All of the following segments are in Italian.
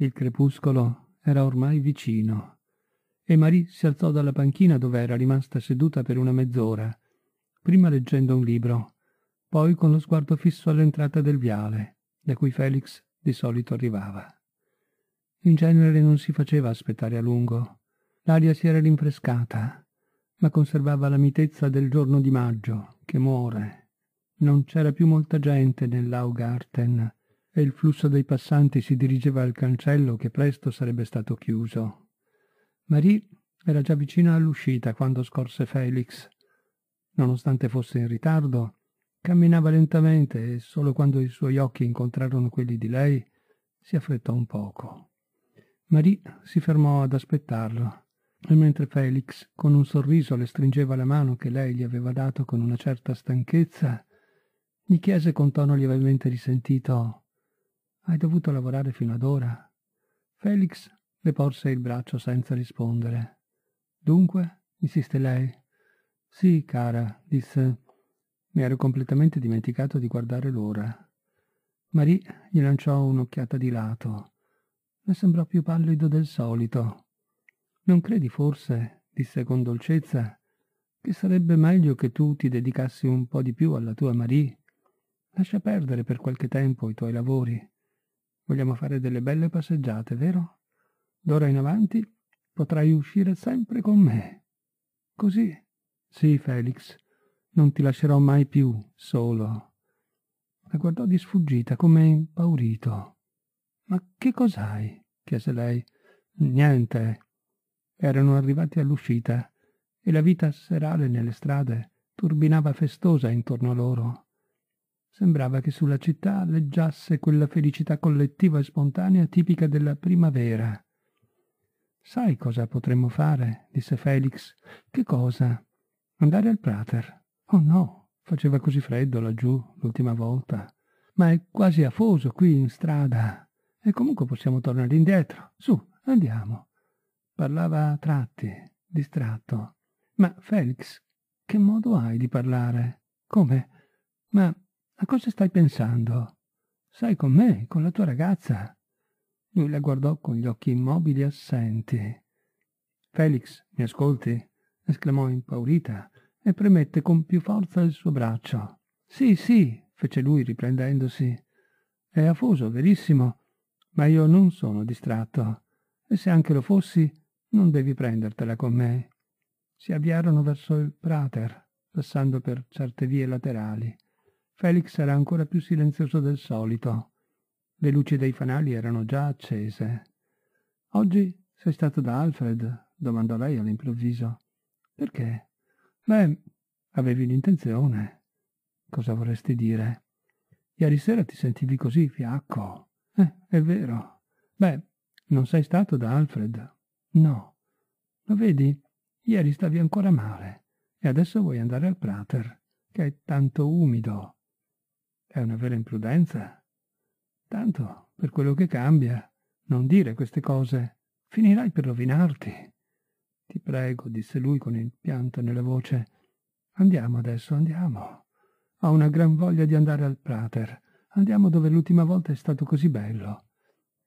Il crepuscolo era ormai vicino e Marie si alzò dalla panchina dove era rimasta seduta per una mezz'ora, prima leggendo un libro, poi con lo sguardo fisso all'entrata del viale, da cui Felix di solito arrivava. In genere non si faceva aspettare a lungo. L'aria si era rinfrescata, ma conservava la mitezza del giorno di maggio, che muore. Non c'era più molta gente nell'Augarten, e il flusso dei passanti si dirigeva al cancello che presto sarebbe stato chiuso. Marie era già vicina all'uscita quando scorse Felix. Nonostante fosse in ritardo, camminava lentamente e solo quando i suoi occhi incontrarono quelli di lei si affrettò un poco. Marie si fermò ad aspettarlo e mentre Felix con un sorriso le stringeva la mano che lei gli aveva dato con una certa stanchezza, gli chiese con tono lievemente risentito hai dovuto lavorare fino ad ora? Felix le porse il braccio senza rispondere. Dunque? insiste lei. Sì, cara, disse. Mi ero completamente dimenticato di guardare l'ora. Marie gli lanciò un'occhiata di lato. Le sembrò più pallido del solito. Non credi forse, disse con dolcezza, che sarebbe meglio che tu ti dedicassi un po' di più alla tua Marie? Lascia perdere per qualche tempo i tuoi lavori. Vogliamo fare delle belle passeggiate, vero? D'ora in avanti potrai uscire sempre con me. Così? Sì, Felix, non ti lascerò mai più solo. La guardò di sfuggita, come impaurito. Ma che cos'hai? chiese lei. Niente. Erano arrivati all'uscita e la vita serale nelle strade turbinava festosa intorno a loro. Sembrava che sulla città leggiasse quella felicità collettiva e spontanea tipica della primavera. Sai cosa potremmo fare? disse Felix. Che cosa? Andare al Prater. Oh no, faceva così freddo laggiù l'ultima volta. Ma è quasi afoso qui in strada. E comunque possiamo tornare indietro. Su, andiamo. Parlava a tratti, distratto. Ma Felix, che modo hai di parlare? Come? Ma a cosa stai pensando? Sai con me, con la tua ragazza? Lui la guardò con gli occhi immobili assenti. Felix, mi ascolti? esclamò impaurita e premette con più forza il suo braccio. Sì, sì, fece lui riprendendosi. È afoso, verissimo, ma io non sono distratto. E se anche lo fossi, non devi prendertela con me. Si avviarono verso il prater, passando per certe vie laterali. Felix era ancora più silenzioso del solito. Le luci dei fanali erano già accese. Oggi sei stato da Alfred? domandò lei all'improvviso. Perché? Beh, avevi l'intenzione. Cosa vorresti dire? Ieri sera ti sentivi così fiacco. Eh, è vero. Beh, non sei stato da Alfred? No. Lo vedi? Ieri stavi ancora male e adesso vuoi andare al Prater, che è tanto umido. È una vera imprudenza. Tanto, per quello che cambia, non dire queste cose. Finirai per rovinarti. Ti prego, disse lui con il pianto nella voce. Andiamo adesso, andiamo. Ho una gran voglia di andare al Prater. Andiamo dove l'ultima volta è stato così bello.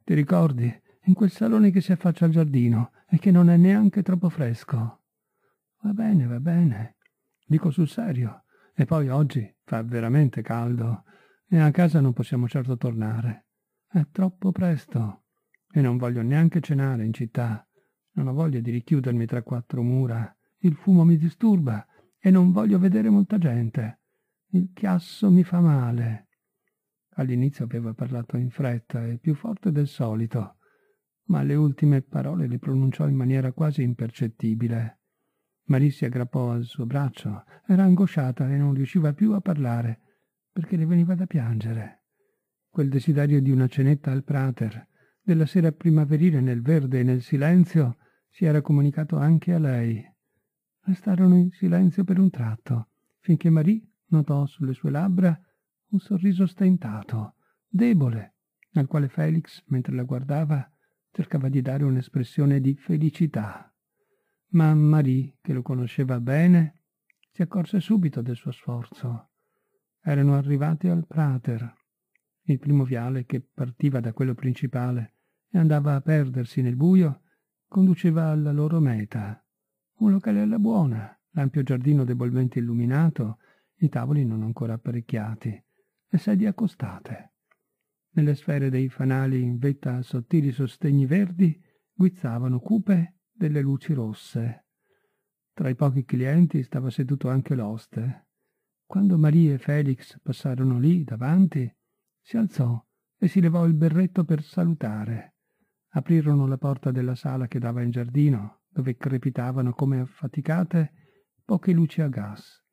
Ti ricordi? In quel salone che si affaccia al giardino e che non è neanche troppo fresco. Va bene, va bene. Dico sul serio. E poi oggi Fa veramente caldo e a casa non possiamo certo tornare. È troppo presto e non voglio neanche cenare in città. Non ho voglia di richiudermi tra quattro mura. Il fumo mi disturba e non voglio vedere molta gente. Il chiasso mi fa male. All'inizio aveva parlato in fretta e più forte del solito, ma le ultime parole le pronunciò in maniera quasi impercettibile. Marie si aggrappò al suo braccio, era angosciata e non riusciva più a parlare, perché le veniva da piangere. Quel desiderio di una cenetta al prater, della sera primaverile nel verde e nel silenzio, si era comunicato anche a lei. Restarono in silenzio per un tratto, finché Marie notò sulle sue labbra un sorriso stentato, debole, al quale Felix, mentre la guardava, cercava di dare un'espressione di felicità ma Marie, che lo conosceva bene, si accorse subito del suo sforzo. Erano arrivati al Prater, il primo viale che partiva da quello principale e andava a perdersi nel buio, conduceva alla loro meta. Un locale alla buona, l'ampio giardino debolmente illuminato, i tavoli non ancora apparecchiati, le sedie accostate. Nelle sfere dei fanali in vetta a sottili sostegni verdi guizzavano cupe delle luci rosse. Tra i pochi clienti stava seduto anche l'oste. Quando Maria e Felix passarono lì davanti, si alzò e si levò il berretto per salutare. Aprirono la porta della sala che dava in giardino, dove crepitavano come affaticate poche luci a gas.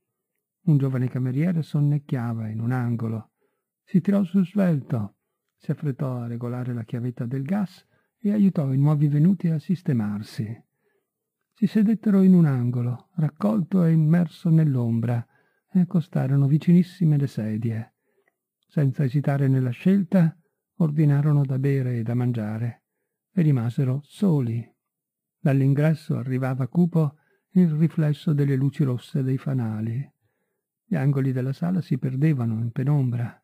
Un giovane cameriere sonnecchiava in un angolo. Si tirò sul svelto, si affrettò a regolare la chiavetta del gas e aiutò i nuovi venuti a sistemarsi. Si sedettero in un angolo, raccolto e immerso nell'ombra, e accostarono vicinissime le sedie. Senza esitare nella scelta, ordinarono da bere e da mangiare e rimasero soli. Dall'ingresso arrivava cupo il riflesso delle luci rosse dei fanali. Gli angoli della sala si perdevano in penombra.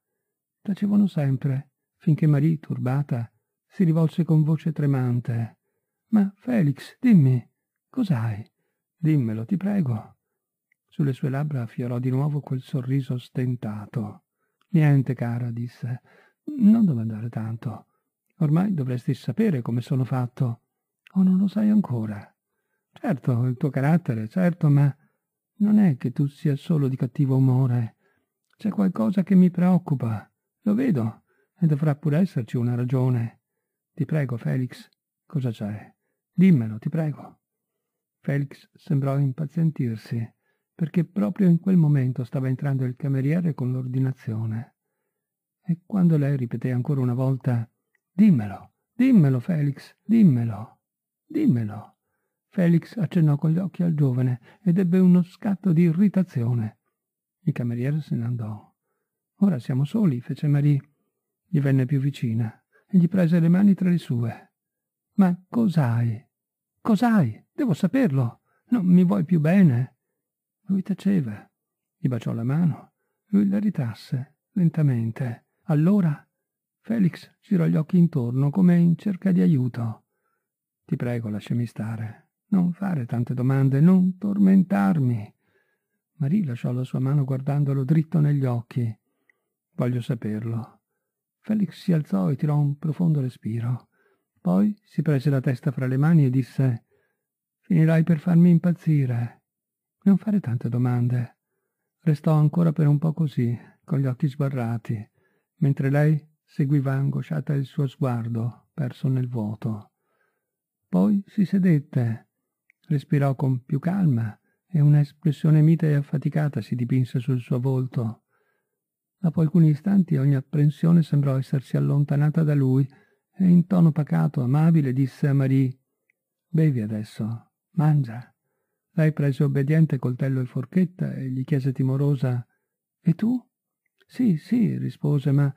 Tacevano sempre, finché Marie, turbata, si rivolse con voce tremante. Ma Felix, dimmi, cos'hai? Dimmelo, ti prego. Sulle sue labbra affiorò di nuovo quel sorriso stentato. Niente, cara, disse. Non domandare tanto. Ormai dovresti sapere come sono fatto. O non lo sai ancora? Certo, il tuo carattere, certo, ma non è che tu sia solo di cattivo umore. C'è qualcosa che mi preoccupa. Lo vedo, e dovrà pur esserci una ragione. Ti prego, Felix, cosa c'è? Dimmelo, ti prego. Felix sembrò impazientirsi, perché proprio in quel momento stava entrando il cameriere con l'ordinazione. E quando lei ripeté ancora una volta Dimmelo, dimmelo, Felix, dimmelo, dimmelo. Felix accennò con gli occhi al giovane ed ebbe uno scatto di irritazione. Il cameriere se ne andò. Ora siamo soli, fece Marie. Gli venne più vicina e gli prese le mani tra le sue. Ma cos'hai? Cos'hai? Devo saperlo. Non mi vuoi più bene? Lui taceva. Gli baciò la mano. Lui la ritrasse, lentamente. Allora Felix girò gli occhi intorno come in cerca di aiuto. Ti prego, lasciami stare. Non fare tante domande, non tormentarmi. Marie lasciò la sua mano guardandolo dritto negli occhi. Voglio saperlo. Felix si alzò e tirò un profondo respiro. Poi si prese la testa fra le mani e disse «Finirai per farmi impazzire. Non fare tante domande». Restò ancora per un po' così, con gli occhi sbarrati, mentre lei seguiva angosciata il suo sguardo, perso nel vuoto. Poi si sedette, respirò con più calma e un'espressione mite e affaticata si dipinse sul suo volto. Dopo alcuni istanti ogni apprensione sembrò essersi allontanata da lui e in tono pacato, amabile, disse a Marie «Bevi adesso, mangia». Lei prese obbediente coltello e forchetta e gli chiese timorosa «E tu?» «Sì, sì», rispose, ma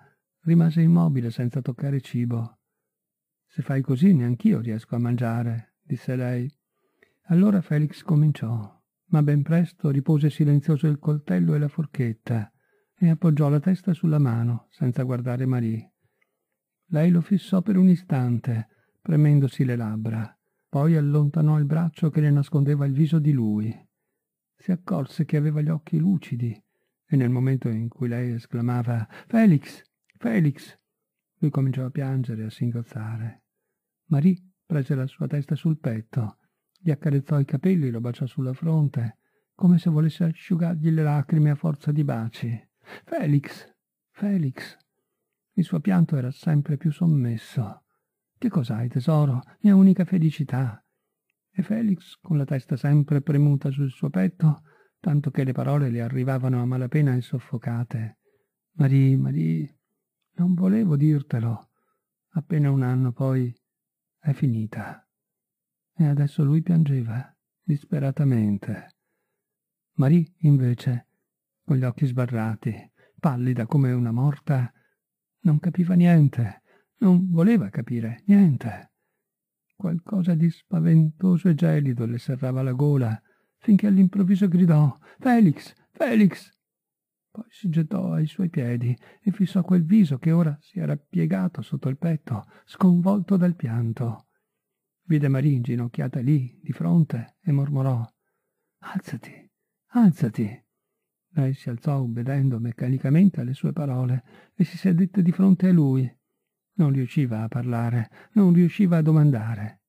rimase immobile senza toccare cibo. «Se fai così neanch'io riesco a mangiare», disse lei. Allora Felix cominciò, ma ben presto ripose silenzioso il coltello e la forchetta e appoggiò la testa sulla mano, senza guardare Marie. Lei lo fissò per un istante, premendosi le labbra, poi allontanò il braccio che le nascondeva il viso di lui. Si accorse che aveva gli occhi lucidi e nel momento in cui lei esclamava Felix, Felix, lui cominciò a piangere e a singhiozzare. Marie prese la sua testa sul petto, gli accarezzò i capelli, e lo baciò sulla fronte, come se volesse asciugargli le lacrime a forza di baci. Felix, Felix. Il suo pianto era sempre più sommesso. Che cos'hai, tesoro? Mia unica felicità. E Felix, con la testa sempre premuta sul suo petto, tanto che le parole le arrivavano a malapena e soffocate. Marie, Marie, non volevo dirtelo. Appena un anno poi è finita. E adesso lui piangeva, disperatamente. Marie, invece, con gli occhi sbarrati, pallida come una morta, non capiva niente, non voleva capire niente. Qualcosa di spaventoso e gelido le serrava la gola, finché all'improvviso gridò Felix, Felix! Poi si gettò ai suoi piedi e fissò quel viso che ora si era piegato sotto il petto, sconvolto dal pianto. Vide Marie inginocchiata lì, di fronte, e mormorò Alzati, alzati. Lei si alzò obbedendo meccanicamente alle sue parole e si sedette di fronte a lui. Non riusciva a parlare, non riusciva a domandare.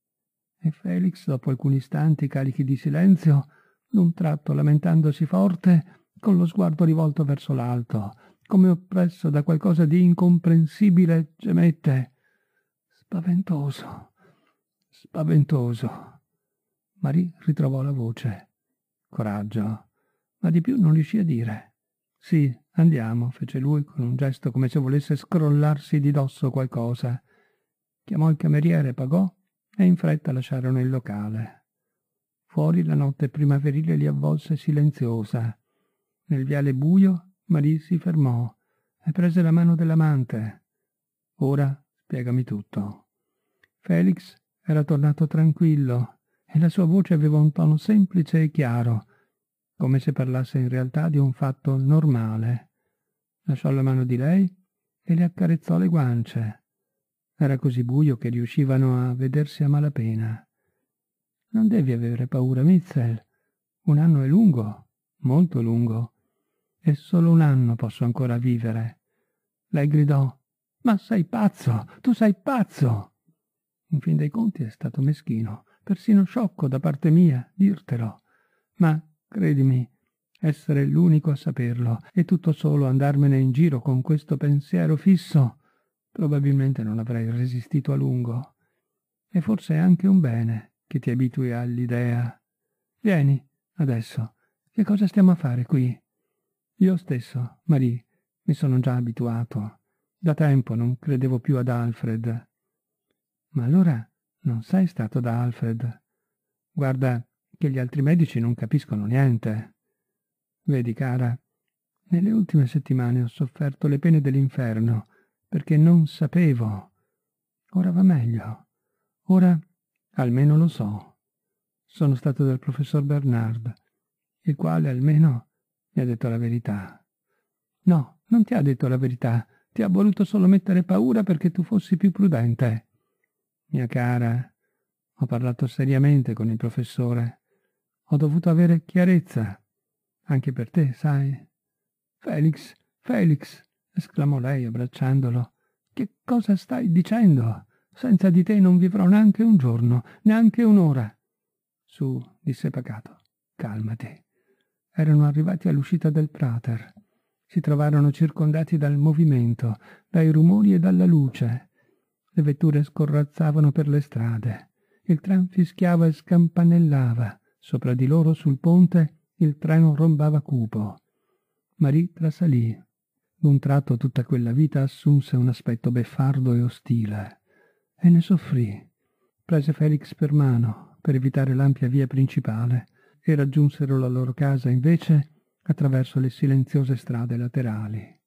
E Felix, dopo alcuni istanti carichi di silenzio, d'un tratto lamentandosi forte, con lo sguardo rivolto verso l'alto, come oppresso da qualcosa di incomprensibile, gemette. Spaventoso, spaventoso. Marie ritrovò la voce. Coraggio ma di più non riuscì a dire. Sì, andiamo, fece lui con un gesto come se volesse scrollarsi di dosso qualcosa. Chiamò il cameriere, pagò e in fretta lasciarono il locale. Fuori la notte primaverile li avvolse silenziosa. Nel viale buio Marie si fermò e prese la mano dell'amante. Ora spiegami tutto. Felix era tornato tranquillo e la sua voce aveva un tono semplice e chiaro, come se parlasse in realtà di un fatto normale. Lasciò la mano di lei e le accarezzò le guance. Era così buio che riuscivano a vedersi a malapena. Non devi avere paura, Mitzel. Un anno è lungo, molto lungo. E solo un anno posso ancora vivere. Lei gridò, ma sei pazzo, tu sei pazzo! In fin dei conti è stato meschino, persino sciocco da parte mia dirtelo, ma Credimi, essere l'unico a saperlo e tutto solo andarmene in giro con questo pensiero fisso, probabilmente non avrei resistito a lungo. E forse è anche un bene che ti abitui all'idea. Vieni, adesso, che cosa stiamo a fare qui? Io stesso, Marie, mi sono già abituato. Da tempo non credevo più ad Alfred. Ma allora non sei stato da Alfred. Guarda, che gli altri medici non capiscono niente. Vedi, cara, nelle ultime settimane ho sofferto le pene dell'inferno perché non sapevo. Ora va meglio. Ora almeno lo so. Sono stato dal professor Bernard, il quale almeno mi ha detto la verità. No, non ti ha detto la verità, ti ha voluto solo mettere paura perché tu fossi più prudente. Mia cara, ho parlato seriamente con il professore ho dovuto avere chiarezza. Anche per te, sai. Felix, Felix, esclamò lei abbracciandolo. Che cosa stai dicendo? Senza di te non vivrò neanche un giorno, neanche un'ora. Su, disse Pacato, calmati. Erano arrivati all'uscita del prater. Si trovarono circondati dal movimento, dai rumori e dalla luce. Le vetture scorrazzavano per le strade. Il tram fischiava e scampanellava. Sopra di loro, sul ponte, il treno rombava cupo. Marie trasalì. D'un tratto tutta quella vita assunse un aspetto beffardo e ostile. E ne soffrì. Prese Felix per mano, per evitare l'ampia via principale, e raggiunsero la loro casa, invece, attraverso le silenziose strade laterali.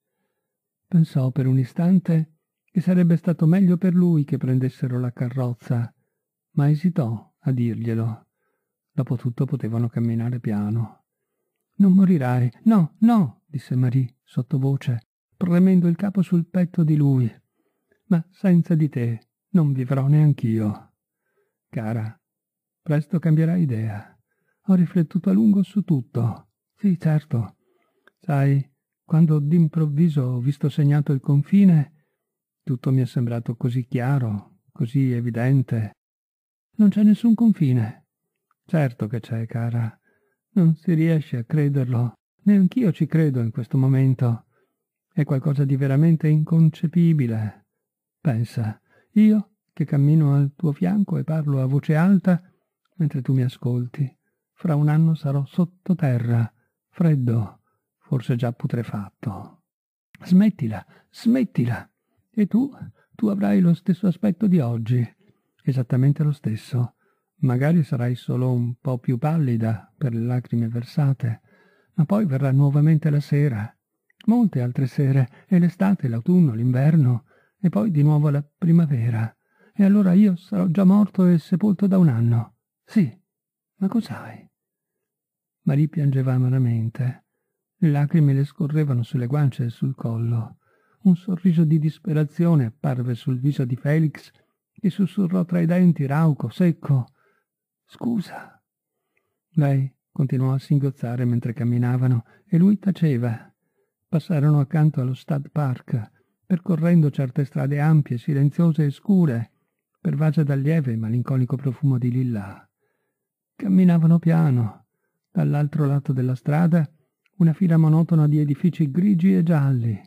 Pensò per un istante che sarebbe stato meglio per lui che prendessero la carrozza, ma esitò a dirglielo. Dopotutto potevano camminare piano. Non morirai. No, no, disse Marie sottovoce, premendo il capo sul petto di lui. Ma senza di te non vivrò neanch'io. Cara, presto cambierai idea. Ho riflettuto a lungo su tutto. Sì, certo. Sai, quando d'improvviso ho visto segnato il confine, tutto mi è sembrato così chiaro, così evidente. Non c'è nessun confine. Certo che c'è, cara. Non si riesce a crederlo. Neanch'io ci credo in questo momento. È qualcosa di veramente inconcepibile. Pensa, io che cammino al tuo fianco e parlo a voce alta mentre tu mi ascolti. Fra un anno sarò sottoterra, freddo, forse già putrefatto. Smettila, smettila. E tu, tu avrai lo stesso aspetto di oggi, esattamente lo stesso. Magari sarai solo un po' più pallida per le lacrime versate, ma poi verrà nuovamente la sera, molte altre sere, e l'estate, l'autunno, l'inverno, e poi di nuovo la primavera. E allora io sarò già morto e sepolto da un anno. Sì, ma cos'hai? Marie piangeva amaramente. Le lacrime le scorrevano sulle guance e sul collo. Un sorriso di disperazione apparve sul viso di Felix, che sussurrò tra i denti rauco, secco. Scusa. Lei continuò a singhiozzare mentre camminavano e lui taceva. Passarono accanto allo Stad Park, percorrendo certe strade ampie, silenziose e scure, pervase dal lieve e malinconico profumo di lilla. Camminavano piano. Dall'altro lato della strada una fila monotona di edifici grigi e gialli,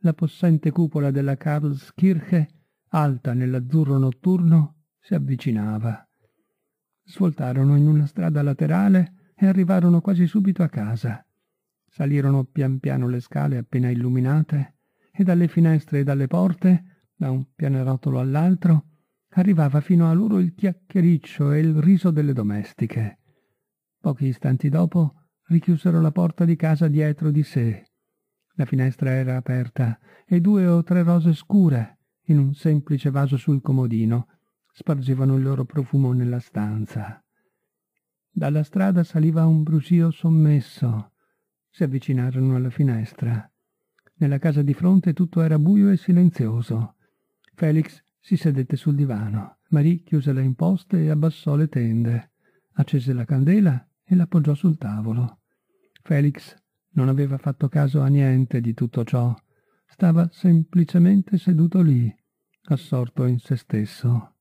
la possente cupola della Karlskirche, alta nell'azzurro notturno, si avvicinava svoltarono in una strada laterale e arrivarono quasi subito a casa. Salirono pian piano le scale appena illuminate e dalle finestre e dalle porte, da un pianerottolo all'altro, arrivava fino a loro il chiacchiericcio e il riso delle domestiche. Pochi istanti dopo richiusero la porta di casa dietro di sé. La finestra era aperta e due o tre rose scure, in un semplice vaso sul comodino, spargevano il loro profumo nella stanza. Dalla strada saliva un brusio sommesso. Si avvicinarono alla finestra. Nella casa di fronte tutto era buio e silenzioso. Felix si sedette sul divano. Marie chiuse le imposte e abbassò le tende. Accese la candela e l'appoggiò sul tavolo. Felix non aveva fatto caso a niente di tutto ciò. Stava semplicemente seduto lì, assorto in se stesso.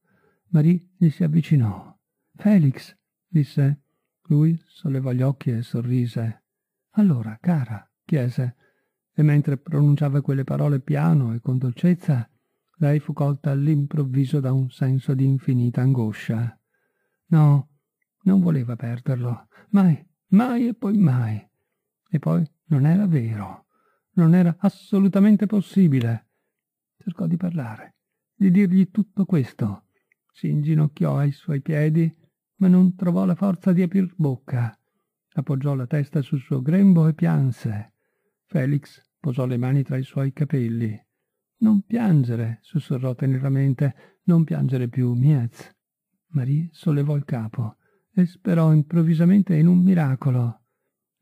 Marie gli si avvicinò. Felix, disse. Lui sollevò gli occhi e sorrise. Allora, cara, chiese, e mentre pronunciava quelle parole piano e con dolcezza, lei fu colta all'improvviso da un senso di infinita angoscia. No, non voleva perderlo, mai, mai e poi mai. E poi non era vero, non era assolutamente possibile. Cercò di parlare, di dirgli tutto questo, si inginocchiò ai suoi piedi, ma non trovò la forza di aprir bocca. Appoggiò la testa sul suo grembo e pianse. Felix posò le mani tra i suoi capelli. Non piangere, sussurrò teneramente, non piangere più, Miez. Marie sollevò il capo e sperò improvvisamente in un miracolo.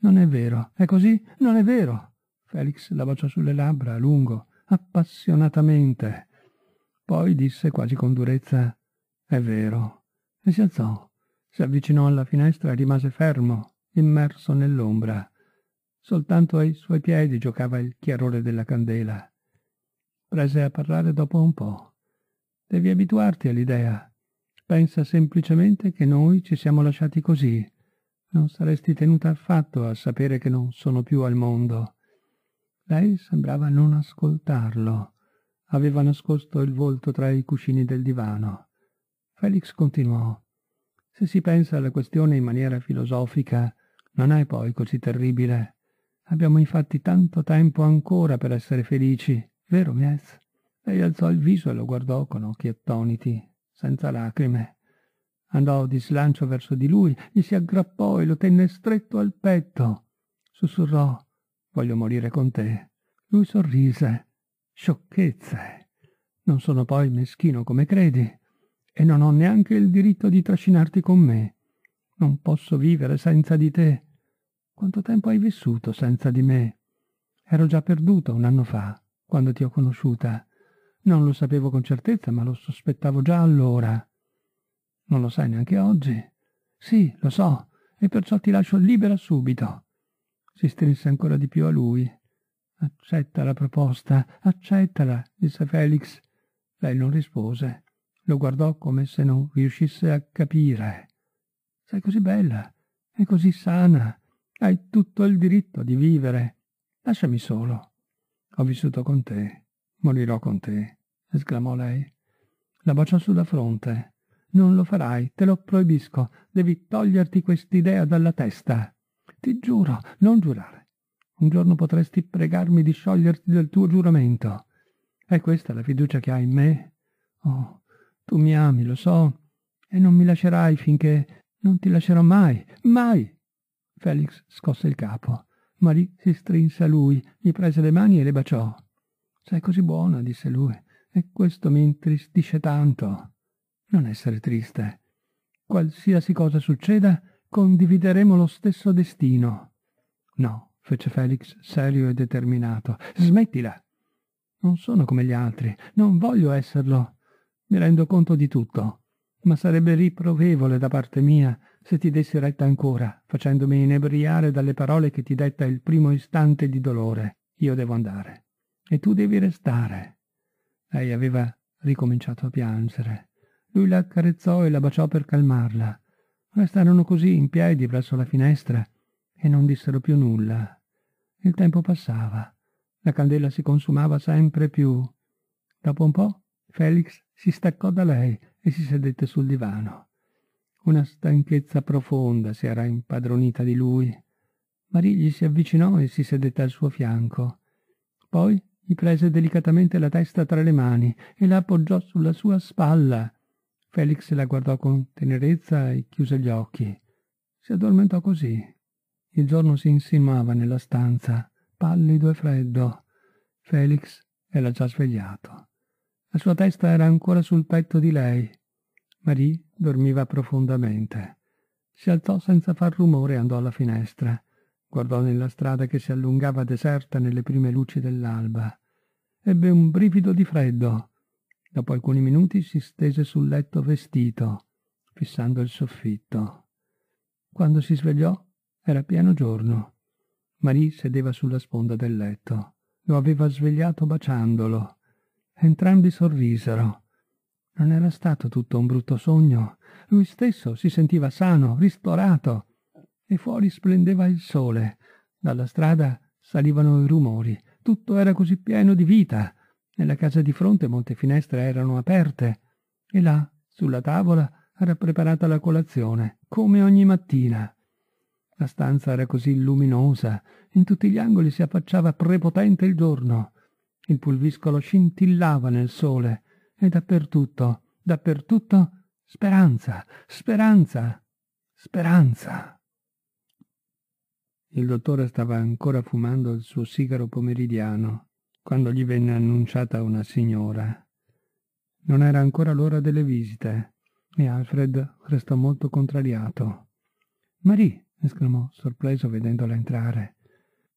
Non è vero, è così? Non è vero! Felix la baciò sulle labbra a lungo, appassionatamente. Poi disse quasi con durezza è vero. E si alzò, si avvicinò alla finestra e rimase fermo, immerso nell'ombra. Soltanto ai suoi piedi giocava il chiarore della candela. Prese a parlare dopo un po'. Devi abituarti all'idea. Pensa semplicemente che noi ci siamo lasciati così. Non saresti tenuta affatto a sapere che non sono più al mondo. Lei sembrava non ascoltarlo. Aveva nascosto il volto tra i cuscini del divano. Felix continuò. Se si pensa alla questione in maniera filosofica, non è poi così terribile. Abbiamo infatti tanto tempo ancora per essere felici, vero, Mies? Lei alzò il viso e lo guardò con occhi attoniti, senza lacrime. Andò di slancio verso di lui, gli si aggrappò e lo tenne stretto al petto. Sussurrò, voglio morire con te. Lui sorrise. Sciocchezze. Non sono poi meschino come credi e non ho neanche il diritto di trascinarti con me. Non posso vivere senza di te. Quanto tempo hai vissuto senza di me? Ero già perduta un anno fa, quando ti ho conosciuta. Non lo sapevo con certezza, ma lo sospettavo già allora. Non lo sai neanche oggi? Sì, lo so, e perciò ti lascio libera subito. Si strinse ancora di più a lui. Accetta la proposta, accettala, disse Felix. Lei non rispose. Lo guardò come se non riuscisse a capire. Sei così bella, è così sana, hai tutto il diritto di vivere. Lasciami solo. Ho vissuto con te, morirò con te, esclamò lei. La baciò sulla fronte. Non lo farai, te lo proibisco, devi toglierti quest'idea dalla testa. Ti giuro, non giurare. Un giorno potresti pregarmi di scioglierti del tuo giuramento. È questa la fiducia che hai in me? Oh, tu mi ami, lo so, e non mi lascerai finché non ti lascerò mai, mai. Felix scosse il capo. Marie si strinse a lui, gli prese le mani e le baciò. Sei così buona, disse lui, e questo mi intristisce tanto. Non essere triste. Qualsiasi cosa succeda, condivideremo lo stesso destino. No, fece Felix, serio e determinato. Smettila! Non sono come gli altri, non voglio esserlo. Mi rendo conto di tutto, ma sarebbe riprovevole da parte mia se ti dessi retta ancora, facendomi inebriare dalle parole che ti detta il primo istante di dolore. Io devo andare. E tu devi restare. Lei aveva ricominciato a piangere. Lui la accarezzò e la baciò per calmarla. Restarono così in piedi verso la finestra e non dissero più nulla. Il tempo passava. La candela si consumava sempre più. Dopo un po', Felix si staccò da lei e si sedette sul divano. Una stanchezza profonda si era impadronita di lui. Marie gli si avvicinò e si sedette al suo fianco. Poi gli prese delicatamente la testa tra le mani e la appoggiò sulla sua spalla. Felix la guardò con tenerezza e chiuse gli occhi. Si addormentò così. Il giorno si insinuava nella stanza, pallido e freddo. Felix era già svegliato. La sua testa era ancora sul petto di lei. Marie dormiva profondamente. Si alzò senza far rumore e andò alla finestra. Guardò nella strada che si allungava deserta nelle prime luci dell'alba. Ebbe un brivido di freddo. Dopo alcuni minuti si stese sul letto vestito, fissando il soffitto. Quando si svegliò era pieno giorno. Marie sedeva sulla sponda del letto. Lo aveva svegliato baciandolo. Entrambi sorrisero. Non era stato tutto un brutto sogno. Lui stesso si sentiva sano, ristorato. E fuori splendeva il sole. Dalla strada salivano i rumori. Tutto era così pieno di vita. Nella casa di fronte molte finestre erano aperte. E là, sulla tavola, era preparata la colazione, come ogni mattina. La stanza era così luminosa, in tutti gli angoli si affacciava prepotente il giorno. Il pulviscolo scintillava nel sole e dappertutto, dappertutto, speranza, speranza, speranza. Il dottore stava ancora fumando il suo sigaro pomeridiano quando gli venne annunciata una signora. Non era ancora l'ora delle visite e Alfred restò molto contrariato. Marie, esclamò, sorpreso vedendola entrare,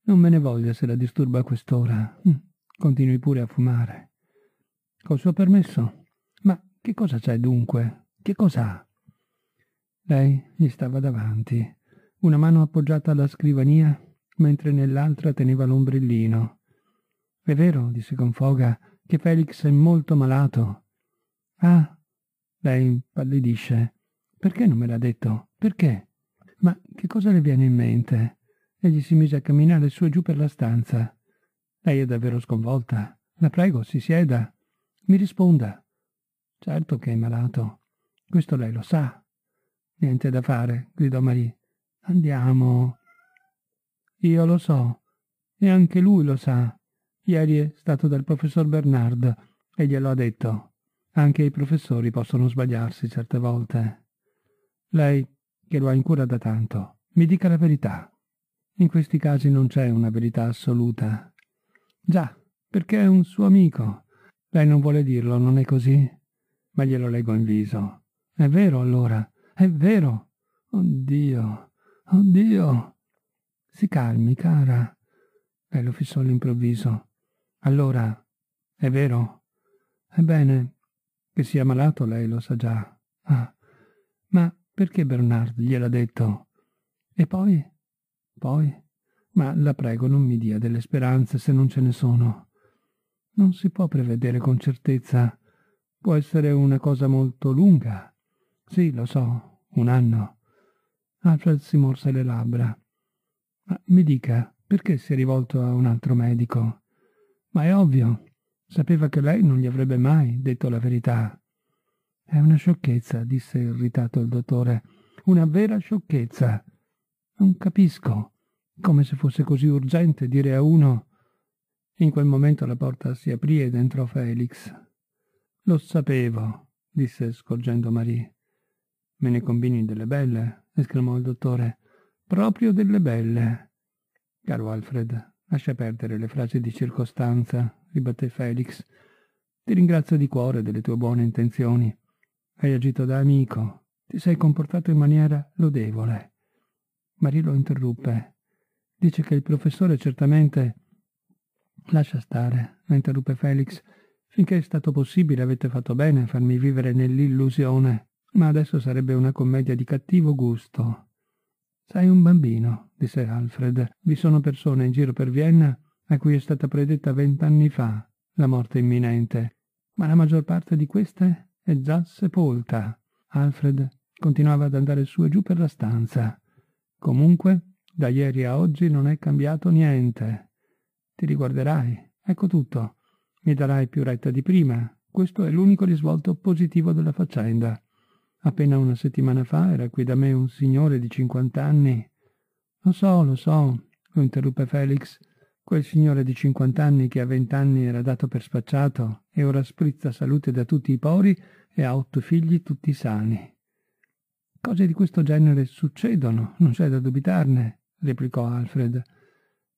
non me ne voglia se la disturba a quest'ora. Continui pure a fumare. Col suo permesso? Ma che cosa c'è dunque? Che cosa ha? Lei gli stava davanti, una mano appoggiata alla scrivania, mentre nell'altra teneva l'ombrellino. È vero, disse con foga, che Felix è molto malato. Ah, lei impallidisce. Perché non me l'ha detto? Perché? Ma che cosa le viene in mente? Egli si mise a camminare su e giù per la stanza. Lei è davvero sconvolta. La prego, si sieda. Mi risponda. Certo che è malato. Questo lei lo sa. Niente da fare, gridò Marie. Andiamo. Io lo so. E anche lui lo sa. Ieri è stato dal professor Bernard e glielo ha detto. Anche i professori possono sbagliarsi certe volte. Lei, che lo ha in cura da tanto, mi dica la verità. In questi casi non c'è una verità assoluta. Già, perché è un suo amico. Lei non vuole dirlo, non è così? Ma glielo leggo in viso. È vero allora, è vero. Oddio, oddio. Si calmi, cara. Lei lo fissò all'improvviso. Allora, è vero? Ebbene, che sia malato lei lo sa già. Ah, ma perché Bernard gliel'ha detto? E poi? Poi? ma la prego non mi dia delle speranze se non ce ne sono. Non si può prevedere con certezza. Può essere una cosa molto lunga. Sì, lo so, un anno. Alfred si morse le labbra. Ma mi dica, perché si è rivolto a un altro medico? Ma è ovvio. Sapeva che lei non gli avrebbe mai detto la verità. È una sciocchezza, disse irritato il dottore. Una vera sciocchezza. Non capisco come se fosse così urgente dire a uno. In quel momento la porta si aprì ed entrò Felix. Lo sapevo, disse scorgendo Marie. Me ne combini delle belle, esclamò il dottore. Proprio delle belle. Caro Alfred, lascia perdere le frasi di circostanza, ribatté Felix. Ti ringrazio di cuore delle tue buone intenzioni. Hai agito da amico, ti sei comportato in maniera lodevole. Marie lo interruppe. Dice che il professore certamente... Lascia stare, la interruppe Felix. Finché è stato possibile avete fatto bene a farmi vivere nell'illusione, ma adesso sarebbe una commedia di cattivo gusto. Sei un bambino, disse Alfred. Vi sono persone in giro per Vienna a cui è stata predetta vent'anni fa la morte imminente, ma la maggior parte di queste è già sepolta. Alfred continuava ad andare su e giù per la stanza. Comunque, da ieri a oggi non è cambiato niente. Ti riguarderai, ecco tutto. Mi darai più retta di prima. Questo è l'unico risvolto positivo della faccenda. Appena una settimana fa era qui da me un signore di 50 anni. Lo so, lo so, lo interruppe Felix. Quel signore di 50 anni che a 20 anni era dato per spacciato e ora sprizza salute da tutti i pori e ha otto figli tutti sani. Cose di questo genere succedono, non c'è da dubitarne replicò Alfred.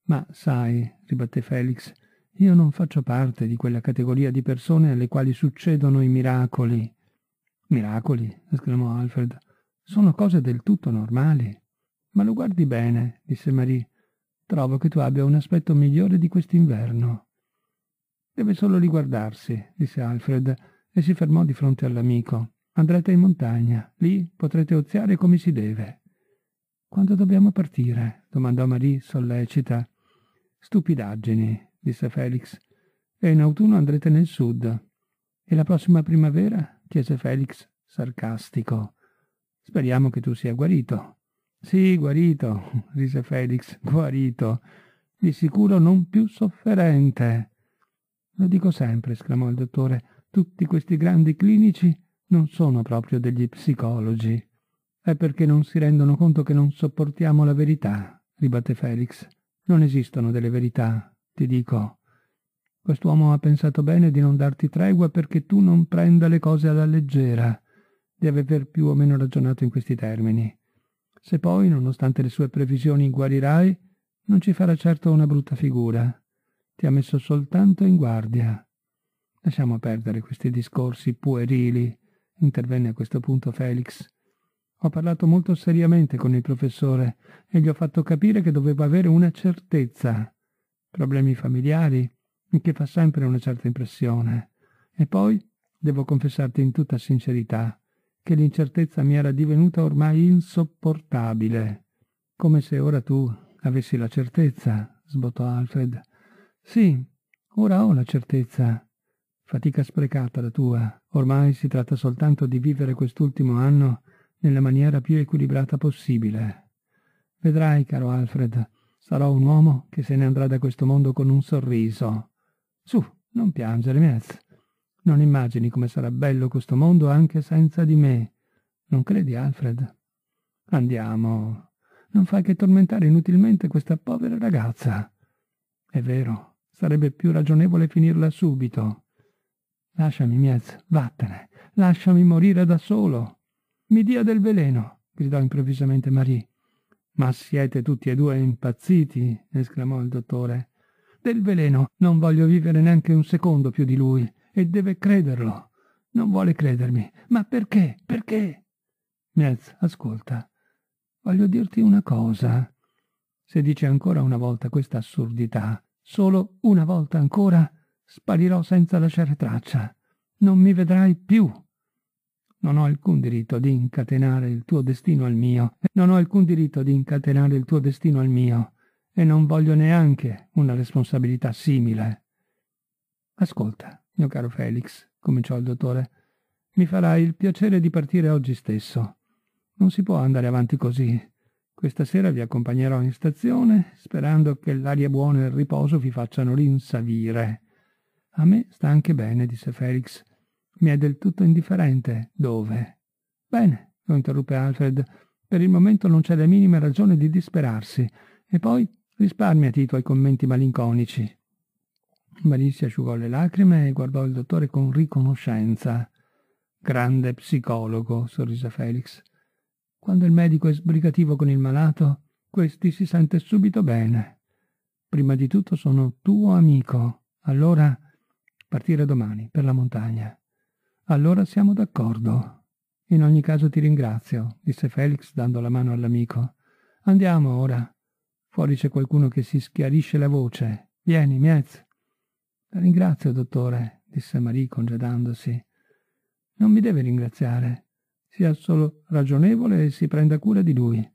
Ma sai, ribatté Felix, io non faccio parte di quella categoria di persone alle quali succedono i miracoli. Miracoli, esclamò Alfred. Sono cose del tutto normali. Ma lo guardi bene, disse Marie. Trovo che tu abbia un aspetto migliore di quest'inverno. Deve solo riguardarsi, disse Alfred, e si fermò di fronte all'amico. Andrete in montagna, lì potrete oziare come si deve. Quando dobbiamo partire? domandò Marie sollecita. Stupidaggini, disse Felix. E in autunno andrete nel sud. E la prossima primavera? chiese Felix, sarcastico. Speriamo che tu sia guarito. Sì, guarito, disse Felix, guarito. Di sicuro non più sofferente. Lo dico sempre, esclamò il dottore, tutti questi grandi clinici non sono proprio degli psicologi. È perché non si rendono conto che non sopportiamo la verità, ribatte Felix. Non esistono delle verità, ti dico. Quest'uomo ha pensato bene di non darti tregua perché tu non prenda le cose alla leggera, deve aver più o meno ragionato in questi termini. Se poi, nonostante le sue previsioni, guarirai, non ci farà certo una brutta figura. Ti ha messo soltanto in guardia. Lasciamo perdere questi discorsi puerili, intervenne a questo punto Felix. Ho parlato molto seriamente con il professore e gli ho fatto capire che dovevo avere una certezza. Problemi familiari, che fa sempre una certa impressione. E poi devo confessarti in tutta sincerità che l'incertezza mi era divenuta ormai insopportabile. Come se ora tu avessi la certezza, sbottò Alfred. Sì, ora ho la certezza. Fatica sprecata la tua. Ormai si tratta soltanto di vivere quest'ultimo anno nella maniera più equilibrata possibile. Vedrai, caro Alfred, sarò un uomo che se ne andrà da questo mondo con un sorriso. Su, non piangere, Metz. Non immagini come sarà bello questo mondo anche senza di me. Non credi, Alfred? Andiamo. Non fai che tormentare inutilmente questa povera ragazza. È vero, sarebbe più ragionevole finirla subito. Lasciami, Miez, vattene. Lasciami morire da solo. Mi dia del veleno, gridò improvvisamente Marie. Ma siete tutti e due impazziti, esclamò il dottore. Del veleno non voglio vivere neanche un secondo più di lui, e deve crederlo. Non vuole credermi. Ma perché? Perché? Miez, ascolta. Voglio dirti una cosa. Se dici ancora una volta questa assurdità, solo una volta ancora, sparirò senza lasciare traccia. Non mi vedrai più. Non ho alcun diritto di incatenare il tuo destino al mio. Non ho alcun diritto di incatenare il tuo destino al mio. E non voglio neanche una responsabilità simile. Ascolta, mio caro Felix, cominciò il dottore. Mi farai il piacere di partire oggi stesso. Non si può andare avanti così. Questa sera vi accompagnerò in stazione, sperando che l'aria buona e il riposo vi facciano rinsavire. A me sta anche bene, disse Felix. Mi è del tutto indifferente dove. Bene, lo interruppe Alfred, per il momento non c'è la minima ragione di disperarsi. E poi risparmiati i tuoi commenti malinconici. Malizia asciugò le lacrime e guardò il dottore con riconoscenza. Grande psicologo, sorrise Felix. Quando il medico è sbrigativo con il malato, questi si sente subito bene. Prima di tutto sono tuo amico. Allora partire domani per la montagna. Allora siamo d'accordo. In ogni caso ti ringrazio, disse Felix dando la mano all'amico. Andiamo ora. Fuori c'è qualcuno che si schiarisce la voce. Vieni, Miez. La ringrazio, dottore, disse Marie congedandosi. Non mi deve ringraziare. Sia solo ragionevole e si prenda cura di lui.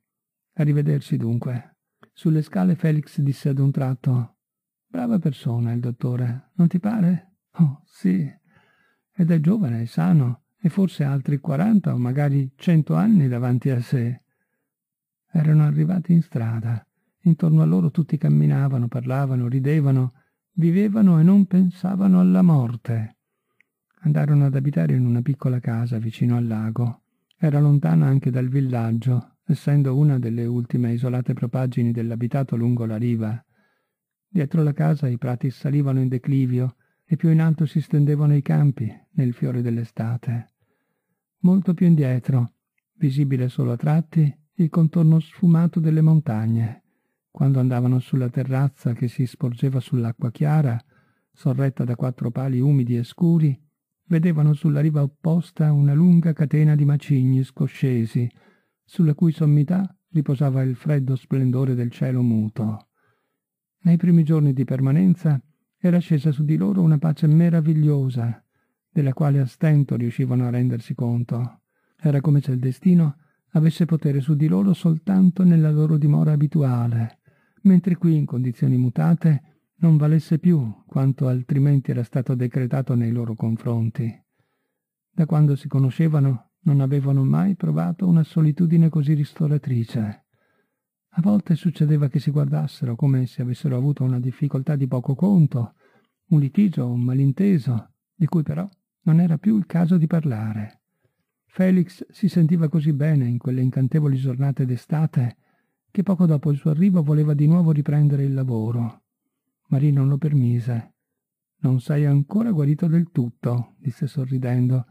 Arrivederci dunque. Sulle scale Felix disse ad un tratto Brava persona il dottore, non ti pare? Oh, sì ed è giovane e sano, e forse ha altri 40 o magari 100 anni davanti a sé. Erano arrivati in strada. Intorno a loro tutti camminavano, parlavano, ridevano, vivevano e non pensavano alla morte. Andarono ad abitare in una piccola casa vicino al lago. Era lontana anche dal villaggio, essendo una delle ultime isolate propaggini dell'abitato lungo la riva. Dietro la casa i prati salivano in declivio e più in alto si stendevano i campi nel fiore dell'estate. Molto più indietro, visibile solo a tratti, il contorno sfumato delle montagne, quando andavano sulla terrazza che si sporgeva sull'acqua chiara, sorretta da quattro pali umidi e scuri, vedevano sulla riva opposta una lunga catena di macigni scoscesi, sulla cui sommità riposava il freddo splendore del cielo muto. Nei primi giorni di permanenza era scesa su di loro una pace meravigliosa, della quale a stento riuscivano a rendersi conto. Era come se il destino avesse potere su di loro soltanto nella loro dimora abituale, mentre qui in condizioni mutate non valesse più quanto altrimenti era stato decretato nei loro confronti. Da quando si conoscevano non avevano mai provato una solitudine così ristoratrice. A volte succedeva che si guardassero come se avessero avuto una difficoltà di poco conto, un litigio, un malinteso, di cui però non era più il caso di parlare. Felix si sentiva così bene in quelle incantevoli giornate d'estate che poco dopo il suo arrivo voleva di nuovo riprendere il lavoro. Marie non lo permise. Non sei ancora guarito del tutto, disse sorridendo,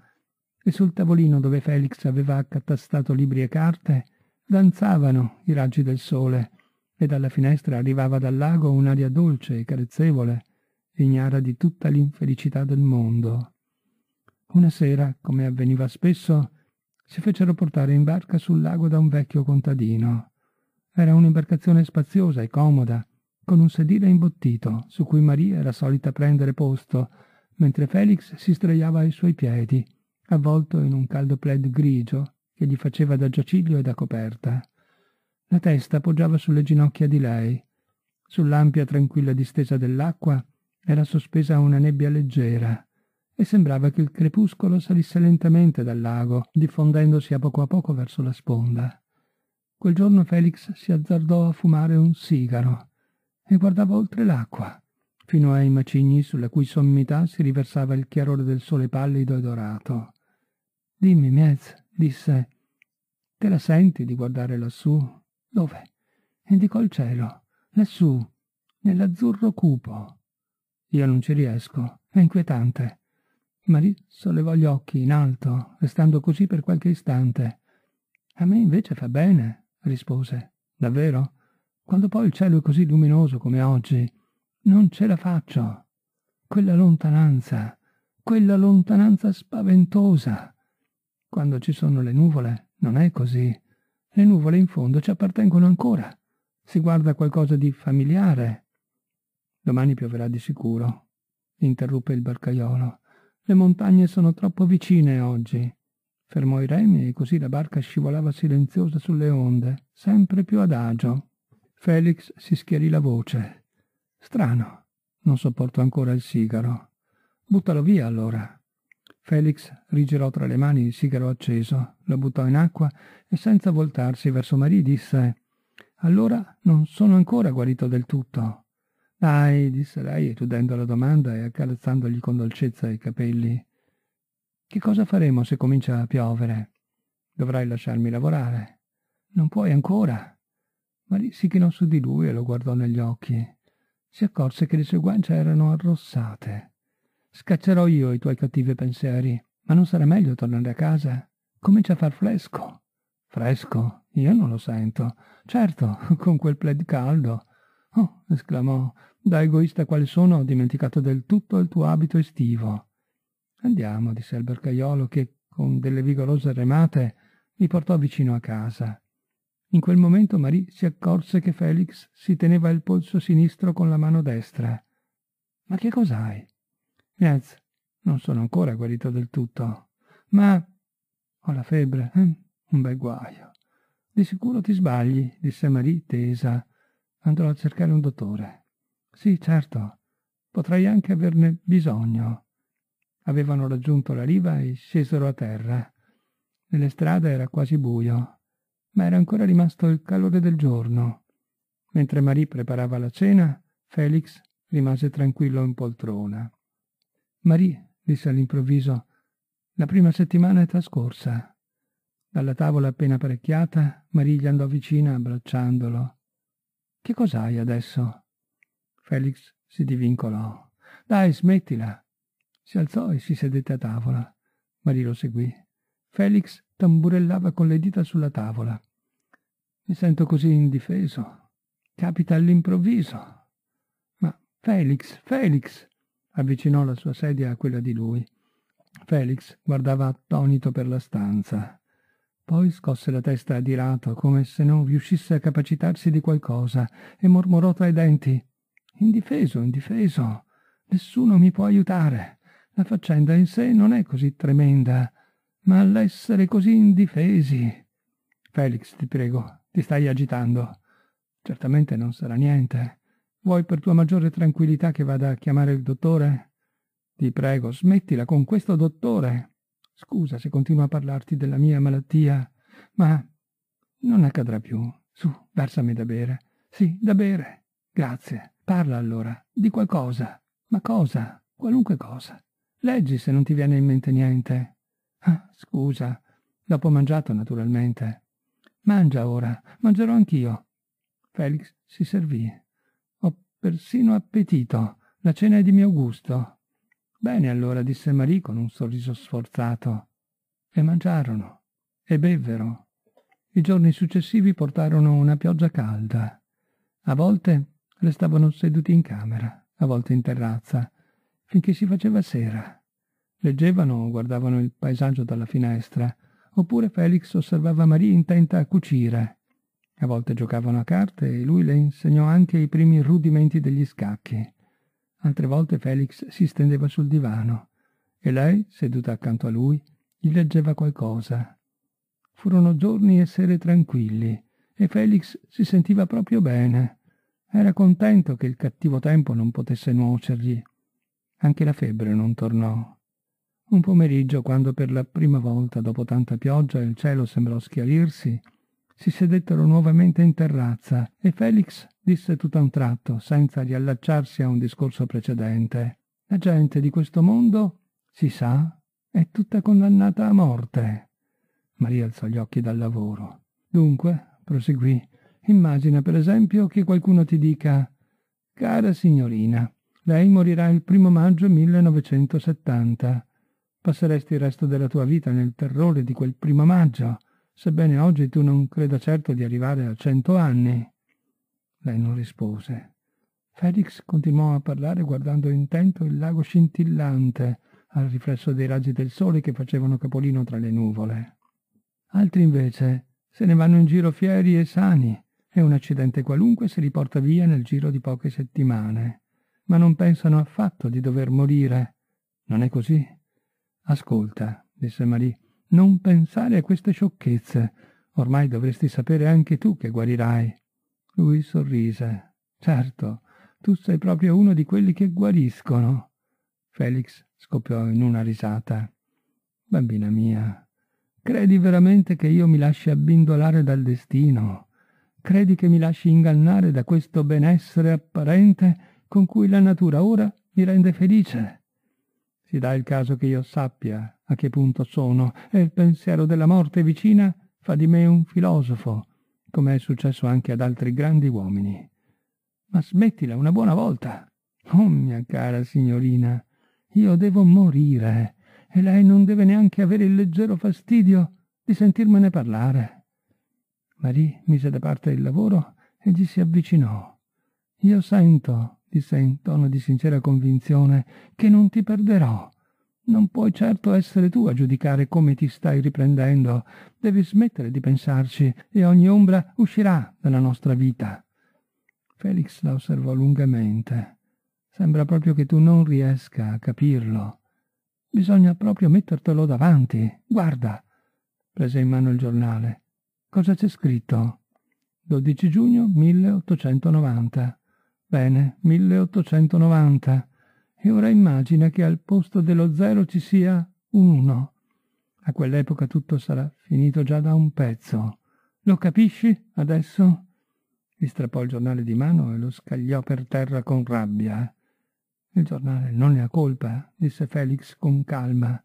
e sul tavolino dove Felix aveva accatastato libri e carte Danzavano i raggi del sole e dalla finestra arrivava dal lago un'aria dolce e carezzevole, ignara di tutta l'infelicità del mondo. Una sera, come avveniva spesso, si fecero portare in barca sul lago da un vecchio contadino. Era un'imbarcazione spaziosa e comoda, con un sedile imbottito, su cui Maria era solita prendere posto, mentre Felix si sdraiava ai suoi piedi, avvolto in un caldo plaid grigio che gli faceva da giaciglio e da coperta. La testa poggiava sulle ginocchia di lei. Sull'ampia tranquilla distesa dell'acqua era sospesa una nebbia leggera e sembrava che il crepuscolo salisse lentamente dal lago, diffondendosi a poco a poco verso la sponda. Quel giorno Felix si azzardò a fumare un sigaro e guardava oltre l'acqua, fino ai macigni sulla cui sommità si riversava il chiarore del sole pallido e dorato. Dimmi, Miez, disse Te la senti di guardare lassù? Dove? Indicò il cielo. Lassù, nell'azzurro cupo. Io non ci riesco, è inquietante. Marie sollevò gli occhi in alto, restando così per qualche istante. A me invece fa bene, rispose. Davvero? Quando poi il cielo è così luminoso come oggi, non ce la faccio. Quella lontananza, quella lontananza spaventosa. Quando ci sono le nuvole non è così. Le nuvole in fondo ci appartengono ancora. Si guarda qualcosa di familiare. Domani pioverà di sicuro, interruppe il barcaiolo. Le montagne sono troppo vicine oggi. Fermò i remi e così la barca scivolava silenziosa sulle onde, sempre più adagio. Felix si schiarì la voce. Strano, non sopporto ancora il sigaro. Buttalo via allora. Felix rigelò tra le mani il sigaro acceso, lo buttò in acqua e senza voltarsi verso Marie disse «Allora non sono ancora guarito del tutto». «Dai», disse lei, eludendo la domanda e accarezzandogli con dolcezza i capelli. «Che cosa faremo se comincia a piovere?» «Dovrai lasciarmi lavorare». «Non puoi ancora». Marie si chinò su di lui e lo guardò negli occhi. Si accorse che le sue guance erano arrossate. Scaccerò io i tuoi cattivi pensieri, ma non sarà meglio tornare a casa? Comincia a far fresco. Fresco? Io non lo sento. Certo, con quel plaid caldo. Oh, esclamò, da egoista quale sono ho dimenticato del tutto il tuo abito estivo. Andiamo, disse il bergaiolo che, con delle vigorose remate, mi portò vicino a casa. In quel momento Marie si accorse che Felix si teneva il polso sinistro con la mano destra. Ma che cos'hai? Grazie. Non sono ancora guarito del tutto, ma ho la febbre, eh? Un bel guaio. Di sicuro ti sbagli, disse Marie tesa. Andrò a cercare un dottore. Sì, certo. Potrei anche averne bisogno. Avevano raggiunto la riva e scesero a terra. Nelle strade era quasi buio, ma era ancora rimasto il calore del giorno. Mentre Marie preparava la cena, Felix rimase tranquillo in poltrona. Marie, disse all'improvviso, la prima settimana è trascorsa. Dalla tavola appena apparecchiata, Marie gli andò vicina abbracciandolo. Che cos'hai adesso? Felix si divincolò. Dai, smettila. Si alzò e si sedette a tavola. Marie lo seguì. Felix tamburellava con le dita sulla tavola. Mi sento così indifeso. Capita all'improvviso. Ma Felix, Felix, avvicinò la sua sedia a quella di lui. Felix guardava attonito per la stanza. Poi scosse la testa adirato, come se non riuscisse a capacitarsi di qualcosa, e mormorò tra i denti. Indifeso, indifeso. Nessuno mi può aiutare. La faccenda in sé non è così tremenda, ma l'essere così indifesi. Felix, ti prego, ti stai agitando. Certamente non sarà niente. Vuoi per tua maggiore tranquillità che vada a chiamare il dottore? Ti prego, smettila con questo dottore. Scusa se continuo a parlarti della mia malattia, ma non accadrà più. Su, versami da bere. Sì, da bere. Grazie. Parla allora, di qualcosa. Ma cosa? Qualunque cosa. Leggi se non ti viene in mente niente. Ah, scusa, dopo mangiato naturalmente. Mangia ora, mangerò anch'io. Felix si servì persino appetito. La cena è di mio gusto. Bene allora, disse Marie con un sorriso sforzato. E mangiarono e bevvero. I giorni successivi portarono una pioggia calda. A volte restavano seduti in camera, a volte in terrazza, finché si faceva sera. Leggevano o guardavano il paesaggio dalla finestra, oppure Felix osservava Marie intenta a cucire a volte giocavano a carte e lui le insegnò anche i primi rudimenti degli scacchi. Altre volte Felix si stendeva sul divano e lei, seduta accanto a lui, gli leggeva qualcosa. Furono giorni e sere tranquilli e Felix si sentiva proprio bene. Era contento che il cattivo tempo non potesse nuocergli. Anche la febbre non tornò. Un pomeriggio, quando per la prima volta dopo tanta pioggia il cielo sembrò schiarirsi, si sedettero nuovamente in terrazza e Felix disse tutto a un tratto, senza riallacciarsi a un discorso precedente. La gente di questo mondo, si sa, è tutta condannata a morte. Maria alzò gli occhi dal lavoro. Dunque, proseguì, immagina per esempio che qualcuno ti dica Cara signorina, lei morirà il primo maggio 1970. Passeresti il resto della tua vita nel terrore di quel primo maggio Sebbene oggi tu non creda certo di arrivare a cento anni. Lei non rispose. Felix continuò a parlare guardando intento il lago scintillante al riflesso dei raggi del sole che facevano capolino tra le nuvole. Altri invece se ne vanno in giro fieri e sani e un accidente qualunque se li porta via nel giro di poche settimane, ma non pensano affatto di dover morire. Non è così? Ascolta, disse Marie, non pensare a queste sciocchezze. Ormai dovresti sapere anche tu che guarirai. Lui sorrise. Certo, tu sei proprio uno di quelli che guariscono. Felix scoppiò in una risata. Bambina mia, credi veramente che io mi lasci abbindolare dal destino? Credi che mi lasci ingannare da questo benessere apparente con cui la natura ora mi rende felice? Si dà il caso che io sappia a che punto sono e il pensiero della morte vicina fa di me un filosofo, come è successo anche ad altri grandi uomini. Ma smettila una buona volta. Oh mia cara signorina, io devo morire e lei non deve neanche avere il leggero fastidio di sentirmene parlare. Marie mise da parte il lavoro e gli si avvicinò. Io sento disse in tono di sincera convinzione, che non ti perderò. Non puoi certo essere tu a giudicare come ti stai riprendendo. Devi smettere di pensarci e ogni ombra uscirà dalla nostra vita. Felix la osservò lungamente. Sembra proprio che tu non riesca a capirlo. Bisogna proprio mettertelo davanti. Guarda. Prese in mano il giornale. Cosa c'è scritto? 12 giugno 1890. Bene, 1890. E ora immagina che al posto dello zero ci sia un 1. A quell'epoca tutto sarà finito già da un pezzo. Lo capisci adesso? Gli strappò il giornale di mano e lo scagliò per terra con rabbia. Il giornale non ne ha colpa, disse Felix con calma.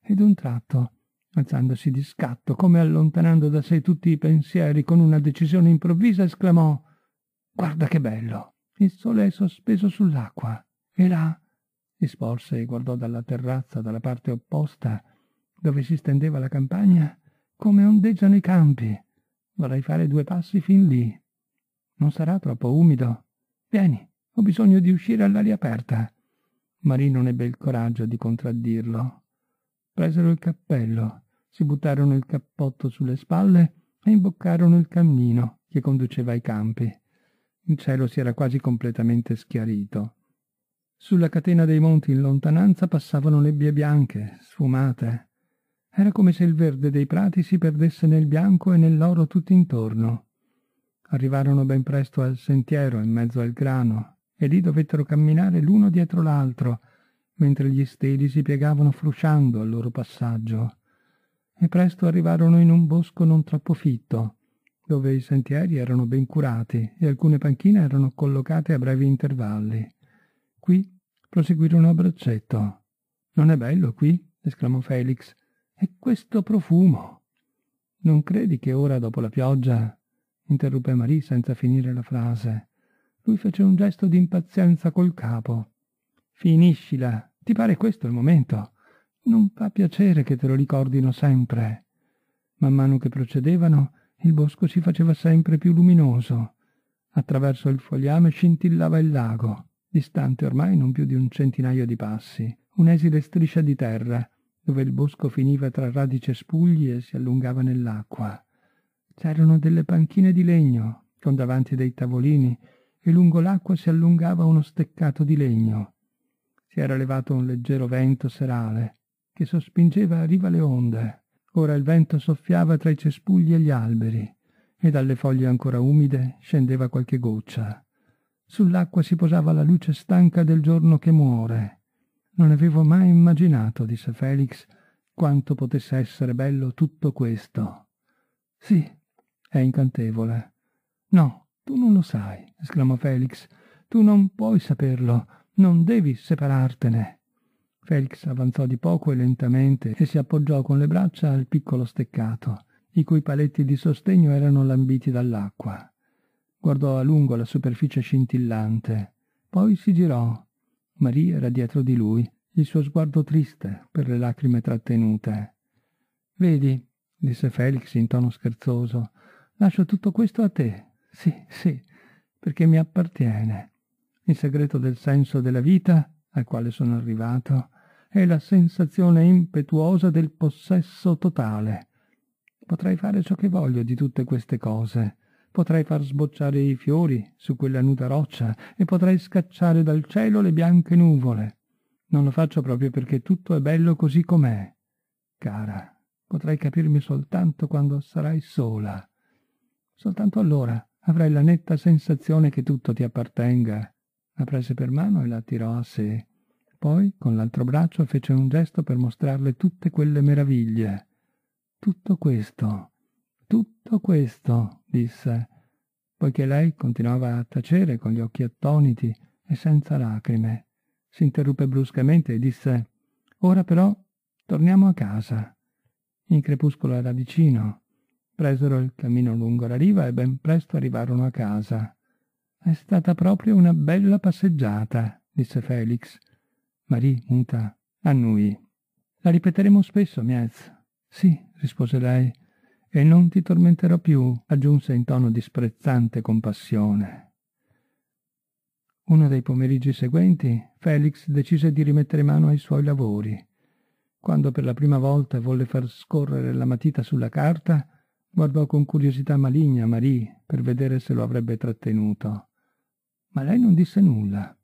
E un tratto, alzandosi di scatto, come allontanando da sé tutti i pensieri con una decisione improvvisa, esclamò Guarda che bello! Il sole è sospeso sull'acqua. E là... Si sporse e guardò dalla terrazza, dalla parte opposta, dove si stendeva la campagna, come ondeggiano i campi. Vorrei fare due passi fin lì. Non sarà troppo umido. Vieni, ho bisogno di uscire all'aria aperta. Marie non ebbe il coraggio di contraddirlo. Presero il cappello, si buttarono il cappotto sulle spalle e imboccarono il cammino che conduceva ai campi. Il cielo si era quasi completamente schiarito. Sulla catena dei monti in lontananza passavano nebbie bianche, sfumate. Era come se il verde dei prati si perdesse nel bianco e nell'oro tutto intorno. Arrivarono ben presto al sentiero in mezzo al grano e lì dovettero camminare l'uno dietro l'altro, mentre gli steli si piegavano frusciando al loro passaggio. E presto arrivarono in un bosco non troppo fitto, dove i sentieri erano ben curati e alcune panchine erano collocate a brevi intervalli. Qui proseguirono a braccetto. Non è bello qui? esclamò Felix. E questo profumo! Non credi che ora, dopo la pioggia, interruppe Marie senza finire la frase. Lui fece un gesto di impazienza col capo. Finiscila, ti pare questo il momento? Non fa piacere che te lo ricordino sempre. Man mano che procedevano, il bosco si faceva sempre più luminoso. Attraverso il fogliame scintillava il lago, distante ormai non più di un centinaio di passi, un'esile striscia di terra, dove il bosco finiva tra e spugli e si allungava nell'acqua. C'erano delle panchine di legno, con davanti dei tavolini, e lungo l'acqua si allungava uno steccato di legno. Si era levato un leggero vento serale, che sospingeva a riva le onde. Ora il vento soffiava tra i cespugli e gli alberi, e dalle foglie ancora umide scendeva qualche goccia. Sull'acqua si posava la luce stanca del giorno che muore. Non avevo mai immaginato, disse Felix, quanto potesse essere bello tutto questo. Sì, è incantevole. No, tu non lo sai, esclamò Felix. Tu non puoi saperlo, non devi separartene. Felix avanzò di poco e lentamente e si appoggiò con le braccia al piccolo steccato, i cui paletti di sostegno erano lambiti dall'acqua. Guardò a lungo la superficie scintillante, poi si girò. Marie era dietro di lui, il suo sguardo triste per le lacrime trattenute. Vedi, disse Felix in tono scherzoso, lascio tutto questo a te. Sì, sì, perché mi appartiene. Il segreto del senso della vita, al quale sono arrivato, è la sensazione impetuosa del possesso totale. Potrei fare ciò che voglio di tutte queste cose. Potrei far sbocciare i fiori su quella nuda roccia e potrei scacciare dal cielo le bianche nuvole. Non lo faccio proprio perché tutto è bello così com'è. Cara, potrai capirmi soltanto quando sarai sola. Soltanto allora avrai la netta sensazione che tutto ti appartenga. La prese per mano e la tirò a sé. Poi, con l'altro braccio, fece un gesto per mostrarle tutte quelle meraviglie. Tutto questo, tutto questo, disse, poiché lei continuava a tacere con gli occhi attoniti e senza lacrime. Si interruppe bruscamente e disse Ora però torniamo a casa. Il crepuscolo era vicino. Presero il cammino lungo la riva e ben presto arrivarono a casa. È stata proprio una bella passeggiata, disse Felix Marie muta annui. La ripeteremo spesso, Miaz. Sì, rispose lei. E non ti tormenterò più, aggiunse in tono disprezzante compassione. Uno dei pomeriggi seguenti, Felix decise di rimettere mano ai suoi lavori. Quando per la prima volta volle far scorrere la matita sulla carta, guardò con curiosità maligna Marie per vedere se lo avrebbe trattenuto. Ma lei non disse nulla.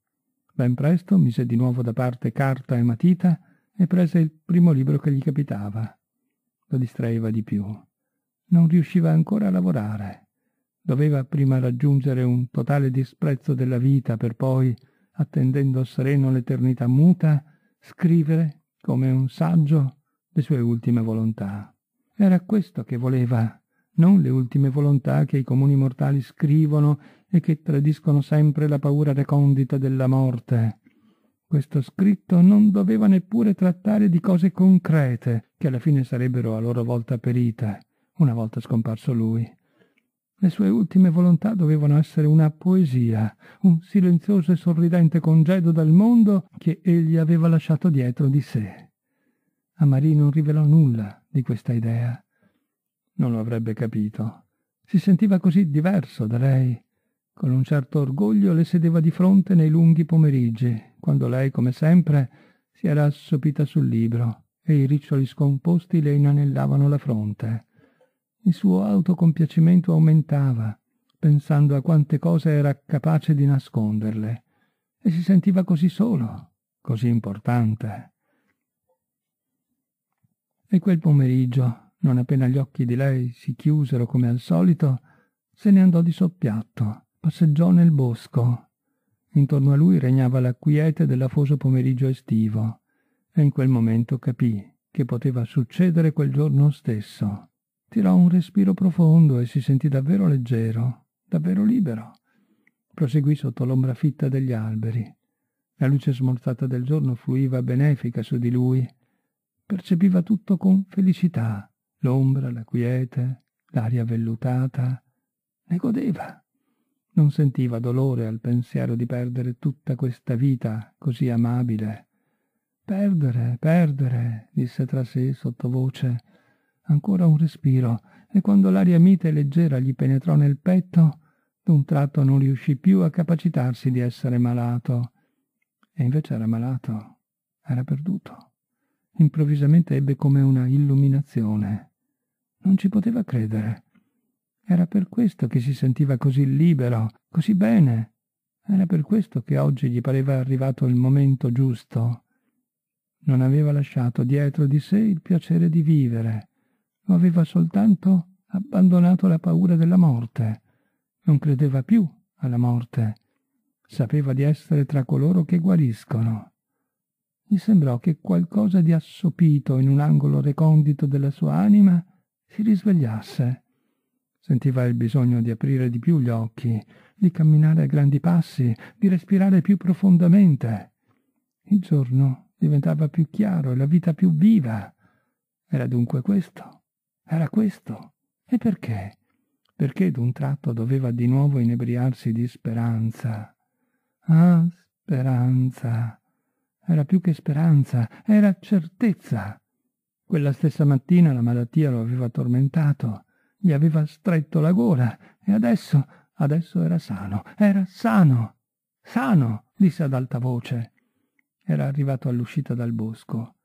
Ben presto mise di nuovo da parte carta e matita e prese il primo libro che gli capitava. Lo distraeva di più. Non riusciva ancora a lavorare. Doveva prima raggiungere un totale disprezzo della vita per poi, attendendo sereno l'eternità muta, scrivere, come un saggio, le sue ultime volontà. Era questo che voleva non le ultime volontà che i comuni mortali scrivono e che tradiscono sempre la paura recondita della morte. Questo scritto non doveva neppure trattare di cose concrete, che alla fine sarebbero a loro volta perite, una volta scomparso lui. Le sue ultime volontà dovevano essere una poesia, un silenzioso e sorridente congedo dal mondo che egli aveva lasciato dietro di sé. A Marie non rivelò nulla di questa idea non lo avrebbe capito. Si sentiva così diverso da lei. Con un certo orgoglio le sedeva di fronte nei lunghi pomeriggi, quando lei, come sempre, si era assopita sul libro e i riccioli scomposti le inanellavano la fronte. Il suo autocompiacimento aumentava, pensando a quante cose era capace di nasconderle, e si sentiva così solo, così importante. E quel pomeriggio non appena gli occhi di lei si chiusero come al solito, se ne andò di soppiatto, passeggiò nel bosco. Intorno a lui regnava la quiete dell'afoso pomeriggio estivo, e in quel momento capì che poteva succedere quel giorno stesso. Tirò un respiro profondo e si sentì davvero leggero, davvero libero. Proseguì sotto l'ombra fitta degli alberi. La luce smorzata del giorno fluiva benefica su di lui. Percepiva tutto con felicità l'ombra, la quiete, l'aria vellutata, ne godeva. Non sentiva dolore al pensiero di perdere tutta questa vita così amabile. Perdere, perdere, disse tra sé sottovoce. Ancora un respiro, e quando l'aria mite e leggera gli penetrò nel petto, d'un tratto non riuscì più a capacitarsi di essere malato. E invece era malato, era perduto improvvisamente ebbe come una illuminazione. Non ci poteva credere. Era per questo che si sentiva così libero, così bene. Era per questo che oggi gli pareva arrivato il momento giusto. Non aveva lasciato dietro di sé il piacere di vivere, lo aveva soltanto abbandonato la paura della morte. Non credeva più alla morte. Sapeva di essere tra coloro che guariscono. Gli sembrò che qualcosa di assopito in un angolo recondito della sua anima si risvegliasse. Sentiva il bisogno di aprire di più gli occhi, di camminare a grandi passi, di respirare più profondamente. Il giorno diventava più chiaro e la vita più viva. Era dunque questo. Era questo. E perché? Perché d'un tratto doveva di nuovo inebriarsi di speranza. Ah, speranza. Era più che speranza, era certezza. Quella stessa mattina la malattia lo aveva tormentato, gli aveva stretto la gola e adesso, adesso era sano, era sano, sano, disse ad alta voce. Era arrivato all'uscita dal bosco.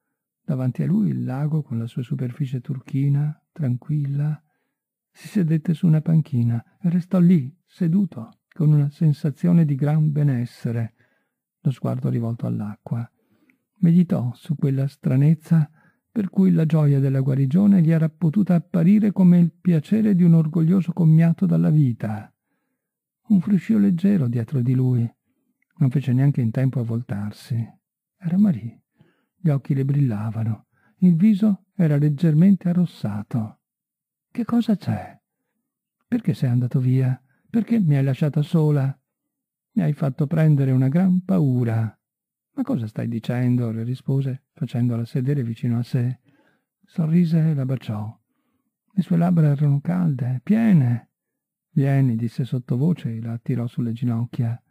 Davanti a lui il lago con la sua superficie turchina, tranquilla. Si sedette su una panchina e restò lì, seduto, con una sensazione di gran benessere, lo sguardo rivolto all'acqua. Meditò su quella stranezza per cui la gioia della guarigione gli era potuta apparire come il piacere di un orgoglioso commiato dalla vita. Un fruscio leggero dietro di lui. Non fece neanche in tempo a voltarsi. Era Marie. Gli occhi le brillavano. Il viso era leggermente arrossato. Che cosa c'è? Perché sei andato via? Perché mi hai lasciata sola? Mi hai fatto prendere una gran paura. Ma cosa stai dicendo? le rispose, facendola sedere vicino a sé. Sorrise e la baciò. Le sue labbra erano calde, piene. Vieni, disse sottovoce e la attirò sulle ginocchia.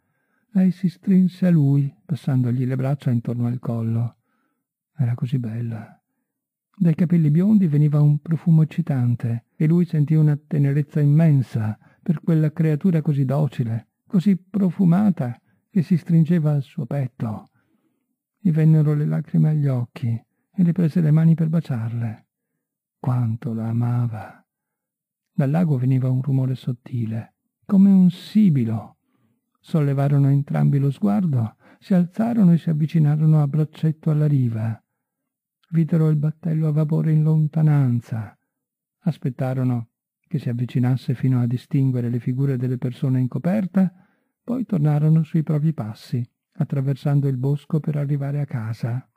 Lei si strinse a lui, passandogli le braccia intorno al collo. Era così bella. Dai capelli biondi veniva un profumo eccitante e lui sentì una tenerezza immensa per quella creatura così docile, così profumata, che si stringeva al suo petto gli vennero le lacrime agli occhi e le prese le mani per baciarle. Quanto la amava! Dal lago veniva un rumore sottile, come un sibilo. Sollevarono entrambi lo sguardo, si alzarono e si avvicinarono a braccetto alla riva. Videro il battello a vapore in lontananza. Aspettarono che si avvicinasse fino a distinguere le figure delle persone in coperta, poi tornarono sui propri passi attraversando il bosco per arrivare a casa.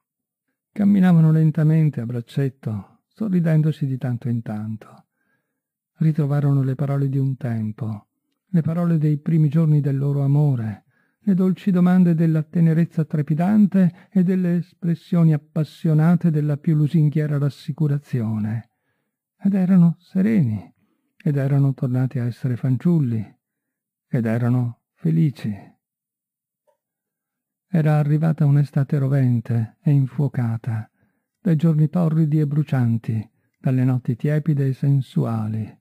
Camminavano lentamente a braccetto, sorridendosi di tanto in tanto. Ritrovarono le parole di un tempo, le parole dei primi giorni del loro amore, le dolci domande della tenerezza trepidante e delle espressioni appassionate della più lusinghiera rassicurazione. Ed erano sereni, ed erano tornati a essere fanciulli, ed erano felici. Era arrivata un'estate rovente e infuocata, dai giorni torridi e brucianti, dalle notti tiepide e sensuali.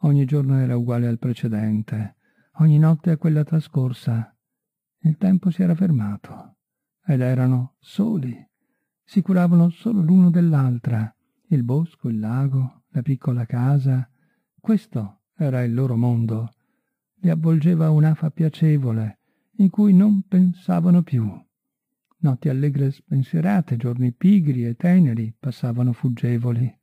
Ogni giorno era uguale al precedente, ogni notte a quella trascorsa. Il tempo si era fermato, ed erano soli. Si curavano solo l'uno dell'altra, il bosco, il lago, la piccola casa. Questo era il loro mondo. Li avvolgeva un'afa piacevole, in cui non pensavano più. Notti allegre e spensierate, giorni pigri e teneri passavano fuggevoli.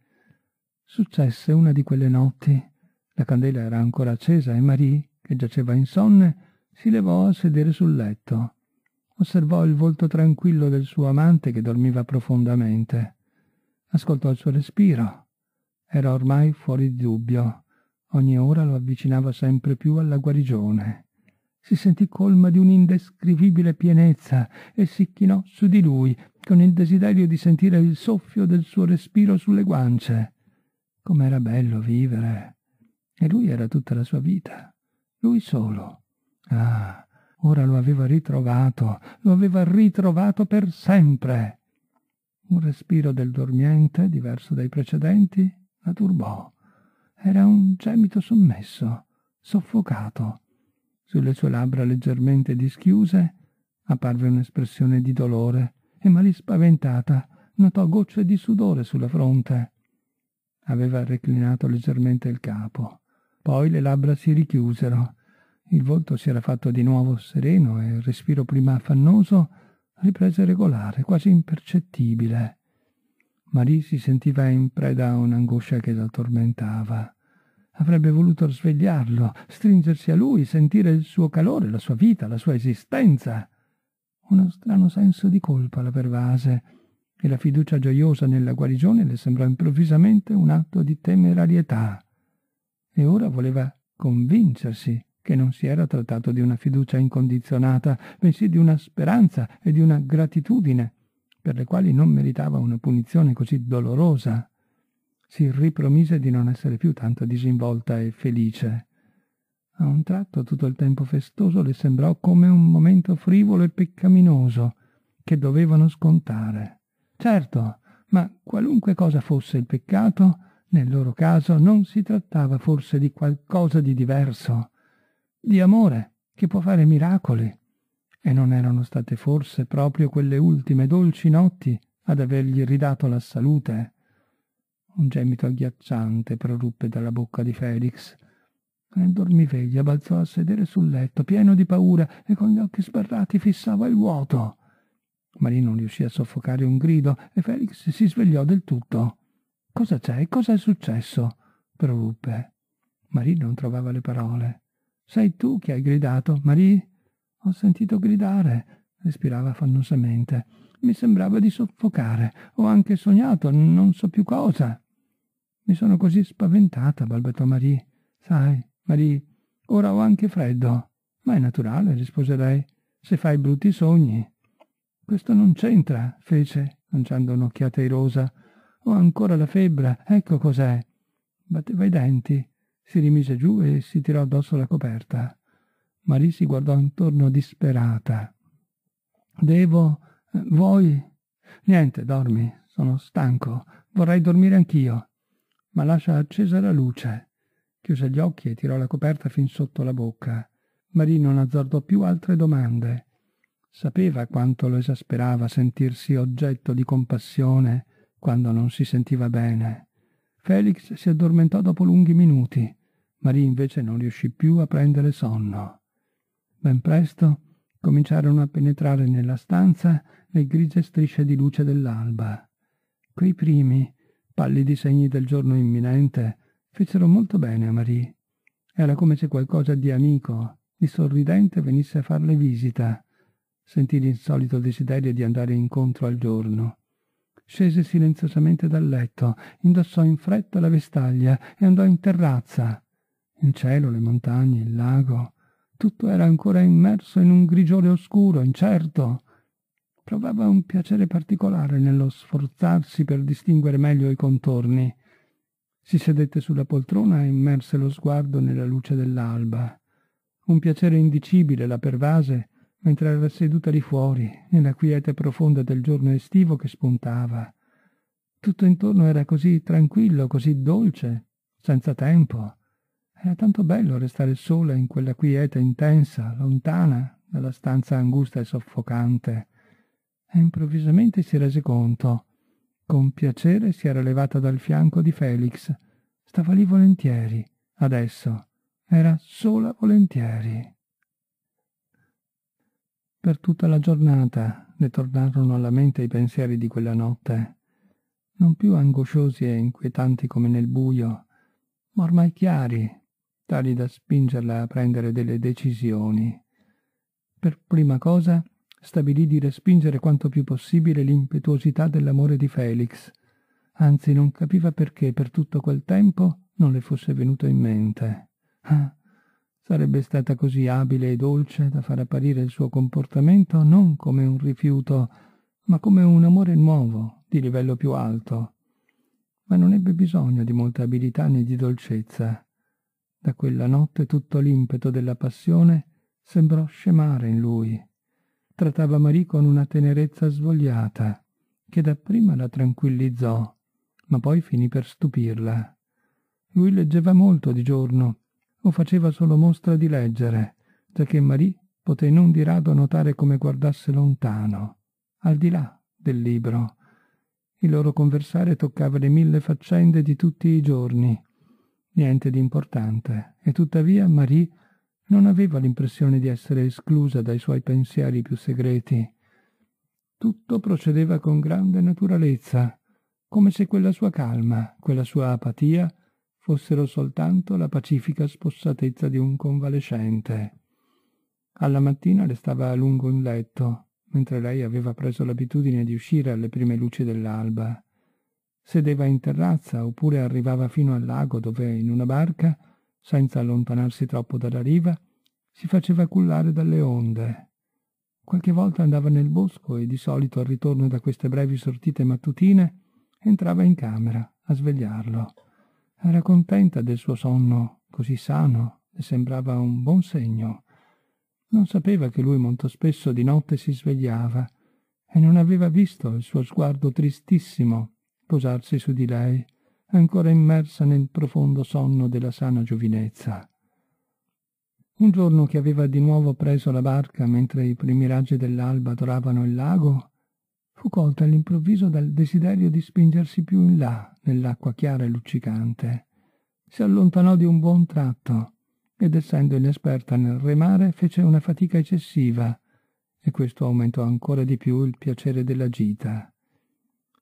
Successe una di quelle notti. La candela era ancora accesa e Marie, che giaceva insonne, si levò a sedere sul letto. Osservò il volto tranquillo del suo amante che dormiva profondamente. Ascoltò il suo respiro. Era ormai fuori di dubbio. Ogni ora lo avvicinava sempre più alla guarigione si sentì colma di un'indescrivibile pienezza e si chinò su di lui con il desiderio di sentire il soffio del suo respiro sulle guance. Com'era bello vivere! E lui era tutta la sua vita, lui solo. Ah, ora lo aveva ritrovato, lo aveva ritrovato per sempre. Un respiro del dormiente, diverso dai precedenti, la turbò. Era un gemito sommesso, soffocato sulle sue labbra leggermente dischiuse apparve un'espressione di dolore e Marie spaventata notò gocce di sudore sulla fronte. Aveva reclinato leggermente il capo. Poi le labbra si richiusero. Il volto si era fatto di nuovo sereno e il respiro prima affannoso riprese regolare, quasi impercettibile. Marie si sentiva in preda a un'angoscia che la tormentava. Avrebbe voluto svegliarlo, stringersi a lui, sentire il suo calore, la sua vita, la sua esistenza. Uno strano senso di colpa la pervase e la fiducia gioiosa nella guarigione le sembrò improvvisamente un atto di temerarietà. E ora voleva convincersi che non si era trattato di una fiducia incondizionata, bensì di una speranza e di una gratitudine, per le quali non meritava una punizione così dolorosa si ripromise di non essere più tanto disinvolta e felice. A un tratto tutto il tempo festoso le sembrò come un momento frivolo e peccaminoso che dovevano scontare. Certo, ma qualunque cosa fosse il peccato, nel loro caso non si trattava forse di qualcosa di diverso, di amore che può fare miracoli. E non erano state forse proprio quelle ultime dolci notti ad avergli ridato la salute? Un gemito agghiacciante proruppe dalla bocca di Felix. Nel dormiveglia balzò a sedere sul letto, pieno di paura, e con gli occhi sbarrati fissava il vuoto. Marie non riuscì a soffocare un grido e Felix si svegliò del tutto. Cosa c'è? Cosa è successo? proruppe. Marie non trovava le parole. Sei tu che hai gridato, Marie? Ho sentito gridare, respirava fannosamente. Mi sembrava di soffocare. Ho anche sognato, non so più cosa. Mi sono così spaventata, balbettò Marie. Sai, Marie, ora ho anche freddo. Ma è naturale, rispose lei, se fai brutti sogni. Questo non c'entra, fece, lanciando un'occhiata irosa. Ho ancora la febbre, ecco cos'è. Batteva i denti, si rimise giù e si tirò addosso la coperta. Marie si guardò intorno disperata. Devo... Eh, voi... Niente, dormi, sono stanco, vorrei dormire anch'io ma lascia accesa la luce. Chiuse gli occhi e tirò la coperta fin sotto la bocca. Marì non azzardò più altre domande. Sapeva quanto lo esasperava sentirsi oggetto di compassione quando non si sentiva bene. Felix si addormentò dopo lunghi minuti. Marì invece non riuscì più a prendere sonno. Ben presto cominciarono a penetrare nella stanza le grigie strisce di luce dell'alba. Quei primi pallidi segni del giorno imminente fecero molto bene a Marie. Era come se qualcosa di amico, di sorridente venisse a farle visita. Sentì l'insolito desiderio di andare incontro al giorno. Scese silenziosamente dal letto, indossò in fretta la vestaglia e andò in terrazza. Il cielo, le montagne, il lago, tutto era ancora immerso in un grigiore oscuro, incerto provava un piacere particolare nello sforzarsi per distinguere meglio i contorni. Si sedette sulla poltrona e immerse lo sguardo nella luce dell'alba. Un piacere indicibile la pervase mentre era seduta lì fuori, nella quiete profonda del giorno estivo che spuntava. Tutto intorno era così tranquillo, così dolce, senza tempo. Era tanto bello restare sola in quella quiete intensa, lontana dalla stanza angusta e soffocante e improvvisamente si rese conto. Con piacere si era levata dal fianco di Felix. Stava lì volentieri, adesso. Era sola volentieri. Per tutta la giornata le tornarono alla mente i pensieri di quella notte, non più angosciosi e inquietanti come nel buio, ma ormai chiari, tali da spingerla a prendere delle decisioni. Per prima cosa stabilì di respingere quanto più possibile l'impetuosità dell'amore di Felix. Anzi, non capiva perché per tutto quel tempo non le fosse venuto in mente. Ah, sarebbe stata così abile e dolce da far apparire il suo comportamento non come un rifiuto, ma come un amore nuovo, di livello più alto. Ma non ebbe bisogno di molta abilità né di dolcezza. Da quella notte tutto l'impeto della passione sembrò scemare in lui trattava Marie con una tenerezza svogliata, che dapprima la tranquillizzò, ma poi finì per stupirla. Lui leggeva molto di giorno, o faceva solo mostra di leggere, giacché Marie poté non di rado notare come guardasse lontano, al di là del libro. Il loro conversare toccava le mille faccende di tutti i giorni. Niente di importante, e tuttavia Marie non aveva l'impressione di essere esclusa dai suoi pensieri più segreti. Tutto procedeva con grande naturalezza, come se quella sua calma, quella sua apatia, fossero soltanto la pacifica spossatezza di un convalescente. Alla mattina restava a lungo in letto, mentre lei aveva preso l'abitudine di uscire alle prime luci dell'alba. Sedeva in terrazza oppure arrivava fino al lago dove, in una barca, senza allontanarsi troppo dalla riva, si faceva cullare dalle onde. Qualche volta andava nel bosco e di solito al ritorno da queste brevi sortite mattutine entrava in camera a svegliarlo. Era contenta del suo sonno così sano, le sembrava un buon segno. Non sapeva che lui molto spesso di notte si svegliava e non aveva visto il suo sguardo tristissimo posarsi su di lei ancora immersa nel profondo sonno della sana giovinezza. Un giorno che aveva di nuovo preso la barca mentre i primi raggi dell'alba doravano il lago, fu colta all'improvviso dal desiderio di spingersi più in là nell'acqua chiara e luccicante. Si allontanò di un buon tratto ed essendo inesperta nel remare fece una fatica eccessiva e questo aumentò ancora di più il piacere della gita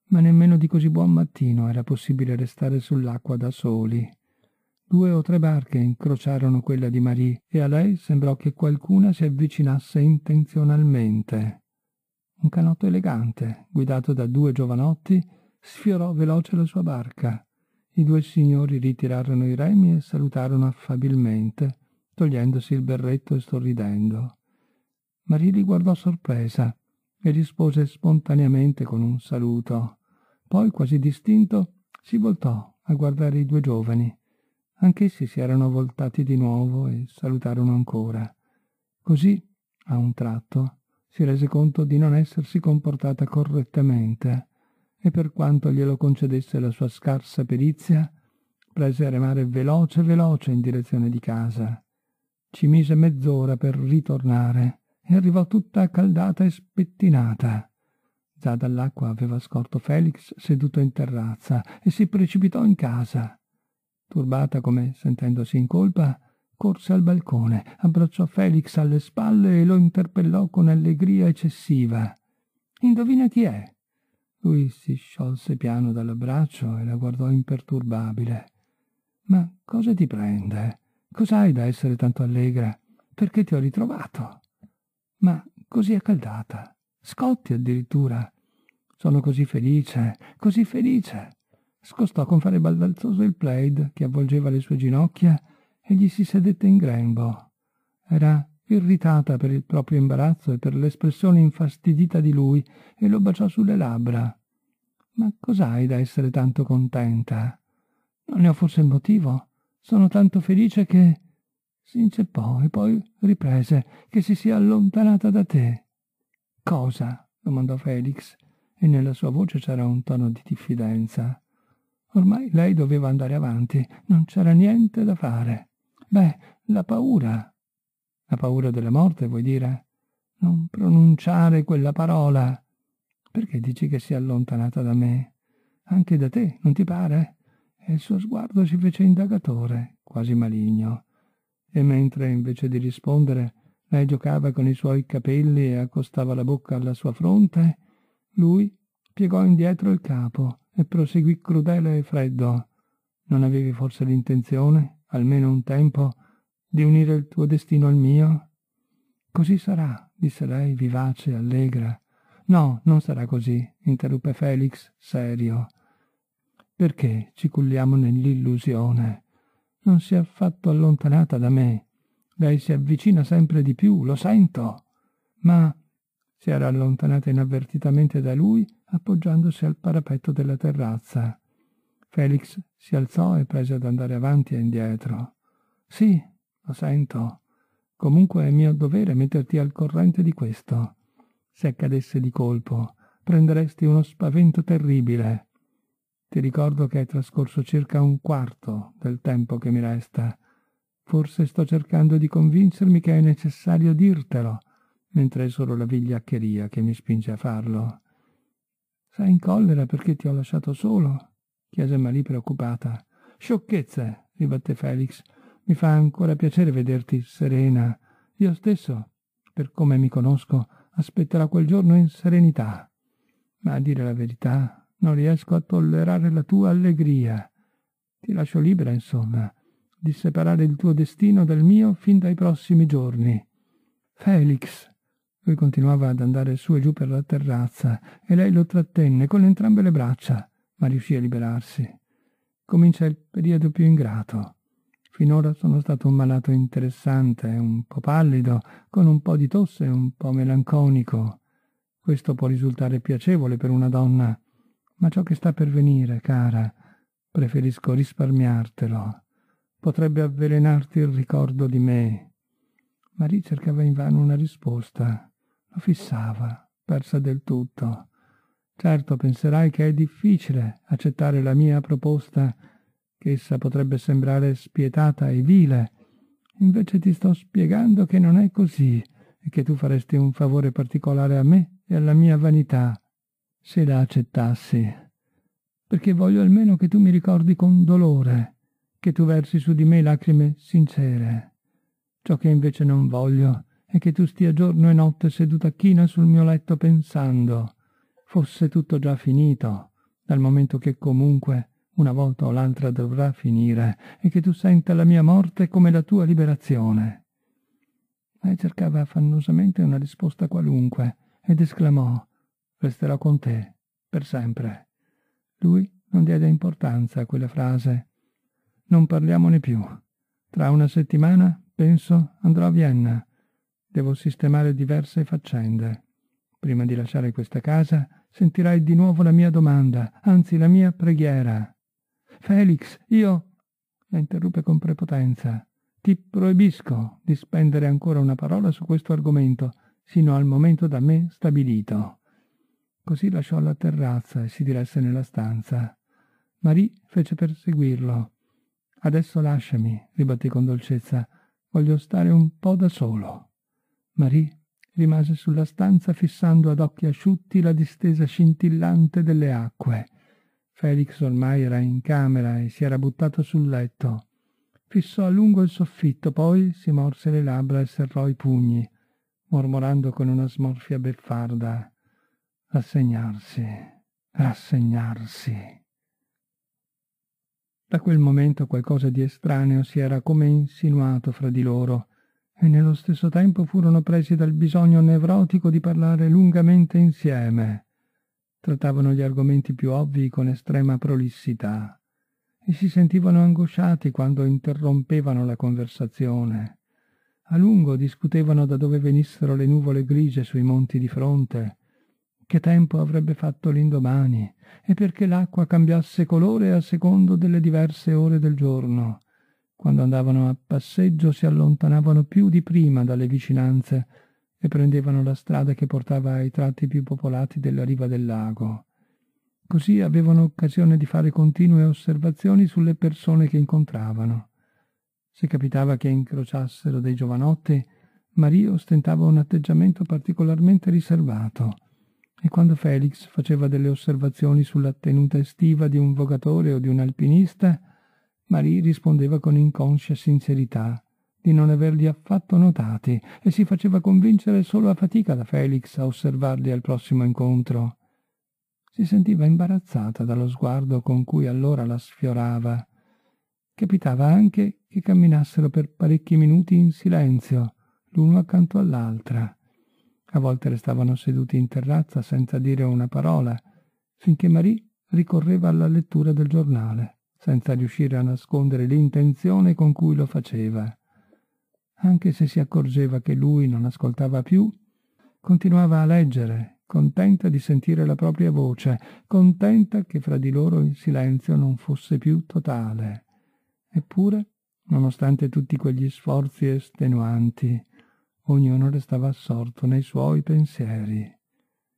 ma nemmeno di così buon mattino era possibile restare sull'acqua da soli. Due o tre barche incrociarono quella di Marie e a lei sembrò che qualcuna si avvicinasse intenzionalmente. Un canotto elegante, guidato da due giovanotti, sfiorò veloce la sua barca. I due signori ritirarono i remi e salutarono affabilmente, togliendosi il berretto e sorridendo. Marie li guardò sorpresa e rispose spontaneamente con un saluto. Poi, quasi distinto, si voltò a guardare i due giovani. Anch'essi si erano voltati di nuovo e salutarono ancora. Così, a un tratto, si rese conto di non essersi comportata correttamente e per quanto glielo concedesse la sua scarsa perizia, prese a remare veloce veloce in direzione di casa. Ci mise mezz'ora per ritornare e arrivò tutta accaldata e spettinata. Già dall'acqua aveva scorto Felix seduto in terrazza e si precipitò in casa. Turbata come sentendosi in colpa, corse al balcone, abbracciò Felix alle spalle e lo interpellò con allegria eccessiva. Indovina chi è? Lui si sciolse piano dall'abbraccio e la guardò imperturbabile. Ma cosa ti prende? Cos'hai da essere tanto allegra? Perché ti ho ritrovato? ma così accaldata. Scotti addirittura. Sono così felice, così felice. Scostò con fare baldanzoso il plaid che avvolgeva le sue ginocchia e gli si sedette in grembo. Era irritata per il proprio imbarazzo e per l'espressione infastidita di lui e lo baciò sulle labbra. Ma cos'hai da essere tanto contenta? Non ne ho forse il motivo? Sono tanto felice che si inceppò e poi riprese che si sia allontanata da te. Cosa? domandò Felix, e nella sua voce c'era un tono di diffidenza. Ormai lei doveva andare avanti, non c'era niente da fare. Beh, la paura. La paura della morte, vuoi dire? Non pronunciare quella parola. Perché dici che si è allontanata da me? Anche da te, non ti pare? E il suo sguardo si fece indagatore, quasi maligno e mentre, invece di rispondere, lei giocava con i suoi capelli e accostava la bocca alla sua fronte, lui piegò indietro il capo e proseguì crudele e freddo. Non avevi forse l'intenzione, almeno un tempo, di unire il tuo destino al mio? Così sarà, disse lei, vivace, allegra. No, non sarà così, interruppe Felix, serio. Perché ci culliamo nell'illusione? non si è affatto allontanata da me. Lei si avvicina sempre di più, lo sento. Ma si era allontanata inavvertitamente da lui, appoggiandosi al parapetto della terrazza. Felix si alzò e prese ad andare avanti e indietro. Sì, lo sento. Comunque è mio dovere metterti al corrente di questo. Se accadesse di colpo, prenderesti uno spavento terribile. Ti ricordo che è trascorso circa un quarto del tempo che mi resta. Forse sto cercando di convincermi che è necessario dirtelo, mentre è solo la vigliaccheria che mi spinge a farlo. Sei in collera perché ti ho lasciato solo? chiese Malì preoccupata. Sciocchezze, ribatté Felix. Mi fa ancora piacere vederti serena. Io stesso, per come mi conosco, aspetterò quel giorno in serenità. Ma a dire la verità, non riesco a tollerare la tua allegria. Ti lascio libera, insomma, di separare il tuo destino dal mio fin dai prossimi giorni. Felix. Lui continuava ad andare su e giù per la terrazza e lei lo trattenne con entrambe le braccia, ma riuscì a liberarsi. Comincia il periodo più ingrato. Finora sono stato un malato interessante, un po' pallido, con un po' di tosse e un po' melanconico. Questo può risultare piacevole per una donna, ma ciò che sta per venire, cara, preferisco risparmiartelo. Potrebbe avvelenarti il ricordo di me. Marie cercava invano una risposta. Lo fissava, persa del tutto. Certo, penserai che è difficile accettare la mia proposta, che essa potrebbe sembrare spietata e vile. Invece ti sto spiegando che non è così e che tu faresti un favore particolare a me e alla mia vanità se la accettassi, perché voglio almeno che tu mi ricordi con dolore, che tu versi su di me lacrime sincere. Ciò che invece non voglio è che tu stia giorno e notte seduta china sul mio letto pensando fosse tutto già finito, dal momento che comunque una volta o l'altra dovrà finire e che tu senta la mia morte come la tua liberazione. Lei cercava affannosamente una risposta qualunque ed esclamò resterò con te, per sempre. Lui non diede importanza a quella frase. Non parliamone più. Tra una settimana, penso, andrò a Vienna. Devo sistemare diverse faccende. Prima di lasciare questa casa, sentirai di nuovo la mia domanda, anzi la mia preghiera. Felix, io... la interruppe con prepotenza. Ti proibisco di spendere ancora una parola su questo argomento, sino al momento da me stabilito. Così lasciò la terrazza e si diresse nella stanza. Marie fece per seguirlo. Adesso lasciami, ribatté con dolcezza. Voglio stare un po' da solo. Marie rimase sulla stanza fissando ad occhi asciutti la distesa scintillante delle acque. Felix ormai era in camera e si era buttato sul letto. Fissò a lungo il soffitto, poi si morse le labbra e serrò i pugni, mormorando con una smorfia beffarda rassegnarsi, rassegnarsi. Da quel momento qualcosa di estraneo si era come insinuato fra di loro e nello stesso tempo furono presi dal bisogno nevrotico di parlare lungamente insieme. Trattavano gli argomenti più ovvi con estrema prolissità e si sentivano angosciati quando interrompevano la conversazione. A lungo discutevano da dove venissero le nuvole grigie sui monti di fronte, che tempo avrebbe fatto l'indomani e perché l'acqua cambiasse colore a secondo delle diverse ore del giorno. Quando andavano a passeggio si allontanavano più di prima dalle vicinanze e prendevano la strada che portava ai tratti più popolati della riva del lago. Così avevano occasione di fare continue osservazioni sulle persone che incontravano. Se capitava che incrociassero dei giovanotti, Maria ostentava un atteggiamento particolarmente riservato e quando Felix faceva delle osservazioni sulla tenuta estiva di un vogatore o di un alpinista, Marie rispondeva con inconscia sincerità di non averli affatto notati e si faceva convincere solo a fatica da Felix a osservarli al prossimo incontro. Si sentiva imbarazzata dallo sguardo con cui allora la sfiorava. Capitava anche che camminassero per parecchi minuti in silenzio, l'uno accanto all'altra, a volte restavano seduti in terrazza senza dire una parola, finché Marie ricorreva alla lettura del giornale, senza riuscire a nascondere l'intenzione con cui lo faceva. Anche se si accorgeva che lui non ascoltava più, continuava a leggere, contenta di sentire la propria voce, contenta che fra di loro il silenzio non fosse più totale. Eppure, nonostante tutti quegli sforzi estenuanti, ognuno restava assorto nei suoi pensieri.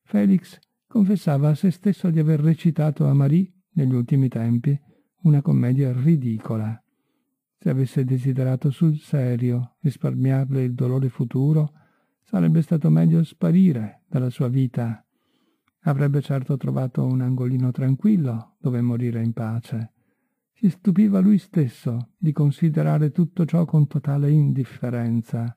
Felix confessava a se stesso di aver recitato a Marie, negli ultimi tempi, una commedia ridicola. Se avesse desiderato sul serio risparmiarle il dolore futuro, sarebbe stato meglio sparire dalla sua vita. Avrebbe certo trovato un angolino tranquillo dove morire in pace. Si stupiva lui stesso di considerare tutto ciò con totale indifferenza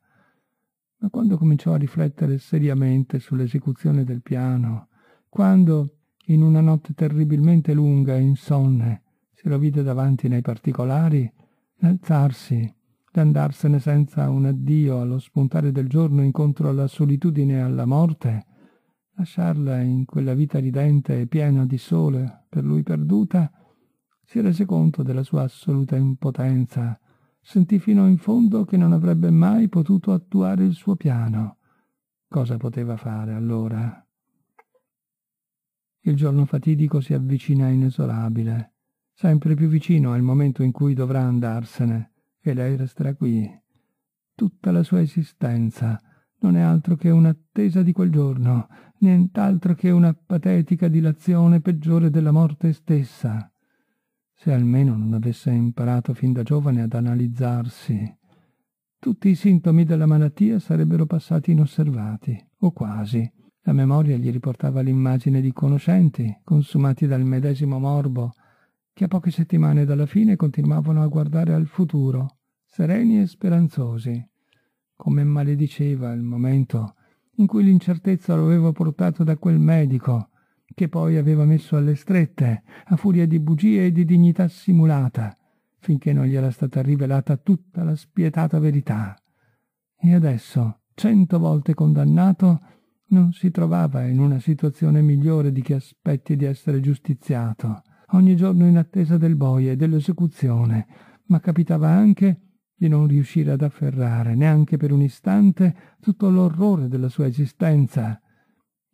ma quando cominciò a riflettere seriamente sull'esecuzione del piano, quando, in una notte terribilmente lunga e insonne, se lo vide davanti nei particolari, l'alzarsi, l'andarsene senza un addio allo spuntare del giorno incontro alla solitudine e alla morte, lasciarla in quella vita ridente e piena di sole per lui perduta, si rese conto della sua assoluta impotenza sentì fino in fondo che non avrebbe mai potuto attuare il suo piano. Cosa poteva fare allora? Il giorno fatidico si avvicina inesorabile, sempre più vicino al momento in cui dovrà andarsene, e lei resterà qui. Tutta la sua esistenza non è altro che un'attesa di quel giorno, nient'altro che una patetica dilazione peggiore della morte stessa se almeno non avesse imparato fin da giovane ad analizzarsi. Tutti i sintomi della malattia sarebbero passati inosservati, o quasi. La memoria gli riportava l'immagine di conoscenti, consumati dal medesimo morbo, che a poche settimane dalla fine continuavano a guardare al futuro, sereni e speranzosi, come malediceva il momento in cui l'incertezza lo aveva portato da quel medico, che poi aveva messo alle strette, a furia di bugie e di dignità simulata, finché non gli era stata rivelata tutta la spietata verità. E adesso, cento volte condannato, non si trovava in una situazione migliore di chi aspetti di essere giustiziato, ogni giorno in attesa del boia e dell'esecuzione, ma capitava anche di non riuscire ad afferrare neanche per un istante tutto l'orrore della sua esistenza,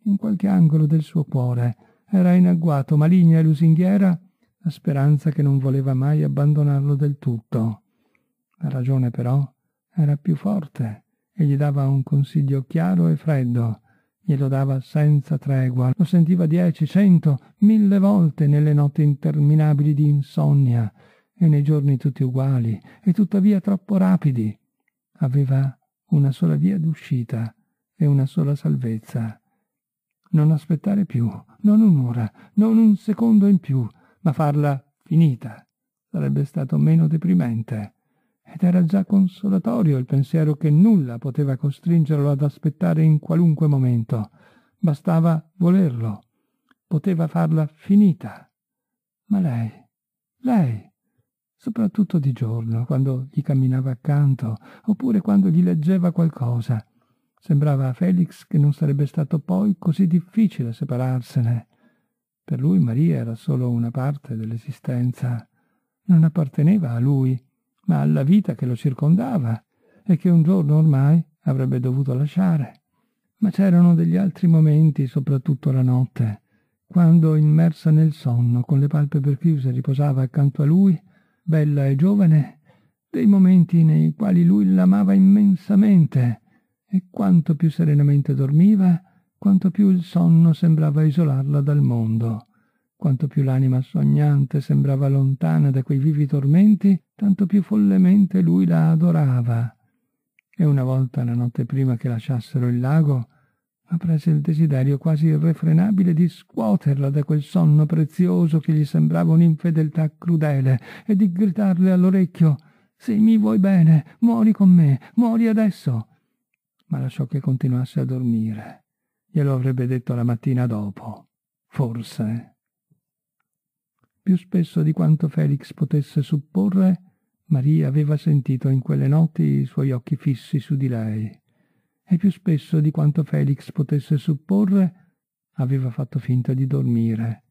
in qualche angolo del suo cuore era in agguato maligna e lusinghiera la speranza che non voleva mai abbandonarlo del tutto. La ragione però era più forte e gli dava un consiglio chiaro e freddo, glielo dava senza tregua, lo sentiva dieci, cento, mille volte nelle notti interminabili di insonnia e nei giorni tutti uguali e tuttavia troppo rapidi. Aveva una sola via d'uscita e una sola salvezza non aspettare più, non un'ora, non un secondo in più, ma farla finita. Sarebbe stato meno deprimente. Ed era già consolatorio il pensiero che nulla poteva costringerlo ad aspettare in qualunque momento. Bastava volerlo. Poteva farla finita. Ma lei, lei, soprattutto di giorno, quando gli camminava accanto, oppure quando gli leggeva qualcosa, Sembrava a Felix che non sarebbe stato poi così difficile separarsene. Per lui Maria era solo una parte dell'esistenza. Non apparteneva a lui, ma alla vita che lo circondava e che un giorno ormai avrebbe dovuto lasciare. Ma c'erano degli altri momenti, soprattutto la notte, quando, immersa nel sonno, con le palpebre chiuse, riposava accanto a lui, bella e giovane, dei momenti nei quali lui l'amava immensamente e quanto più serenamente dormiva, quanto più il sonno sembrava isolarla dal mondo, quanto più l'anima sognante sembrava lontana da quei vivi tormenti, tanto più follemente lui la adorava. E una volta la notte prima che lasciassero il lago, apprese il desiderio quasi irrefrenabile di scuoterla da quel sonno prezioso che gli sembrava un'infedeltà crudele e di gridarle all'orecchio «Se mi vuoi bene, muori con me, muori adesso!» ma lasciò che continuasse a dormire. Glielo avrebbe detto la mattina dopo, forse. Più spesso di quanto Felix potesse supporre, Maria aveva sentito in quelle notti i suoi occhi fissi su di lei, e più spesso di quanto Felix potesse supporre, aveva fatto finta di dormire,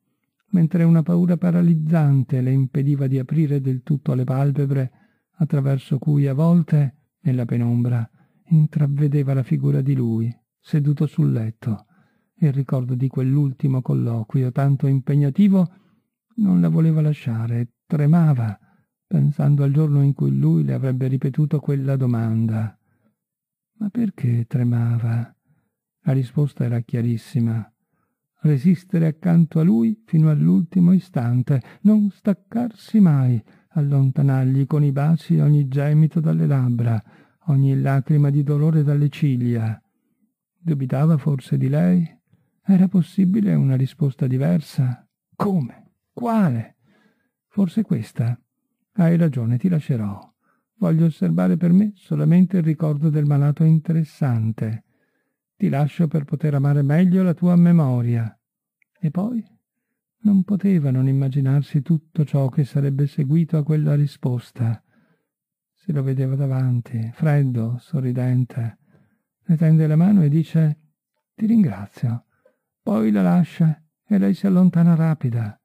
mentre una paura paralizzante le impediva di aprire del tutto le palpebre, attraverso cui a volte, nella penombra, intravedeva la figura di lui, seduto sul letto. Il ricordo di quell'ultimo colloquio tanto impegnativo non la voleva lasciare, tremava, pensando al giorno in cui lui le avrebbe ripetuto quella domanda. Ma perché tremava? La risposta era chiarissima. Resistere accanto a lui fino all'ultimo istante, non staccarsi mai, allontanargli con i baci ogni gemito dalle labbra, ogni lacrima di dolore dalle ciglia. Dubitava forse di lei? Era possibile una risposta diversa? Come? Quale? Forse questa. Hai ragione, ti lascerò. Voglio osservare per me solamente il ricordo del malato interessante. Ti lascio per poter amare meglio la tua memoria. E poi? Non poteva non immaginarsi tutto ciò che sarebbe seguito a quella risposta se lo vedeva davanti, freddo, sorridente. Le tende la mano e dice «Ti ringrazio». Poi la lascia e lei si allontana rapida.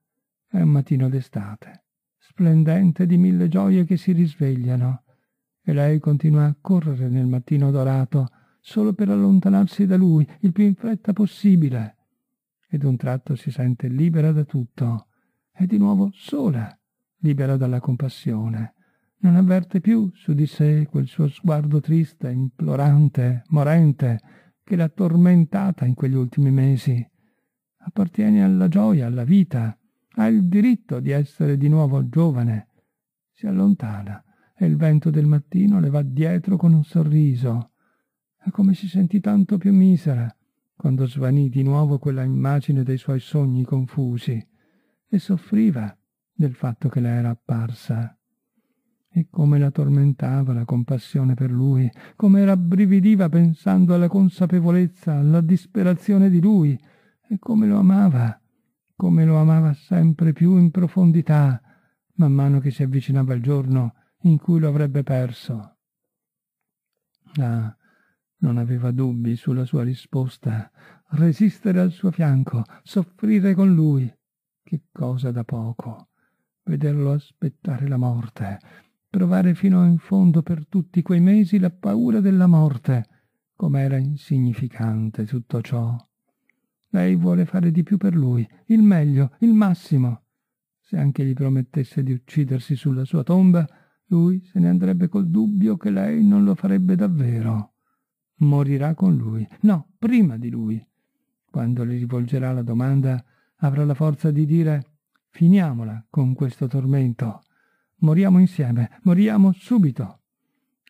È un mattino d'estate, splendente di mille gioie che si risvegliano, e lei continua a correre nel mattino dorato solo per allontanarsi da lui il più in fretta possibile. Ed un tratto si sente libera da tutto, E di nuovo sola, libera dalla compassione, non avverte più su di sé quel suo sguardo triste, implorante, morente, che l'ha tormentata in quegli ultimi mesi. Appartiene alla gioia, alla vita, ha il diritto di essere di nuovo giovane. Si allontana e il vento del mattino le va dietro con un sorriso. E come si sentì tanto più misera quando svanì di nuovo quella immagine dei suoi sogni confusi e soffriva del fatto che le era apparsa e come la tormentava la compassione per lui, come rabbrividiva pensando alla consapevolezza, alla disperazione di lui, e come lo amava, come lo amava sempre più in profondità, man mano che si avvicinava il giorno in cui lo avrebbe perso. Ah, non aveva dubbi sulla sua risposta, resistere al suo fianco, soffrire con lui, che cosa da poco, vederlo aspettare la morte, provare fino in fondo per tutti quei mesi la paura della morte, com'era insignificante tutto ciò. Lei vuole fare di più per lui, il meglio, il massimo. Se anche gli promettesse di uccidersi sulla sua tomba, lui se ne andrebbe col dubbio che lei non lo farebbe davvero. Morirà con lui, no, prima di lui. Quando le rivolgerà la domanda, avrà la forza di dire finiamola con questo tormento. Moriamo insieme, moriamo subito.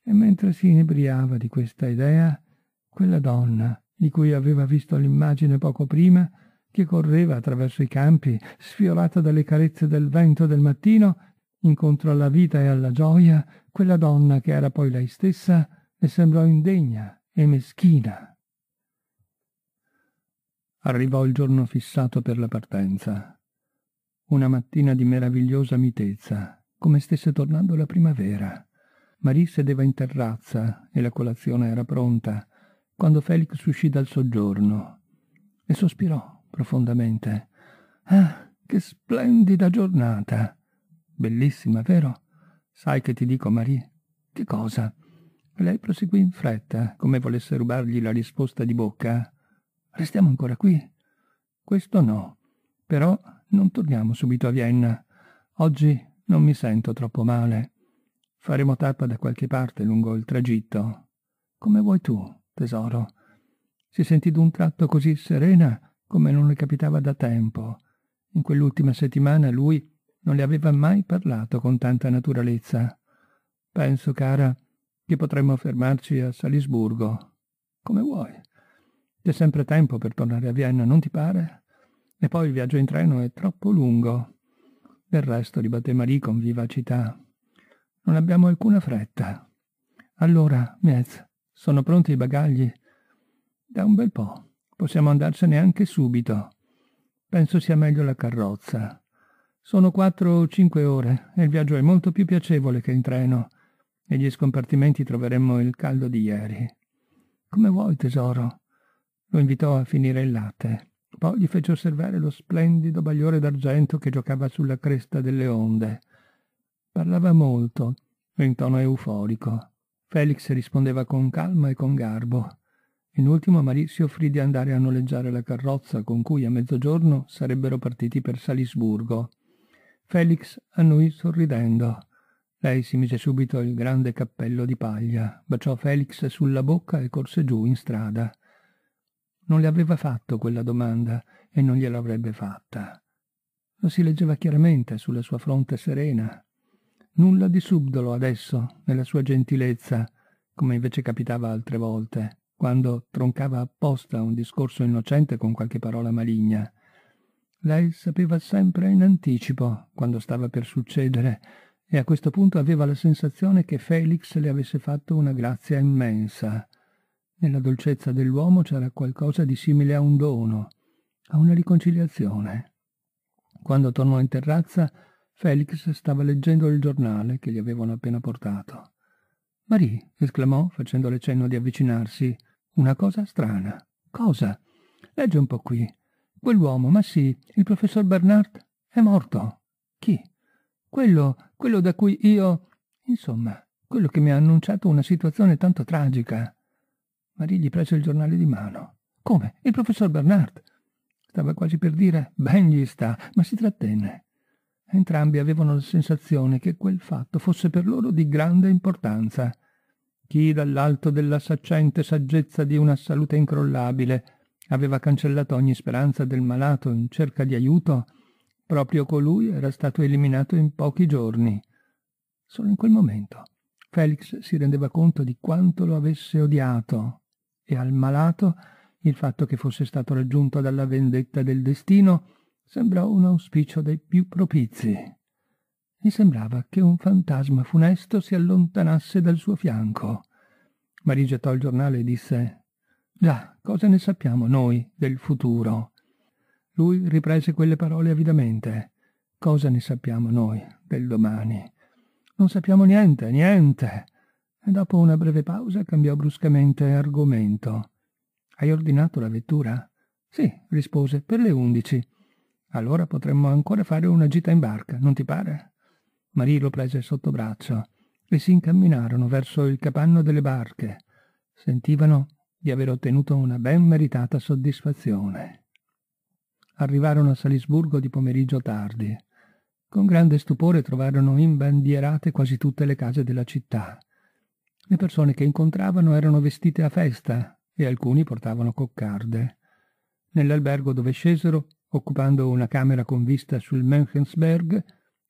E mentre si inebriava di questa idea, quella donna, di cui aveva visto l'immagine poco prima, che correva attraverso i campi, sfiorata dalle carezze del vento del mattino, incontro alla vita e alla gioia, quella donna che era poi lei stessa, le sembrò indegna e meschina. Arrivò il giorno fissato per la partenza. Una mattina di meravigliosa mitezza come stesse tornando la primavera. Marie sedeva in terrazza e la colazione era pronta quando Felix uscì dal soggiorno e sospirò profondamente. Ah, che splendida giornata! Bellissima, vero? Sai che ti dico, Marie? Che cosa? Lei proseguì in fretta, come volesse rubargli la risposta di bocca. Restiamo ancora qui? Questo no. Però non torniamo subito a Vienna. Oggi non mi sento troppo male. Faremo tappa da qualche parte lungo il tragitto. Come vuoi tu, tesoro. Si sentì d'un tratto così serena come non le capitava da tempo. In quell'ultima settimana lui non le aveva mai parlato con tanta naturalezza. Penso, cara, che potremmo fermarci a Salisburgo. Come vuoi. C'è sempre tempo per tornare a Vienna, non ti pare? E poi il viaggio in treno è troppo lungo. Del resto ribatté Marie con vivacità. Non abbiamo alcuna fretta. Allora, Miez, sono pronti i bagagli? Da un bel po'. Possiamo andarsene anche subito. Penso sia meglio la carrozza. Sono quattro o cinque ore e il viaggio è molto più piacevole che in treno. Negli scompartimenti troveremmo il caldo di ieri. Come vuoi, tesoro? Lo invitò a finire il latte. Poi gli fece osservare lo splendido bagliore d'argento che giocava sulla cresta delle onde. Parlava molto, in tono euforico. Felix rispondeva con calma e con garbo. In ultimo Marie si offrì di andare a noleggiare la carrozza con cui a mezzogiorno sarebbero partiti per Salisburgo. Felix annui sorridendo. Lei si mise subito il grande cappello di paglia, baciò Felix sulla bocca e corse giù in strada. Non le aveva fatto quella domanda e non gliela avrebbe fatta. Lo si leggeva chiaramente sulla sua fronte serena. Nulla di subdolo adesso nella sua gentilezza, come invece capitava altre volte, quando troncava apposta un discorso innocente con qualche parola maligna. Lei sapeva sempre in anticipo quando stava per succedere e a questo punto aveva la sensazione che Felix le avesse fatto una grazia immensa. Nella dolcezza dell'uomo c'era qualcosa di simile a un dono, a una riconciliazione. Quando tornò in terrazza, Felix stava leggendo il giornale che gli avevano appena portato. Marie, esclamò, facendole cenno di avvicinarsi, una cosa strana. Cosa? Leggi un po' qui. Quell'uomo, ma sì, il professor Bernard, è morto. Chi? Quello, quello da cui io... Insomma, quello che mi ha annunciato una situazione tanto tragica. Marie gli prese il giornale di mano. Come? Il professor Bernard? Stava quasi per dire ben gli sta, ma si trattenne. Entrambi avevano la sensazione che quel fatto fosse per loro di grande importanza. Chi dall'alto della saccente saggezza di una salute incrollabile aveva cancellato ogni speranza del malato in cerca di aiuto, proprio colui era stato eliminato in pochi giorni. Solo in quel momento Felix si rendeva conto di quanto lo avesse odiato, e al malato il fatto che fosse stato raggiunto dalla vendetta del destino sembrò un auspicio dei più propizi. Gli sembrava che un fantasma funesto si allontanasse dal suo fianco. Marie gettò il giornale e disse «Già, cosa ne sappiamo noi del futuro?» Lui riprese quelle parole avidamente. «Cosa ne sappiamo noi del domani?» «Non sappiamo niente, niente!» e dopo una breve pausa cambiò bruscamente argomento. Hai ordinato la vettura? Sì, rispose, per le undici. Allora potremmo ancora fare una gita in barca, non ti pare? Marie lo prese sotto braccio e si incamminarono verso il capanno delle barche. Sentivano di aver ottenuto una ben meritata soddisfazione. Arrivarono a Salisburgo di pomeriggio tardi. Con grande stupore trovarono imbandierate quasi tutte le case della città. Le persone che incontravano erano vestite a festa e alcuni portavano coccarde. Nell'albergo dove scesero, occupando una camera con vista sul Mönchensberg,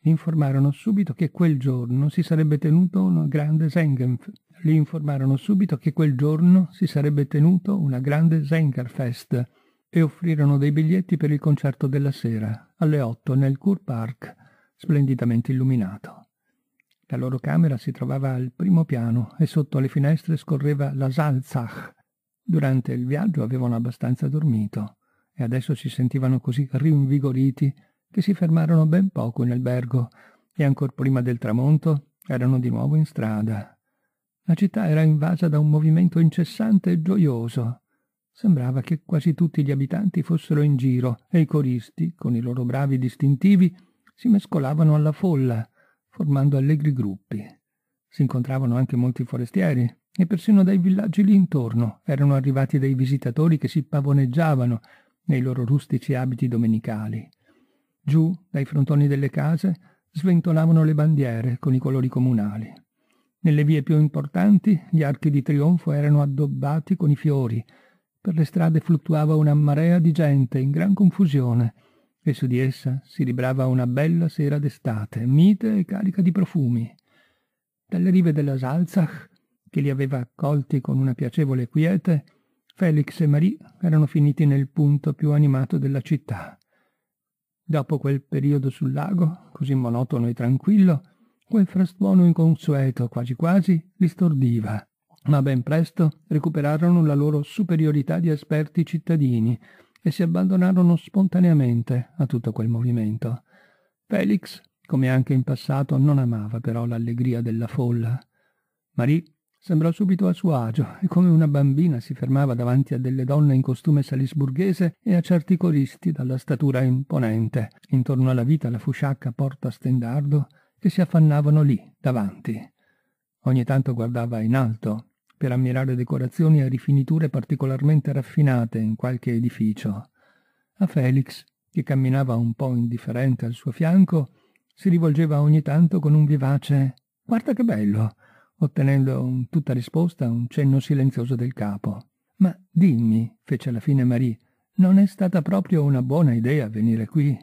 informarono subito che quel giorno si sarebbe tenuto una grande Sengenf. Li informarono subito che quel giorno si sarebbe tenuto una grande Sengerfest e offrirono dei biglietti per il concerto della sera, alle otto nel Kurpark, splendidamente illuminato. La loro camera si trovava al primo piano e sotto le finestre scorreva la Salzach. Durante il viaggio avevano abbastanza dormito e adesso si sentivano così rinvigoriti che si fermarono ben poco in albergo e ancor prima del tramonto erano di nuovo in strada. La città era invasa da un movimento incessante e gioioso. Sembrava che quasi tutti gli abitanti fossero in giro e i coristi, con i loro bravi distintivi, si mescolavano alla folla formando allegri gruppi. Si incontravano anche molti forestieri e persino dai villaggi lì intorno erano arrivati dei visitatori che si pavoneggiavano nei loro rustici abiti domenicali. Giù, dai frontoni delle case, sventolavano le bandiere con i colori comunali. Nelle vie più importanti gli archi di trionfo erano addobbati con i fiori, per le strade fluttuava una marea di gente in gran confusione, e su di essa si librava una bella sera d'estate, mite e carica di profumi. Dalle rive della Salzach, che li aveva accolti con una piacevole quiete, Felix e Marie erano finiti nel punto più animato della città. Dopo quel periodo sul lago, così monotono e tranquillo, quel frastuono inconsueto quasi quasi li stordiva, ma ben presto recuperarono la loro superiorità di esperti cittadini e si abbandonarono spontaneamente a tutto quel movimento. Felix, come anche in passato, non amava però l'allegria della folla. Marie sembrò subito a suo agio e come una bambina si fermava davanti a delle donne in costume salisburghese e a certi coristi dalla statura imponente, intorno alla vita la fusciacca porta stendardo, che si affannavano lì, davanti. Ogni tanto guardava in alto, per ammirare decorazioni e rifiniture particolarmente raffinate in qualche edificio. A Felix, che camminava un po' indifferente al suo fianco, si rivolgeva ogni tanto con un vivace «Guarda che bello!» ottenendo in tutta risposta un cenno silenzioso del capo. «Ma dimmi», fece alla fine Marie, «non è stata proprio una buona idea venire qui?»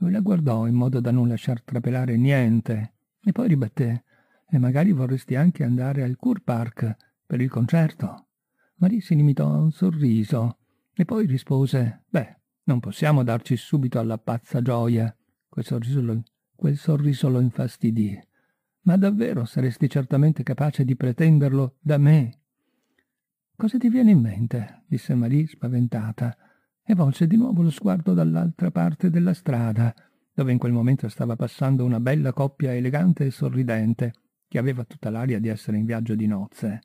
La guardò in modo da non lasciar trapelare niente e poi ribatté «E magari vorresti anche andare al Cour Park per il concerto. Marie si limitò a un sorriso e poi rispose Beh, non possiamo darci subito alla pazza gioia. Quel sorriso lo, quel sorriso lo infastidì. Ma davvero saresti certamente capace di pretenderlo da me? Cosa ti viene in mente? disse Marie spaventata e volse di nuovo lo sguardo dall'altra parte della strada, dove in quel momento stava passando una bella coppia elegante e sorridente, che aveva tutta l'aria di essere in viaggio di nozze.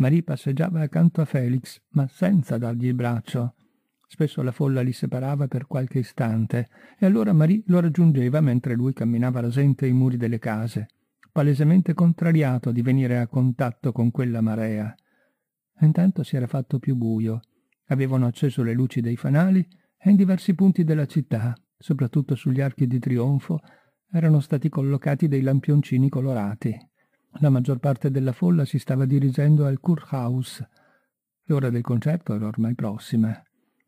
Marie passeggiava accanto a Felix, ma senza dargli il braccio. Spesso la folla li separava per qualche istante, e allora Marie lo raggiungeva mentre lui camminava rasente ai muri delle case, palesemente contrariato di venire a contatto con quella marea. Intanto si era fatto più buio. Avevano acceso le luci dei fanali e in diversi punti della città, soprattutto sugli archi di trionfo, erano stati collocati dei lampioncini colorati. La maggior parte della folla si stava dirigendo al Kurhaus. L'ora del concerto era ormai prossima.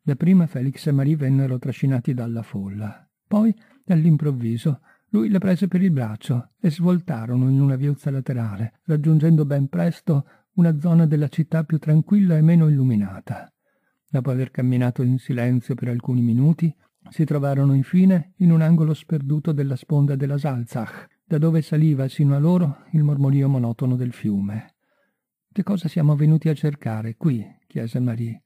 Dapprima Felix e Marie vennero trascinati dalla folla. Poi, all'improvviso, lui la prese per il braccio e svoltarono in una viuzza laterale, raggiungendo ben presto una zona della città più tranquilla e meno illuminata. Dopo aver camminato in silenzio per alcuni minuti, si trovarono infine in un angolo sperduto della sponda della Salzach, da dove saliva sino a loro il mormorio monotono del fiume. Che cosa siamo venuti a cercare qui? chiese Marie.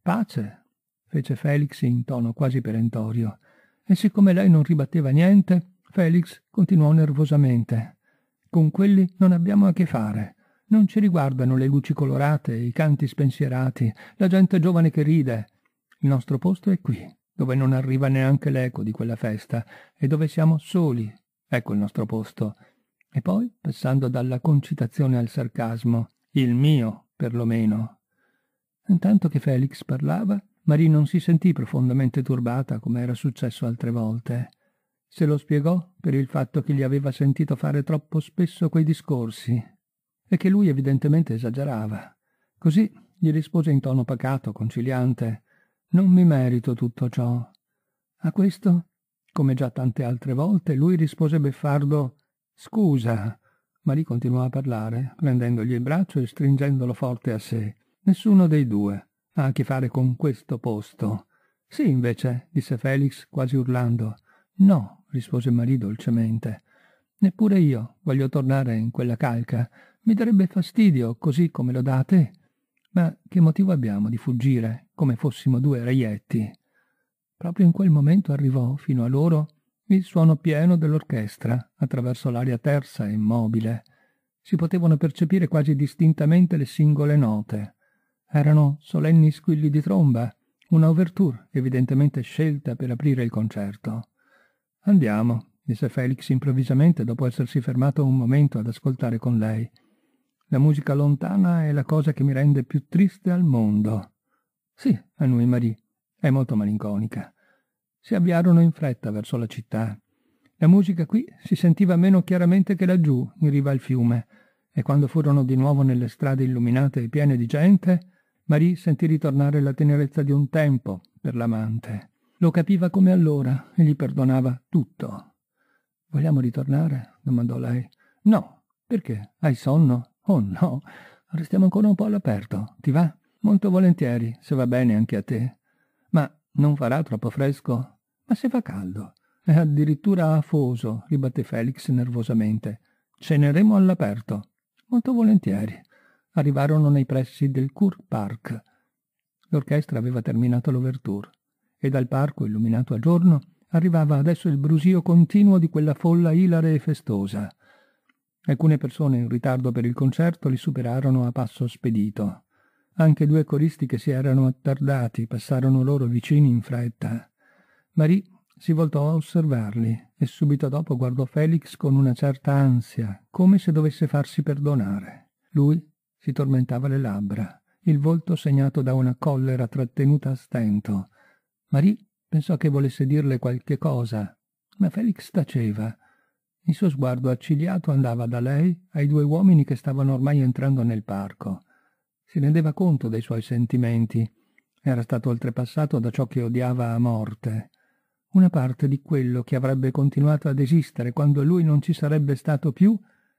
Pace, fece Felix in tono quasi perentorio. E siccome lei non ribatteva niente, Felix continuò nervosamente. Con quelli non abbiamo a che fare. Non ci riguardano le luci colorate, i canti spensierati, la gente giovane che ride. Il nostro posto è qui, dove non arriva neanche l'eco di quella festa e dove siamo soli Ecco il nostro posto. E poi, passando dalla concitazione al sarcasmo, il mio, perlomeno. Intanto che Felix parlava, Marie non si sentì profondamente turbata come era successo altre volte. Se lo spiegò per il fatto che gli aveva sentito fare troppo spesso quei discorsi e che lui evidentemente esagerava. Così gli rispose in tono pacato, conciliante, Non mi merito tutto ciò. A questo come già tante altre volte, lui rispose beffardo «Scusa», ma lì continuò a parlare, prendendogli il braccio e stringendolo forte a sé. Nessuno dei due ha a che fare con questo posto. «Sì, invece», disse Felix, quasi urlando. «No», rispose Marie dolcemente. «Neppure io voglio tornare in quella calca. Mi darebbe fastidio, così come lo date. Ma che motivo abbiamo di fuggire, come fossimo due reietti?» Proprio in quel momento arrivò fino a loro il suono pieno dell'orchestra, attraverso l'aria tersa e immobile. Si potevano percepire quasi distintamente le singole note. Erano solenni squilli di tromba, una overture evidentemente scelta per aprire il concerto. Andiamo, disse Felix improvvisamente dopo essersi fermato un momento ad ascoltare con lei. La musica lontana è la cosa che mi rende più triste al mondo. Sì, annui Marie. È molto malinconica. Si avviarono in fretta verso la città. La musica qui si sentiva meno chiaramente che laggiù, in riva al fiume, e quando furono di nuovo nelle strade illuminate e piene di gente, Marie sentì ritornare la tenerezza di un tempo per l'amante. Lo capiva come allora e gli perdonava tutto. Vogliamo ritornare? domandò lei. No. Perché? Hai sonno? Oh no. Restiamo ancora un po' all'aperto. Ti va? Molto volentieri, se va bene anche a te. Ma non farà troppo fresco? Ma se fa caldo. È addirittura afoso, ribatte Felix nervosamente. Ceneremo all'aperto. Molto volentieri. Arrivarono nei pressi del Cour Park. L'orchestra aveva terminato l'ouverture e dal parco, illuminato a giorno, arrivava adesso il brusio continuo di quella folla ilare e festosa. Alcune persone in ritardo per il concerto li superarono a passo spedito. Anche due coristi che si erano attardati passarono loro vicini in fretta. Marie si voltò a osservarli e subito dopo guardò Felix con una certa ansia, come se dovesse farsi perdonare. Lui si tormentava le labbra, il volto segnato da una collera trattenuta a stento. Marie pensò che volesse dirle qualche cosa, ma Felix taceva. Il suo sguardo accigliato andava da lei ai due uomini che stavano ormai entrando nel parco. Si rendeva conto dei suoi sentimenti. Era stato oltrepassato da ciò che odiava a morte. Una parte di quello che avrebbe continuato ad esistere quando lui non ci sarebbe stato più,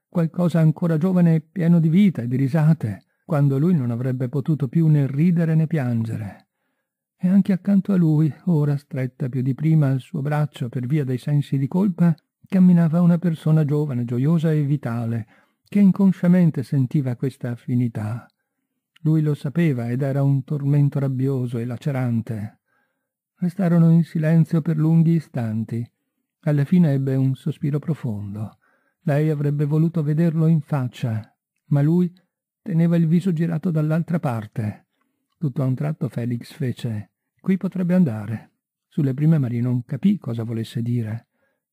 qualcosa ancora giovane e pieno di vita e di risate, quando lui non avrebbe potuto più né ridere né piangere. E anche accanto a lui, ora stretta più di prima al suo braccio per via dei sensi di colpa, camminava una persona giovane, gioiosa e vitale, che inconsciamente sentiva questa affinità. Lui lo sapeva ed era un tormento rabbioso e lacerante. Restarono in silenzio per lunghi istanti. Alla fine ebbe un sospiro profondo. Lei avrebbe voluto vederlo in faccia, ma lui teneva il viso girato dall'altra parte. Tutto a un tratto Felix fece «Qui potrebbe andare». Sulle prime Marie non capì cosa volesse dire.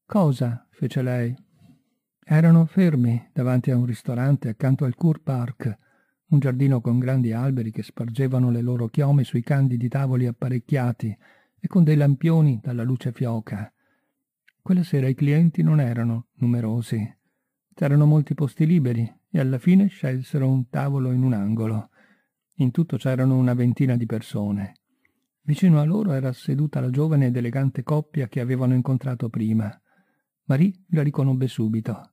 «Cosa?» fece lei. Erano fermi davanti a un ristorante accanto al Cour Park un giardino con grandi alberi che spargevano le loro chiome sui candidi tavoli apparecchiati e con dei lampioni dalla luce fioca. Quella sera i clienti non erano numerosi. C'erano molti posti liberi e alla fine scelsero un tavolo in un angolo. In tutto c'erano una ventina di persone. Vicino a loro era seduta la giovane ed elegante coppia che avevano incontrato prima. Marie la riconobbe subito.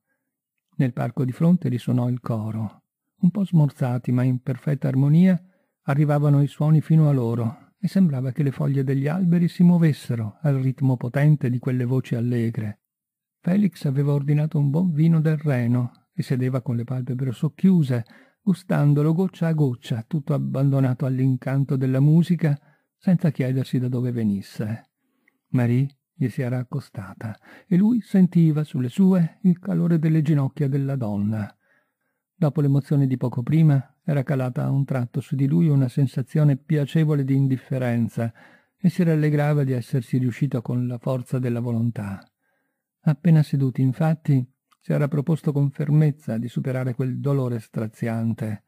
Nel parco di fronte risuonò il coro un po' smorzati ma in perfetta armonia, arrivavano i suoni fino a loro e sembrava che le foglie degli alberi si muovessero al ritmo potente di quelle voci allegre. Felix aveva ordinato un buon vino del Reno e sedeva con le palpebre socchiuse, gustandolo goccia a goccia, tutto abbandonato all'incanto della musica, senza chiedersi da dove venisse. Marie gli si era accostata e lui sentiva sulle sue il calore delle ginocchia della donna. Dopo l'emozione di poco prima, era calata a un tratto su di lui una sensazione piacevole di indifferenza e si rallegrava di essersi riuscito con la forza della volontà. Appena seduti, infatti, si era proposto con fermezza di superare quel dolore straziante.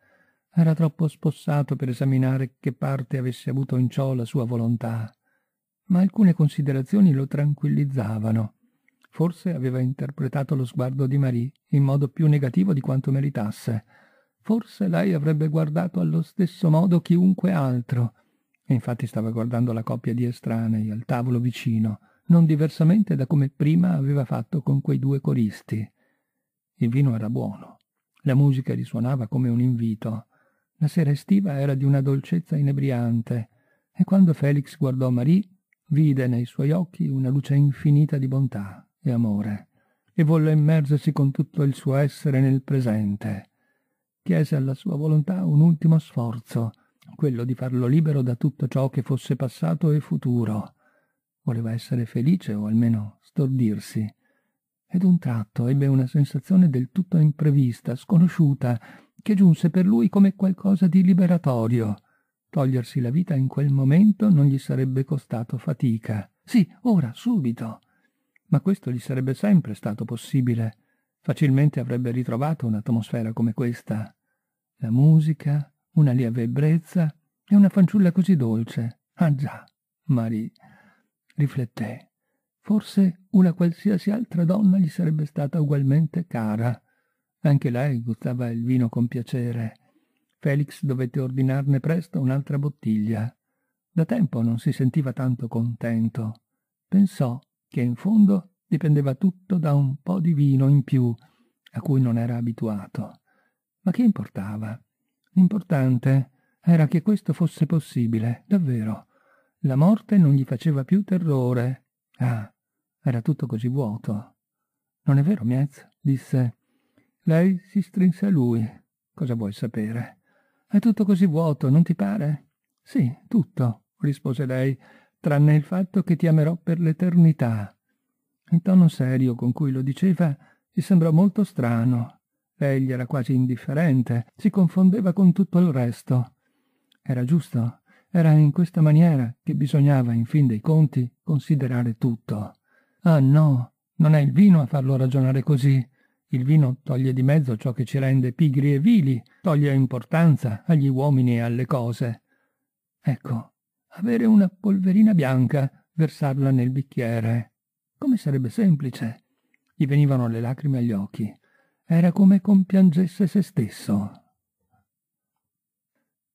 Era troppo spossato per esaminare che parte avesse avuto in ciò la sua volontà. Ma alcune considerazioni lo tranquillizzavano. Forse aveva interpretato lo sguardo di Marie in modo più negativo di quanto meritasse. Forse lei avrebbe guardato allo stesso modo chiunque altro. E infatti stava guardando la coppia di estranei al tavolo vicino, non diversamente da come prima aveva fatto con quei due coristi. Il vino era buono. La musica risuonava come un invito. La sera estiva era di una dolcezza inebriante. E quando Felix guardò Marie, vide nei suoi occhi una luce infinita di bontà e amore, e volle immergersi con tutto il suo essere nel presente. Chiese alla sua volontà un ultimo sforzo, quello di farlo libero da tutto ciò che fosse passato e futuro. Voleva essere felice o almeno stordirsi. Ed un tratto ebbe una sensazione del tutto imprevista, sconosciuta, che giunse per lui come qualcosa di liberatorio. Togliersi la vita in quel momento non gli sarebbe costato fatica. Sì, ora, subito ma questo gli sarebbe sempre stato possibile. Facilmente avrebbe ritrovato un'atmosfera come questa. La musica, una lieve ebbrezza e una fanciulla così dolce. Ah già, Marie. Rifletté. Forse una qualsiasi altra donna gli sarebbe stata ugualmente cara. Anche lei gustava il vino con piacere. Felix dovette ordinarne presto un'altra bottiglia. Da tempo non si sentiva tanto contento. Pensò che in fondo dipendeva tutto da un po' di vino in più a cui non era abituato. Ma che importava? L'importante era che questo fosse possibile, davvero. La morte non gli faceva più terrore. Ah, era tutto così vuoto. Non è vero, Miez? disse. Lei si strinse a lui. Cosa vuoi sapere? È tutto così vuoto, non ti pare? Sì, tutto, rispose lei, tranne il fatto che ti amerò per l'eternità. Il tono serio con cui lo diceva gli sembrò molto strano. Egli era quasi indifferente, si confondeva con tutto il resto. Era giusto, era in questa maniera che bisognava, in fin dei conti, considerare tutto. Ah no, non è il vino a farlo ragionare così. Il vino toglie di mezzo ciò che ci rende pigri e vili, toglie importanza agli uomini e alle cose. Ecco, avere una polverina bianca, versarla nel bicchiere. Come sarebbe semplice. Gli venivano le lacrime agli occhi. Era come compiangesse se stesso.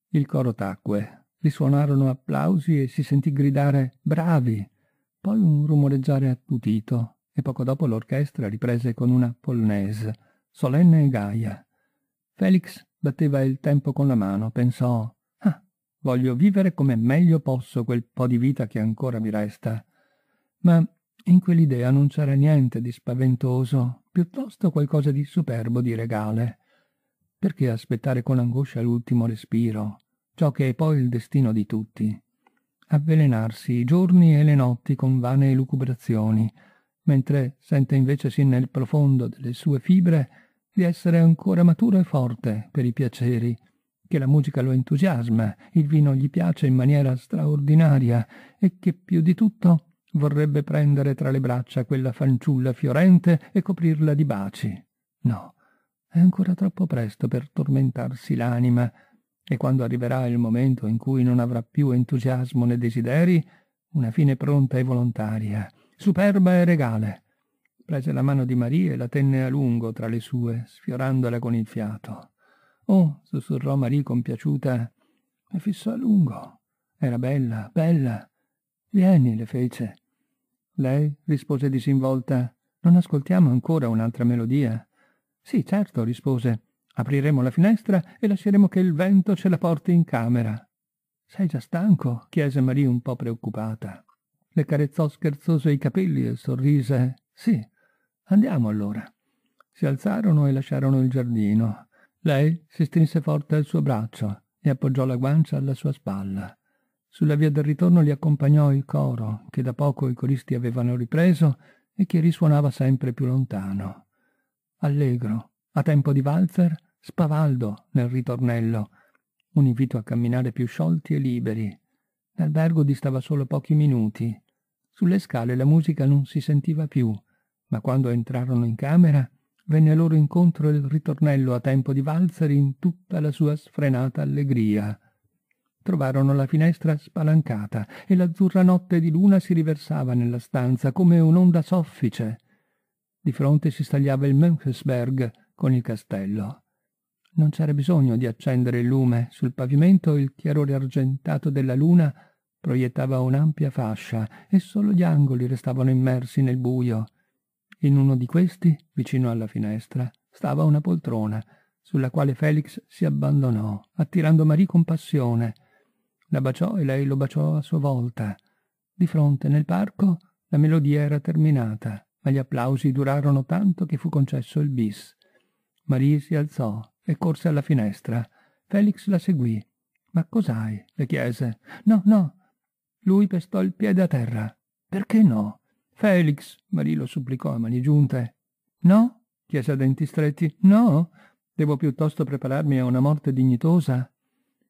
Il coro tacque, risuonarono applausi e si sentì gridare bravi, poi un rumoreggiare attutito e poco dopo l'orchestra riprese con una polnaise, solenne e gaia. Felix batteva il tempo con la mano, pensò Voglio vivere come meglio posso quel po' di vita che ancora mi resta. Ma in quell'idea non c'era niente di spaventoso, piuttosto qualcosa di superbo, di regale. Perché aspettare con angoscia l'ultimo respiro, ciò che è poi il destino di tutti? Avvelenarsi i giorni e le notti con vane elucubrazioni, mentre sente invece sin nel profondo delle sue fibre di essere ancora maturo e forte per i piaceri, che la musica lo entusiasma, il vino gli piace in maniera straordinaria e che più di tutto vorrebbe prendere tra le braccia quella fanciulla fiorente e coprirla di baci. No, è ancora troppo presto per tormentarsi l'anima e quando arriverà il momento in cui non avrà più entusiasmo né desideri, una fine pronta e volontaria, superba e regale. Prese la mano di Maria e la tenne a lungo tra le sue, sfiorandola con il fiato. Oh, sussurrò Marie compiaciuta. Mi fissò a lungo. Era bella, bella. Vieni, le fece. Lei rispose disinvolta. Non ascoltiamo ancora un'altra melodia? Sì, certo, rispose. Apriremo la finestra e lasceremo che il vento ce la porti in camera. Sei già stanco? chiese Marie un po' preoccupata. Le carezzò scherzoso i capelli e sorrise. Sì, andiamo allora. Si alzarono e lasciarono il giardino. Lei si strinse forte al suo braccio e appoggiò la guancia alla sua spalla. Sulla via del ritorno li accompagnò il coro, che da poco i coristi avevano ripreso e che risuonava sempre più lontano. Allegro, a tempo di valzer, spavaldo nel ritornello, un invito a camminare più sciolti e liberi. L'albergo distava solo pochi minuti. Sulle scale la musica non si sentiva più, ma quando entrarono in camera venne loro incontro il ritornello a tempo di valzer in tutta la sua sfrenata allegria. Trovarono la finestra spalancata e l'azzurra notte di luna si riversava nella stanza come un'onda soffice. Di fronte si stagliava il Münchesberg con il castello. Non c'era bisogno di accendere il lume. Sul pavimento il chiarore argentato della luna proiettava un'ampia fascia e solo gli angoli restavano immersi nel buio. In uno di questi, vicino alla finestra, stava una poltrona, sulla quale Felix si abbandonò, attirando Marie con passione. La baciò e lei lo baciò a sua volta. Di fronte, nel parco, la melodia era terminata, ma gli applausi durarono tanto che fu concesso il bis. Marie si alzò e corse alla finestra. Felix la seguì. Ma cos'hai? le chiese. No, no. Lui pestò il piede a terra. Perché no? Felix, Marie lo supplicò a mani giunte. No? chiese a denti stretti. No? Devo piuttosto prepararmi a una morte dignitosa?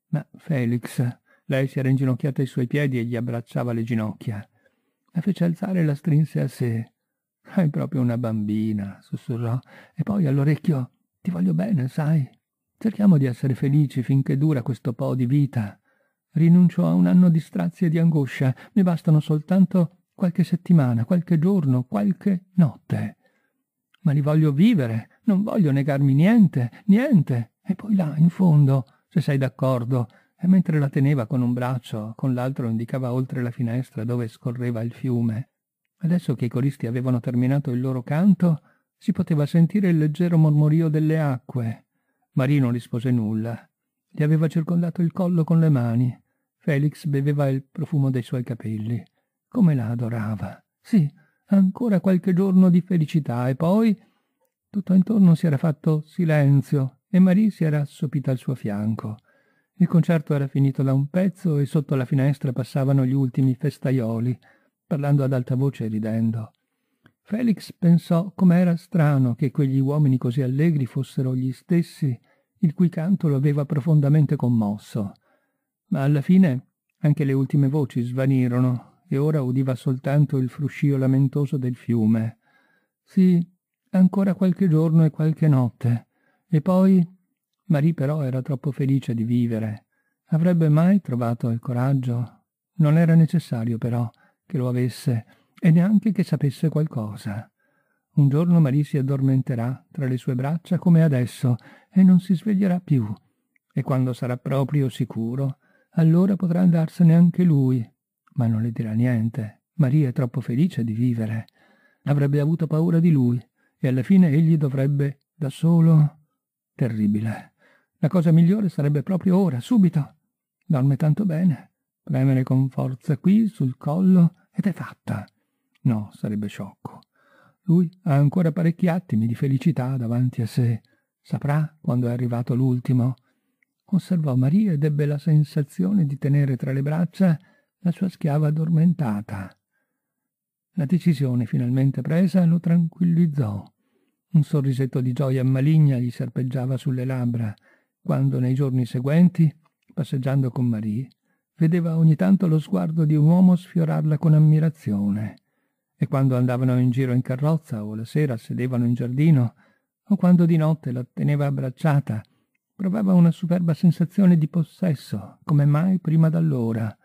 Ma Felix, lei si era inginocchiata ai suoi piedi e gli abbracciava le ginocchia. La fece alzare e la strinse a sé. Hai proprio una bambina, sussurrò, e poi all'orecchio ti voglio bene, sai. Cerchiamo di essere felici finché dura questo po' di vita. Rinuncio a un anno di strazi e di angoscia, mi bastano soltanto qualche settimana, qualche giorno, qualche notte. Ma li voglio vivere, non voglio negarmi niente, niente. E poi là, in fondo, se sei d'accordo. E mentre la teneva con un braccio, con l'altro indicava oltre la finestra dove scorreva il fiume. Adesso che i coristi avevano terminato il loro canto, si poteva sentire il leggero mormorio delle acque. Marino rispose nulla. Gli aveva circondato il collo con le mani. Felix beveva il profumo dei suoi capelli. Come la adorava! Sì, ancora qualche giorno di felicità e poi... Tutto intorno si era fatto silenzio e Marie si era assopita al suo fianco. Il concerto era finito da un pezzo e sotto la finestra passavano gli ultimi festaioli, parlando ad alta voce e ridendo. Felix pensò com'era strano che quegli uomini così allegri fossero gli stessi, il cui canto lo aveva profondamente commosso. Ma alla fine anche le ultime voci svanirono e ora udiva soltanto il fruscio lamentoso del fiume. Sì, ancora qualche giorno e qualche notte. E poi... Marie però era troppo felice di vivere. Avrebbe mai trovato il coraggio? Non era necessario però che lo avesse e neanche che sapesse qualcosa. Un giorno Marie si addormenterà tra le sue braccia come adesso e non si sveglierà più. E quando sarà proprio sicuro, allora potrà andarsene anche lui ma non le dirà niente. Maria è troppo felice di vivere. Avrebbe avuto paura di lui e alla fine egli dovrebbe, da solo... Terribile. La cosa migliore sarebbe proprio ora, subito. Dorme tanto bene. Premere con forza qui, sul collo, ed è fatta. No, sarebbe sciocco. Lui ha ancora parecchi attimi di felicità davanti a sé. Saprà quando è arrivato l'ultimo. Osservò Maria ed ebbe la sensazione di tenere tra le braccia la sua schiava addormentata. La decisione finalmente presa lo tranquillizzò. Un sorrisetto di gioia maligna gli serpeggiava sulle labbra, quando nei giorni seguenti, passeggiando con Marie, vedeva ogni tanto lo sguardo di un uomo sfiorarla con ammirazione. E quando andavano in giro in carrozza o la sera sedevano in giardino, o quando di notte la teneva abbracciata, provava una superba sensazione di possesso, come mai prima d'allora,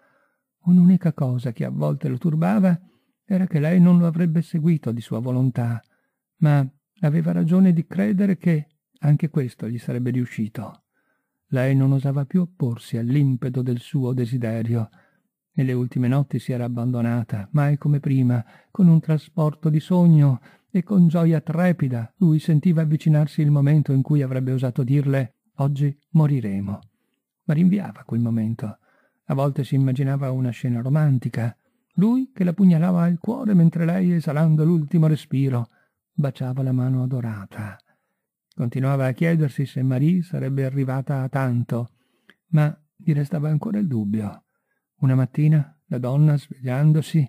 Un'unica cosa che a volte lo turbava era che lei non lo avrebbe seguito di sua volontà, ma aveva ragione di credere che anche questo gli sarebbe riuscito. Lei non osava più opporsi all'impeto del suo desiderio. Nelle ultime notti si era abbandonata, mai come prima, con un trasporto di sogno e con gioia trepida lui sentiva avvicinarsi il momento in cui avrebbe osato dirle «Oggi moriremo». Ma rinviava quel momento a volte si immaginava una scena romantica, lui che la pugnalava al cuore mentre lei, esalando l'ultimo respiro, baciava la mano adorata. Continuava a chiedersi se Marie sarebbe arrivata a tanto, ma gli restava ancora il dubbio. Una mattina la donna, svegliandosi,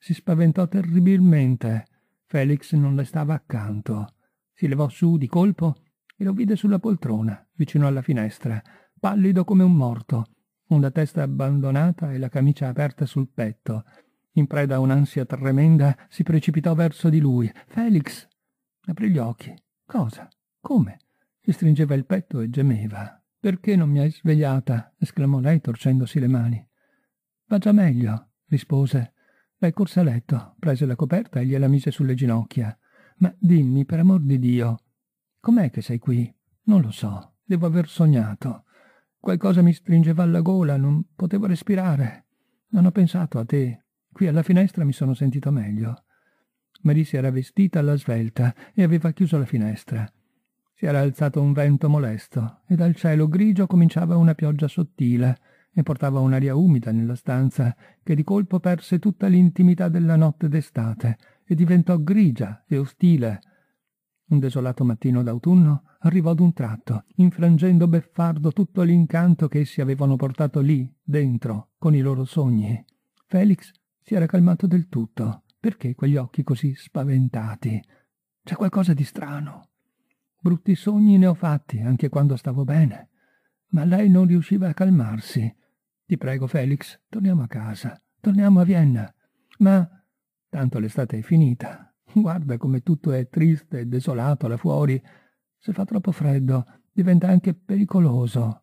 si spaventò terribilmente. Felix non le stava accanto. Si levò su di colpo e lo vide sulla poltrona, vicino alla finestra, pallido come un morto, con la testa abbandonata e la camicia aperta sul petto. In preda a un'ansia tremenda, si precipitò verso di lui. Felix! Aprì gli occhi. Cosa? Come? Si stringeva il petto e gemeva. Perché non mi hai svegliata? esclamò lei torcendosi le mani. Va già meglio, rispose. Lei corse a letto, prese la coperta e gliela mise sulle ginocchia. Ma dimmi, per amor di Dio, com'è che sei qui? Non lo so, devo aver sognato. Qualcosa mi stringeva alla gola, non potevo respirare. Non ho pensato a te. Qui alla finestra mi sono sentito meglio. Marie si era vestita alla svelta e aveva chiuso la finestra. Si era alzato un vento molesto e dal cielo grigio cominciava una pioggia sottile e portava un'aria umida nella stanza che di colpo perse tutta l'intimità della notte d'estate e diventò grigia e ostile un desolato mattino d'autunno arrivò d'un tratto, infrangendo beffardo tutto l'incanto che essi avevano portato lì, dentro, con i loro sogni. Felix si era calmato del tutto. Perché quegli occhi così spaventati? C'è qualcosa di strano. Brutti sogni ne ho fatti, anche quando stavo bene. Ma lei non riusciva a calmarsi. Ti prego, Felix, torniamo a casa. Torniamo a Vienna. Ma tanto l'estate è finita, Guarda come tutto è triste e desolato là fuori. Se fa troppo freddo, diventa anche pericoloso.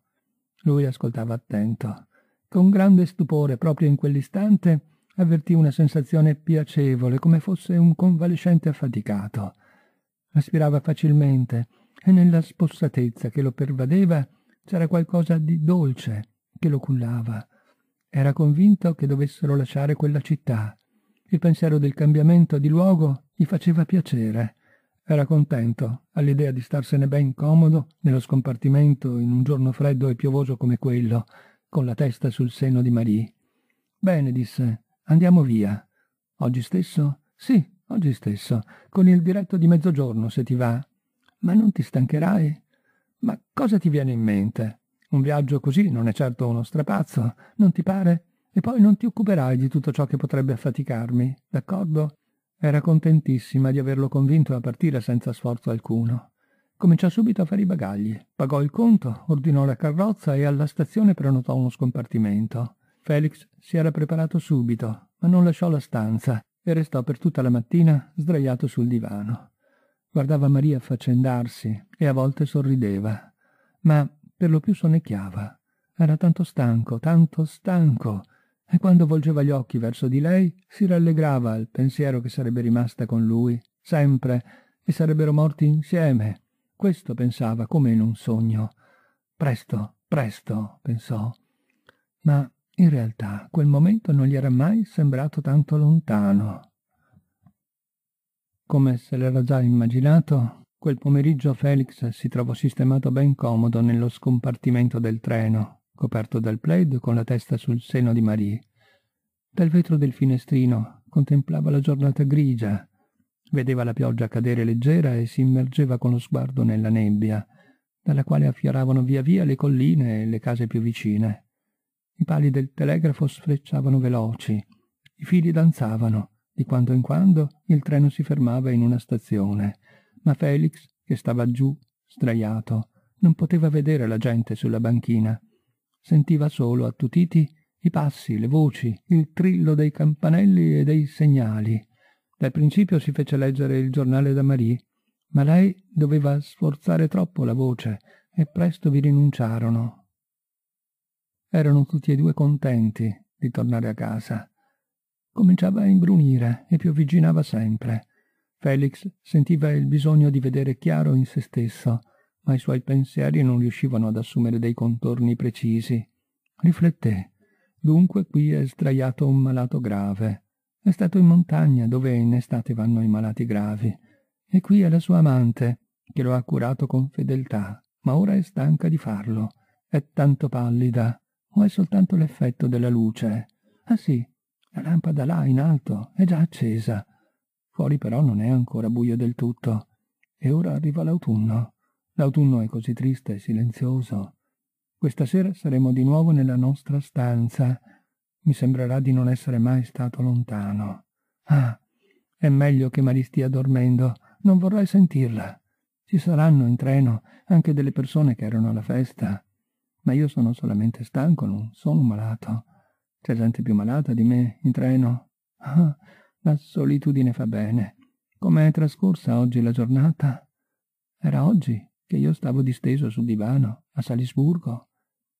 Lui ascoltava attento. Con grande stupore, proprio in quell'istante, avvertì una sensazione piacevole, come fosse un convalescente affaticato. Aspirava facilmente e nella spossatezza che lo pervadeva c'era qualcosa di dolce che lo cullava. Era convinto che dovessero lasciare quella città. Il pensiero del cambiamento di luogo gli faceva piacere. Era contento all'idea di starsene ben comodo nello scompartimento in un giorno freddo e piovoso come quello, con la testa sul seno di Marie. Bene, disse, andiamo via. Oggi stesso? Sì, oggi stesso, con il diretto di mezzogiorno, se ti va. Ma non ti stancherai? Ma cosa ti viene in mente? Un viaggio così non è certo uno strapazzo, non ti pare? E poi non ti occuperai di tutto ciò che potrebbe affaticarmi, d'accordo? Era contentissima di averlo convinto a partire senza sforzo alcuno. Cominciò subito a fare i bagagli, pagò il conto, ordinò la carrozza e alla stazione prenotò uno scompartimento. Felix si era preparato subito, ma non lasciò la stanza e restò per tutta la mattina sdraiato sul divano. Guardava Maria affaccendarsi e a volte sorrideva, ma per lo più sonnecchiava. Era tanto stanco, tanto stanco, e quando volgeva gli occhi verso di lei si rallegrava al pensiero che sarebbe rimasta con lui, sempre, e sarebbero morti insieme. Questo pensava come in un sogno. Presto, presto, pensò. Ma in realtà quel momento non gli era mai sembrato tanto lontano. Come se l'era già immaginato, quel pomeriggio Felix si trovò sistemato ben comodo nello scompartimento del treno, coperto dal plaid con la testa sul seno di Marie. Dal vetro del finestrino contemplava la giornata grigia, vedeva la pioggia cadere leggera e si immergeva con lo sguardo nella nebbia, dalla quale affioravano via via le colline e le case più vicine. I pali del telegrafo sfrecciavano veloci, i fili danzavano, di quando in quando il treno si fermava in una stazione, ma Felix, che stava giù, sdraiato, non poteva vedere la gente sulla banchina sentiva solo attutiti i passi, le voci, il trillo dei campanelli e dei segnali. Dal principio si fece leggere il giornale da Marie, ma lei doveva sforzare troppo la voce e presto vi rinunciarono. Erano tutti e due contenti di tornare a casa. Cominciava a imbrunire e più avvicinava sempre. Felix sentiva il bisogno di vedere chiaro in se stesso ma i suoi pensieri non riuscivano ad assumere dei contorni precisi. Rifletté. Dunque qui è sdraiato un malato grave. È stato in montagna, dove in estate vanno i malati gravi. E qui è la sua amante, che lo ha curato con fedeltà, ma ora è stanca di farlo. È tanto pallida. O è soltanto l'effetto della luce? Ah sì, la lampada là, in alto, è già accesa. Fuori però non è ancora buio del tutto. E ora arriva l'autunno. L'autunno è così triste e silenzioso. Questa sera saremo di nuovo nella nostra stanza. Mi sembrerà di non essere mai stato lontano. Ah, è meglio che Mari stia dormendo. Non vorrei sentirla. Ci saranno in treno anche delle persone che erano alla festa. Ma io sono solamente stanco, non sono malato. C'è gente più malata di me in treno. Ah, la solitudine fa bene. Com'è trascorsa oggi la giornata? Era oggi che io stavo disteso sul divano, a Salisburgo.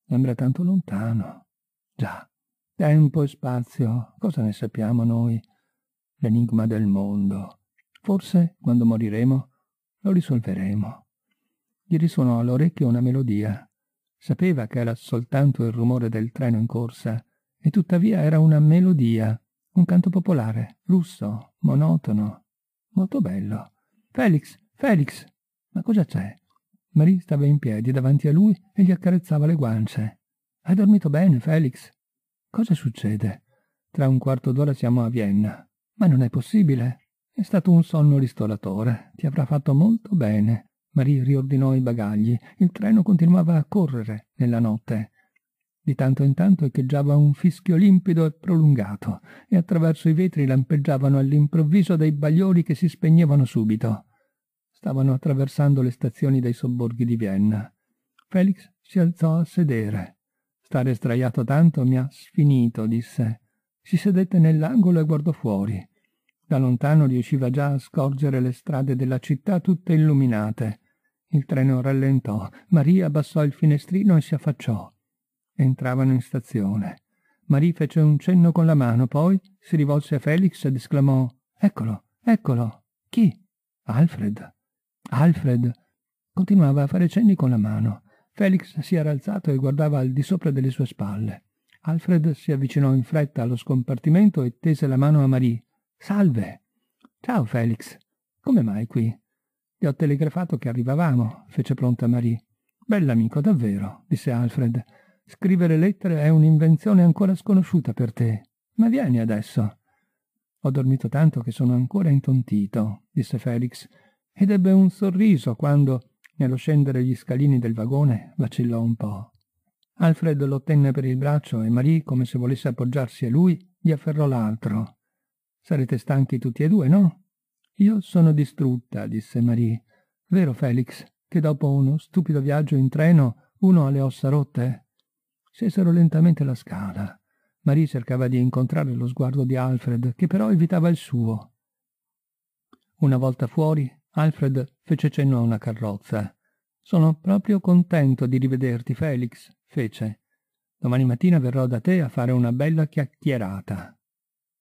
Sembra tanto lontano. Già, tempo e spazio, cosa ne sappiamo noi? L'enigma del mondo. Forse, quando moriremo, lo risolveremo. Gli risuonò all'orecchio una melodia. Sapeva che era soltanto il rumore del treno in corsa, e tuttavia era una melodia, un canto popolare, lusso, monotono, molto bello. Felix, Felix, ma cosa c'è? Marie stava in piedi davanti a lui e gli accarezzava le guance. Hai dormito bene, Felix? Cosa succede? Tra un quarto d'ora siamo a Vienna. Ma non è possibile. È stato un sonno ristoratore. Ti avrà fatto molto bene. Marie riordinò i bagagli. Il treno continuava a correre nella notte. Di tanto in tanto echeggiava un fischio limpido e prolungato, e attraverso i vetri lampeggiavano all'improvviso dei bagliori che si spegnevano subito. Stavano attraversando le stazioni dei sobborghi di Vienna. Felix si alzò a sedere. Stare sdraiato tanto mi ha sfinito, disse. Si sedette nell'angolo e guardò fuori. Da lontano riusciva già a scorgere le strade della città tutte illuminate. Il treno rallentò. Maria abbassò il finestrino e si affacciò. Entravano in stazione. Marie fece un cenno con la mano, poi si rivolse a Felix ed esclamò Eccolo, eccolo. Chi? Alfred. Alfred. Continuava a fare cenni con la mano. Felix si era alzato e guardava al di sopra delle sue spalle. Alfred si avvicinò in fretta allo scompartimento e tese la mano a Marie. Salve! Ciao Felix, come mai qui? Ti ho telegrafato che arrivavamo, fece pronta Marie. Bell'amico, davvero, disse Alfred. Scrivere lettere è un'invenzione ancora sconosciuta per te. Ma vieni adesso. Ho dormito tanto che sono ancora intontito, disse Felix, ed ebbe un sorriso quando, nello scendere gli scalini del vagone, vacillò un po'. Alfred lo tenne per il braccio e Marie, come se volesse appoggiarsi a lui, gli afferrò l'altro. Sarete stanchi tutti e due, no? Io sono distrutta, disse Marie. Vero, Felix, che dopo uno stupido viaggio in treno uno ha le ossa rotte? Scesero lentamente la scala. Marie cercava di incontrare lo sguardo di Alfred, che però evitava il suo. Una volta fuori, Alfred fece cenno a una carrozza. Sono proprio contento di rivederti, Felix, fece. Domani mattina verrò da te a fare una bella chiacchierata.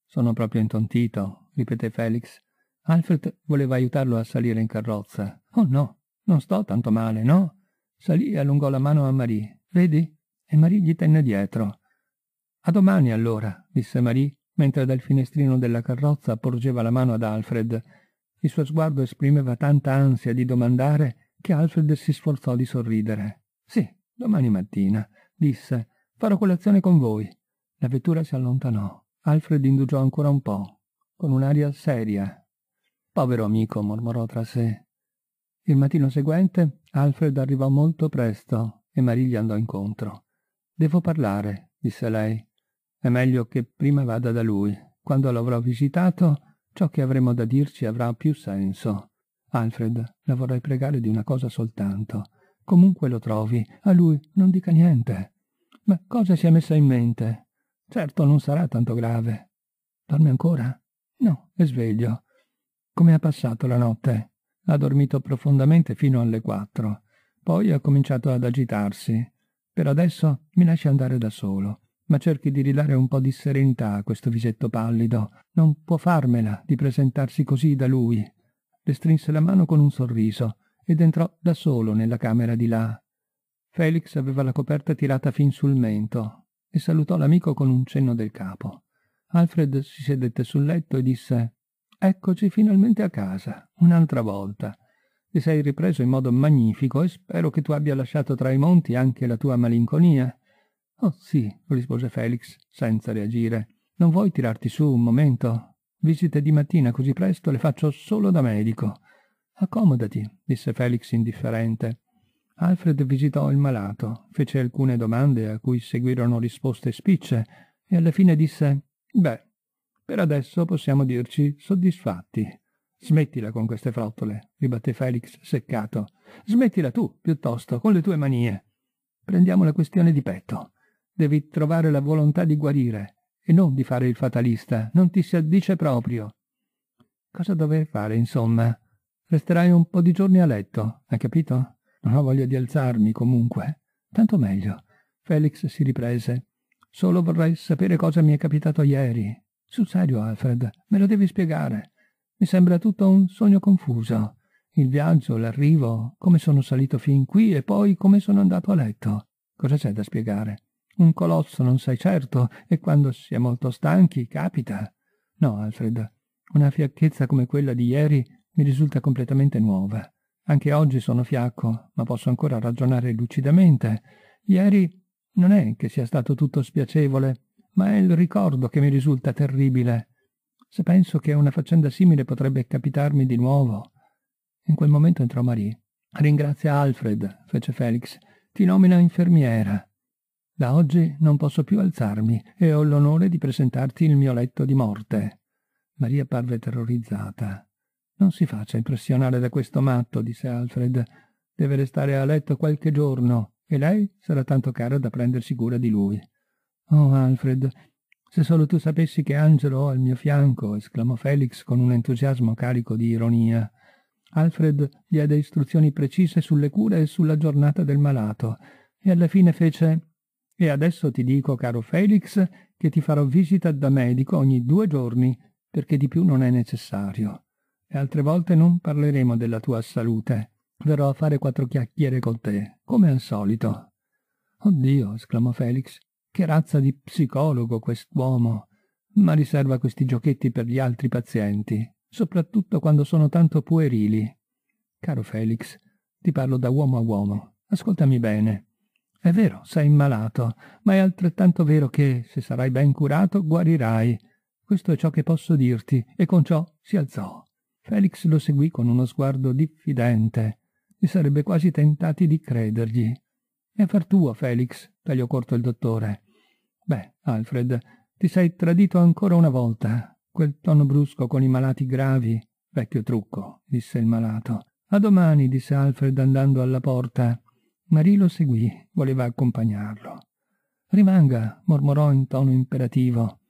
Sono proprio intontito, ripeté Felix. Alfred voleva aiutarlo a salire in carrozza. Oh no, non sto tanto male, no? Salì e allungò la mano a Marie. Vedi? E Marie gli tenne dietro. A domani allora, disse Marie, mentre dal finestrino della carrozza porgeva la mano ad Alfred il suo sguardo esprimeva tanta ansia di domandare che Alfred si sforzò di sorridere. Sì, domani mattina, disse, farò colazione con voi. La vettura si allontanò. Alfred indugiò ancora un po', con un'aria seria. Povero amico, mormorò tra sé. Il mattino seguente Alfred arrivò molto presto e Marie gli andò incontro. Devo parlare, disse lei. È meglio che prima vada da lui. Quando l'avrò visitato Ciò che avremo da dirci avrà più senso. Alfred, la vorrei pregare di una cosa soltanto. Comunque lo trovi, a lui non dica niente. Ma cosa si è messa in mente? Certo non sarà tanto grave. Dorme ancora? No, è sveglio. Come ha passato la notte? Ha dormito profondamente fino alle quattro. Poi ha cominciato ad agitarsi. Per adesso mi lasci andare da solo ma cerchi di ridare un po' di serenità a questo visetto pallido. Non può farmela di presentarsi così da lui. Le strinse la mano con un sorriso ed entrò da solo nella camera di là. Felix aveva la coperta tirata fin sul mento e salutò l'amico con un cenno del capo. Alfred si sedette sul letto e disse Eccoci finalmente a casa, un'altra volta. Ti sei ripreso in modo magnifico e spero che tu abbia lasciato tra i monti anche la tua malinconia. Oh sì, rispose Felix, senza reagire. Non vuoi tirarti su un momento? Visite di mattina così presto le faccio solo da medico. Accomodati, disse Felix indifferente. Alfred visitò il malato, fece alcune domande a cui seguirono risposte spicce e alla fine disse Beh, per adesso possiamo dirci soddisfatti. Smettila con queste frottole, ribatté Felix seccato. Smettila tu, piuttosto, con le tue manie. Prendiamo la questione di petto. Devi trovare la volontà di guarire e non di fare il fatalista, non ti si addice proprio. Cosa dovrei fare, insomma? Resterai un po' di giorni a letto, hai capito? Non ho voglia di alzarmi, comunque. Tanto meglio. Felix si riprese. Solo vorrei sapere cosa mi è capitato ieri. Sul serio, Alfred, me lo devi spiegare. Mi sembra tutto un sogno confuso. Il viaggio, l'arrivo, come sono salito fin qui e poi come sono andato a letto. Cosa c'è da spiegare? Un colosso, non sei certo, e quando si è molto stanchi, capita. No, Alfred, una fiacchezza come quella di ieri mi risulta completamente nuova. Anche oggi sono fiacco, ma posso ancora ragionare lucidamente. Ieri non è che sia stato tutto spiacevole, ma è il ricordo che mi risulta terribile. Se penso che una faccenda simile potrebbe capitarmi di nuovo. In quel momento entrò Marie. Ringrazia Alfred, fece Felix. Ti nomina infermiera. Da oggi non posso più alzarmi e ho l'onore di presentarti il mio letto di morte. Maria parve terrorizzata. Non si faccia impressionare da questo matto, disse Alfred. Deve restare a letto qualche giorno e lei sarà tanto cara da prendersi cura di lui. Oh, Alfred, se solo tu sapessi che Angelo ho al mio fianco, esclamò Felix con un entusiasmo carico di ironia. Alfred diede istruzioni precise sulle cure e sulla giornata del malato e alla fine fece e adesso ti dico, caro Felix, che ti farò visita da medico ogni due giorni, perché di più non è necessario. E altre volte non parleremo della tua salute. Verrò a fare quattro chiacchiere con te, come al solito. Oddio, esclamò Felix, che razza di psicologo quest'uomo! Ma riserva questi giochetti per gli altri pazienti, soprattutto quando sono tanto puerili. Caro Felix, ti parlo da uomo a uomo, ascoltami bene. È vero, sei malato, ma è altrettanto vero che, se sarai ben curato, guarirai. Questo è ciò che posso dirti, e con ciò si alzò. Felix lo seguì con uno sguardo diffidente e sarebbe quasi tentati di credergli. È affar tuo, Felix, tagliò corto il dottore. Beh, Alfred, ti sei tradito ancora una volta. Quel tono brusco con i malati gravi. Vecchio trucco, disse il malato. A domani, disse Alfred andando alla porta. Marie lo seguì, voleva accompagnarlo. Rimanga, mormorò in tono imperativo.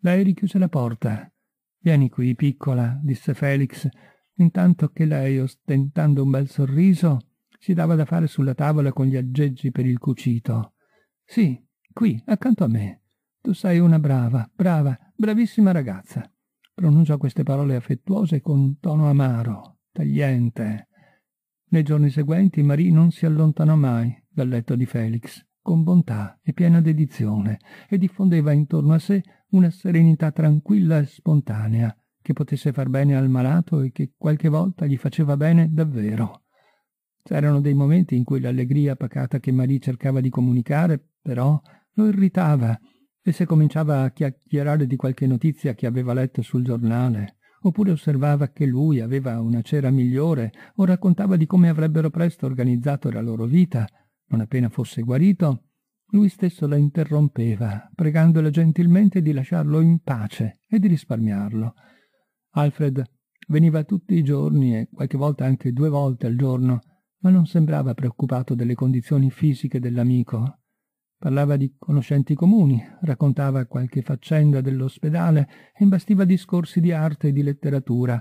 Lei richiuse la porta. Vieni qui, piccola, disse Felix, intanto che lei, ostentando un bel sorriso, si dava da fare sulla tavola con gli aggeggi per il cucito. Sì, qui, accanto a me. Tu sei una brava, brava, bravissima ragazza. Pronunciò queste parole affettuose con un tono amaro, tagliente. Nei giorni seguenti Marie non si allontanò mai dal letto di Felix, con bontà e piena dedizione, e diffondeva intorno a sé una serenità tranquilla e spontanea, che potesse far bene al malato e che qualche volta gli faceva bene davvero. C'erano dei momenti in cui l'allegria pacata che Marie cercava di comunicare, però, lo irritava, e se cominciava a chiacchierare di qualche notizia che aveva letto sul giornale, oppure osservava che lui aveva una cera migliore o raccontava di come avrebbero presto organizzato la loro vita, non appena fosse guarito, lui stesso la interrompeva, pregandola gentilmente di lasciarlo in pace e di risparmiarlo. Alfred veniva tutti i giorni e qualche volta anche due volte al giorno, ma non sembrava preoccupato delle condizioni fisiche dell'amico. Parlava di conoscenti comuni, raccontava qualche faccenda dell'ospedale e imbastiva discorsi di arte e di letteratura,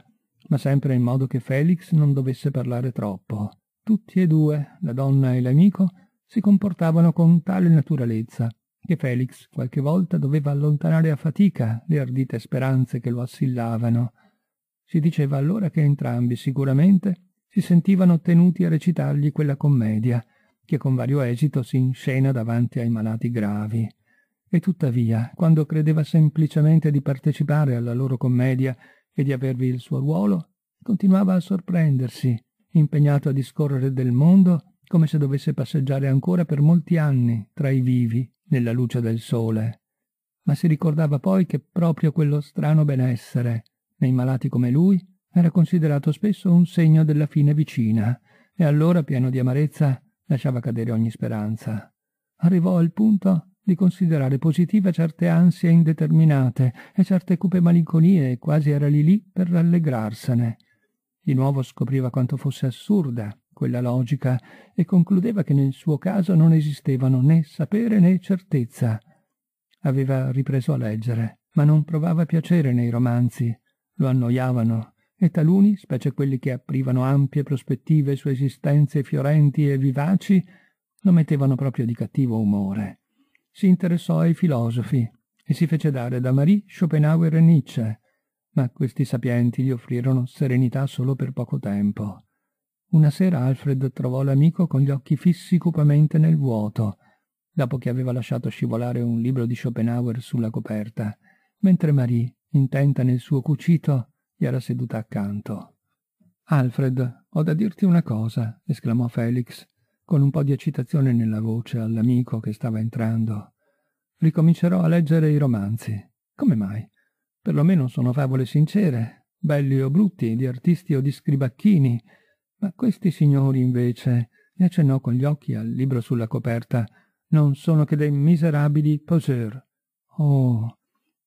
ma sempre in modo che Felix non dovesse parlare troppo. Tutti e due, la donna e l'amico, si comportavano con tale naturalezza che Felix qualche volta doveva allontanare a fatica le ardite speranze che lo assillavano. Si diceva allora che entrambi sicuramente si sentivano tenuti a recitargli quella commedia, che con vario esito si inscena davanti ai malati gravi. E tuttavia, quando credeva semplicemente di partecipare alla loro commedia e di avervi il suo ruolo, continuava a sorprendersi, impegnato a discorrere del mondo come se dovesse passeggiare ancora per molti anni tra i vivi, nella luce del sole. Ma si ricordava poi che proprio quello strano benessere, nei malati come lui, era considerato spesso un segno della fine vicina, e allora, pieno di amarezza, lasciava cadere ogni speranza. Arrivò al punto di considerare positive certe ansie indeterminate e certe cupe malinconie e quasi era lì lì per rallegrarsene. Di nuovo scopriva quanto fosse assurda quella logica e concludeva che nel suo caso non esistevano né sapere né certezza. Aveva ripreso a leggere, ma non provava piacere nei romanzi, lo annoiavano e taluni, specie quelli che aprivano ampie prospettive su esistenze fiorenti e vivaci, lo mettevano proprio di cattivo umore. Si interessò ai filosofi e si fece dare da Marie, Schopenhauer e Nietzsche, ma questi sapienti gli offrirono serenità solo per poco tempo. Una sera Alfred trovò l'amico con gli occhi fissi cupamente nel vuoto, dopo che aveva lasciato scivolare un libro di Schopenhauer sulla coperta, mentre Marie, intenta nel suo cucito, gli era seduta accanto. Alfred, ho da dirti una cosa, esclamò Felix, con un po' di eccitazione nella voce all'amico che stava entrando. Ricomincerò a leggere i romanzi. Come mai? Per lo meno sono favole sincere, belli o brutti, di artisti o di scribacchini. Ma questi signori, invece, e accennò con gli occhi al libro sulla coperta, non sono che dei miserabili poseur. Oh!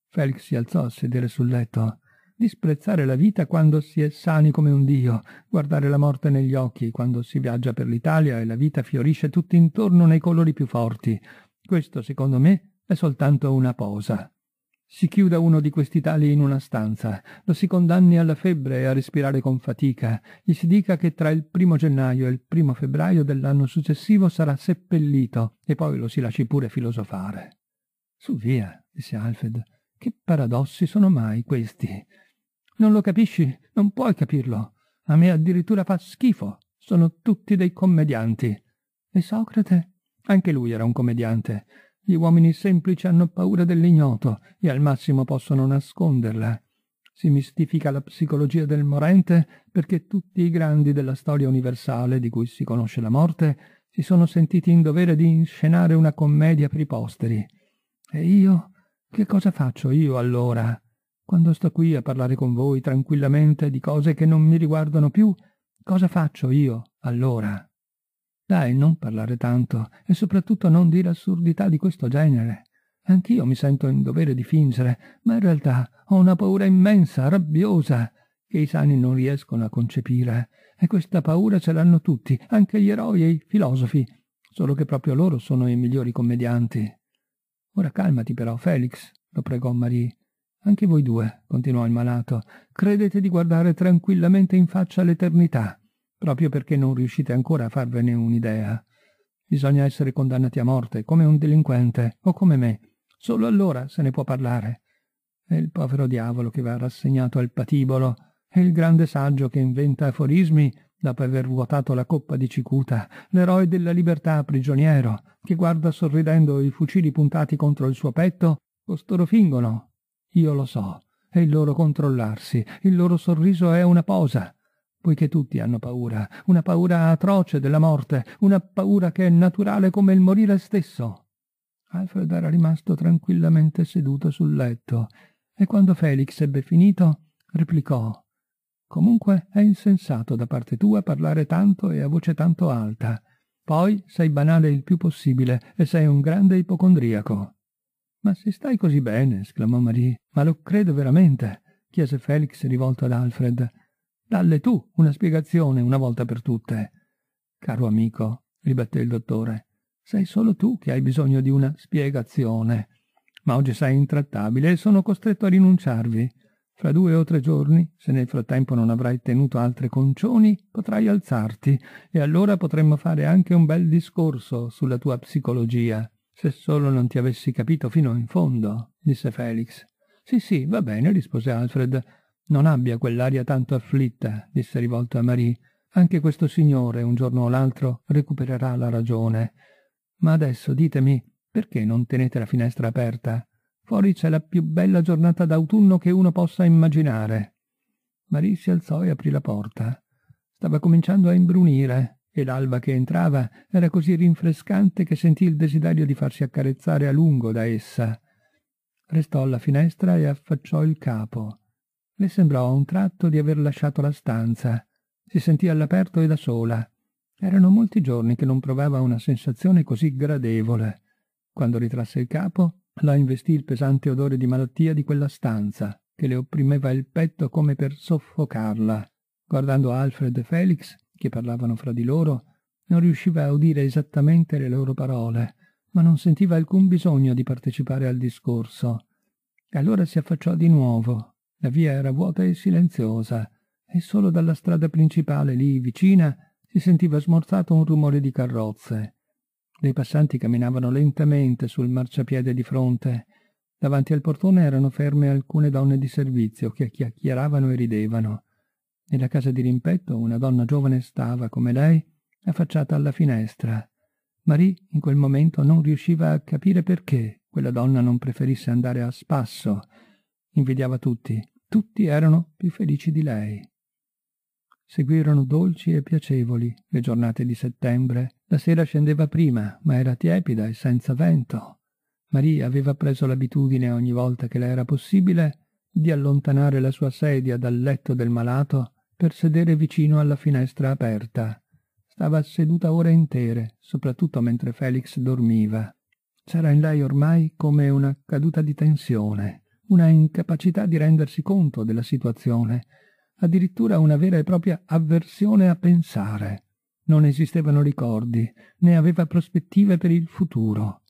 Felix si alzò a sedere sul letto disprezzare la vita quando si è sani come un dio, guardare la morte negli occhi quando si viaggia per l'Italia e la vita fiorisce tutt'intorno nei colori più forti. Questo, secondo me, è soltanto una posa. Si chiuda uno di questi tali in una stanza, lo si condanni alla febbre e a respirare con fatica, gli si dica che tra il primo gennaio e il primo febbraio dell'anno successivo sarà seppellito e poi lo si lasci pure filosofare. Su via, disse Alfred, che paradossi sono mai questi? Non lo capisci? Non puoi capirlo. A me addirittura fa schifo. Sono tutti dei commedianti. E Socrate? Anche lui era un commediante. Gli uomini semplici hanno paura dell'ignoto e al massimo possono nasconderla. Si mistifica la psicologia del morente perché tutti i grandi della storia universale di cui si conosce la morte si sono sentiti in dovere di inscenare una commedia per i posteri. E io? Che cosa faccio io allora? Quando sto qui a parlare con voi tranquillamente di cose che non mi riguardano più, cosa faccio io allora? Dai, non parlare tanto e soprattutto non dire assurdità di questo genere. Anch'io mi sento in dovere di fingere, ma in realtà ho una paura immensa, rabbiosa, che i sani non riescono a concepire. E questa paura ce l'hanno tutti, anche gli eroi e i filosofi, solo che proprio loro sono i migliori commedianti. Ora calmati però, Felix, lo pregò Marie. Anche voi due, continuò il malato, credete di guardare tranquillamente in faccia l'eternità, proprio perché non riuscite ancora a farvene un'idea. Bisogna essere condannati a morte, come un delinquente, o come me. Solo allora se ne può parlare. E il povero diavolo che va rassegnato al patibolo, e il grande saggio che inventa aforismi dopo aver vuotato la coppa di cicuta, l'eroe della libertà prigioniero, che guarda sorridendo i fucili puntati contro il suo petto, costoro fingono, io lo so, è il loro controllarsi, il loro sorriso è una posa, poiché tutti hanno paura, una paura atroce della morte, una paura che è naturale come il morire stesso. Alfred era rimasto tranquillamente seduto sul letto e quando Felix ebbe finito replicò Comunque è insensato da parte tua parlare tanto e a voce tanto alta. Poi sei banale il più possibile e sei un grande ipocondriaco. Ma se stai così bene, esclamò Marie, ma lo credo veramente, chiese Felix rivolto ad Alfred. Dalle tu una spiegazione una volta per tutte. Caro amico, ribatté il dottore, sei solo tu che hai bisogno di una spiegazione. Ma oggi sei intrattabile e sono costretto a rinunciarvi. Fra due o tre giorni, se nel frattempo non avrai tenuto altre concioni, potrai alzarti e allora potremmo fare anche un bel discorso sulla tua psicologia. Se solo non ti avessi capito fino in fondo, disse Felix. Sì, sì, va bene, rispose Alfred. Non abbia quell'aria tanto afflitta, disse rivolto a Marie. Anche questo signore, un giorno o l'altro, recupererà la ragione. Ma adesso ditemi, perché non tenete la finestra aperta? Fuori c'è la più bella giornata d'autunno che uno possa immaginare. Marie si alzò e aprì la porta. Stava cominciando a imbrunire e l'alba che entrava era così rinfrescante che sentì il desiderio di farsi accarezzare a lungo da essa. Restò alla finestra e affacciò il capo. Le sembrò a un tratto di aver lasciato la stanza. Si sentì all'aperto e da sola. Erano molti giorni che non provava una sensazione così gradevole. Quando ritrasse il capo, la investì il pesante odore di malattia di quella stanza, che le opprimeva il petto come per soffocarla. Guardando Alfred e Felix, orecchie parlavano fra di loro, non riusciva a udire esattamente le loro parole, ma non sentiva alcun bisogno di partecipare al discorso. Allora si affacciò di nuovo. La via era vuota e silenziosa, e solo dalla strada principale lì vicina si sentiva smorzato un rumore di carrozze. Dei passanti camminavano lentamente sul marciapiede di fronte. Davanti al portone erano ferme alcune donne di servizio che chiacchieravano e ridevano. Nella casa di rimpetto una donna giovane stava, come lei, affacciata alla finestra. Marie in quel momento non riusciva a capire perché quella donna non preferisse andare a spasso. Invidiava tutti, tutti erano più felici di lei. Seguirono dolci e piacevoli le giornate di settembre. La sera scendeva prima, ma era tiepida e senza vento. Marie aveva preso l'abitudine ogni volta che le era possibile di allontanare la sua sedia dal letto del malato per sedere vicino alla finestra aperta. Stava seduta ore intere, soprattutto mentre Felix dormiva. C'era in lei ormai come una caduta di tensione, una incapacità di rendersi conto della situazione, addirittura una vera e propria avversione a pensare. Non esistevano ricordi, né aveva prospettive per il futuro.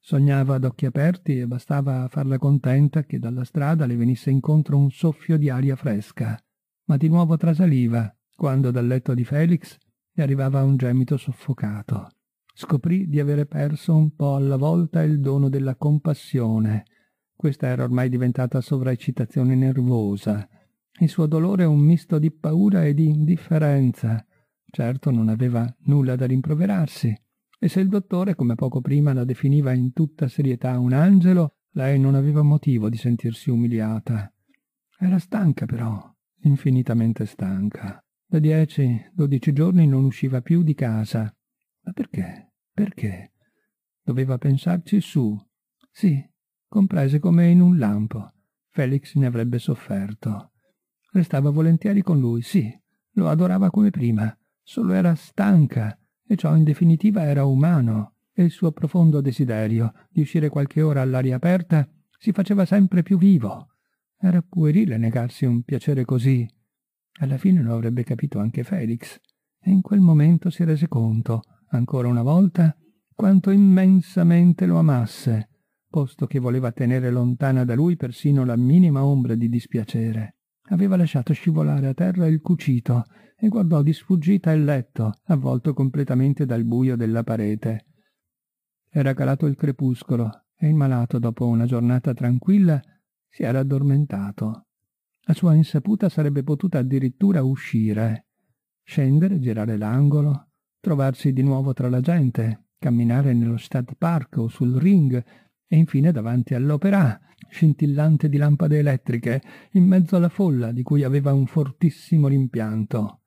Sognava ad occhi aperti e bastava a farla contenta che dalla strada le venisse incontro un soffio di aria fresca ma di nuovo trasaliva quando dal letto di Felix gli arrivava un gemito soffocato. Scoprì di avere perso un po' alla volta il dono della compassione. Questa era ormai diventata sovraeccitazione nervosa. Il suo dolore un misto di paura e di indifferenza. Certo non aveva nulla da rimproverarsi. E se il dottore, come poco prima, la definiva in tutta serietà un angelo, lei non aveva motivo di sentirsi umiliata. Era stanca però, infinitamente stanca. Da 10-12 giorni non usciva più di casa. Ma perché? Perché? Doveva pensarci su. Sì, comprese come in un lampo. Felix ne avrebbe sofferto. Restava volentieri con lui, sì, lo adorava come prima, solo era stanca e ciò in definitiva era umano e il suo profondo desiderio di uscire qualche ora all'aria aperta si faceva sempre più vivo. Era puerile negarsi un piacere così. Alla fine lo avrebbe capito anche Felix, e in quel momento si rese conto, ancora una volta, quanto immensamente lo amasse, posto che voleva tenere lontana da lui persino la minima ombra di dispiacere. Aveva lasciato scivolare a terra il cucito e guardò di sfuggita il letto, avvolto completamente dal buio della parete. Era calato il crepuscolo e il malato, dopo una giornata tranquilla, si era addormentato. A sua insaputa sarebbe potuta addirittura uscire, scendere, girare l'angolo, trovarsi di nuovo tra la gente, camminare nello Stad Park o sul ring e infine davanti all'opera, scintillante di lampade elettriche, in mezzo alla folla di cui aveva un fortissimo rimpianto.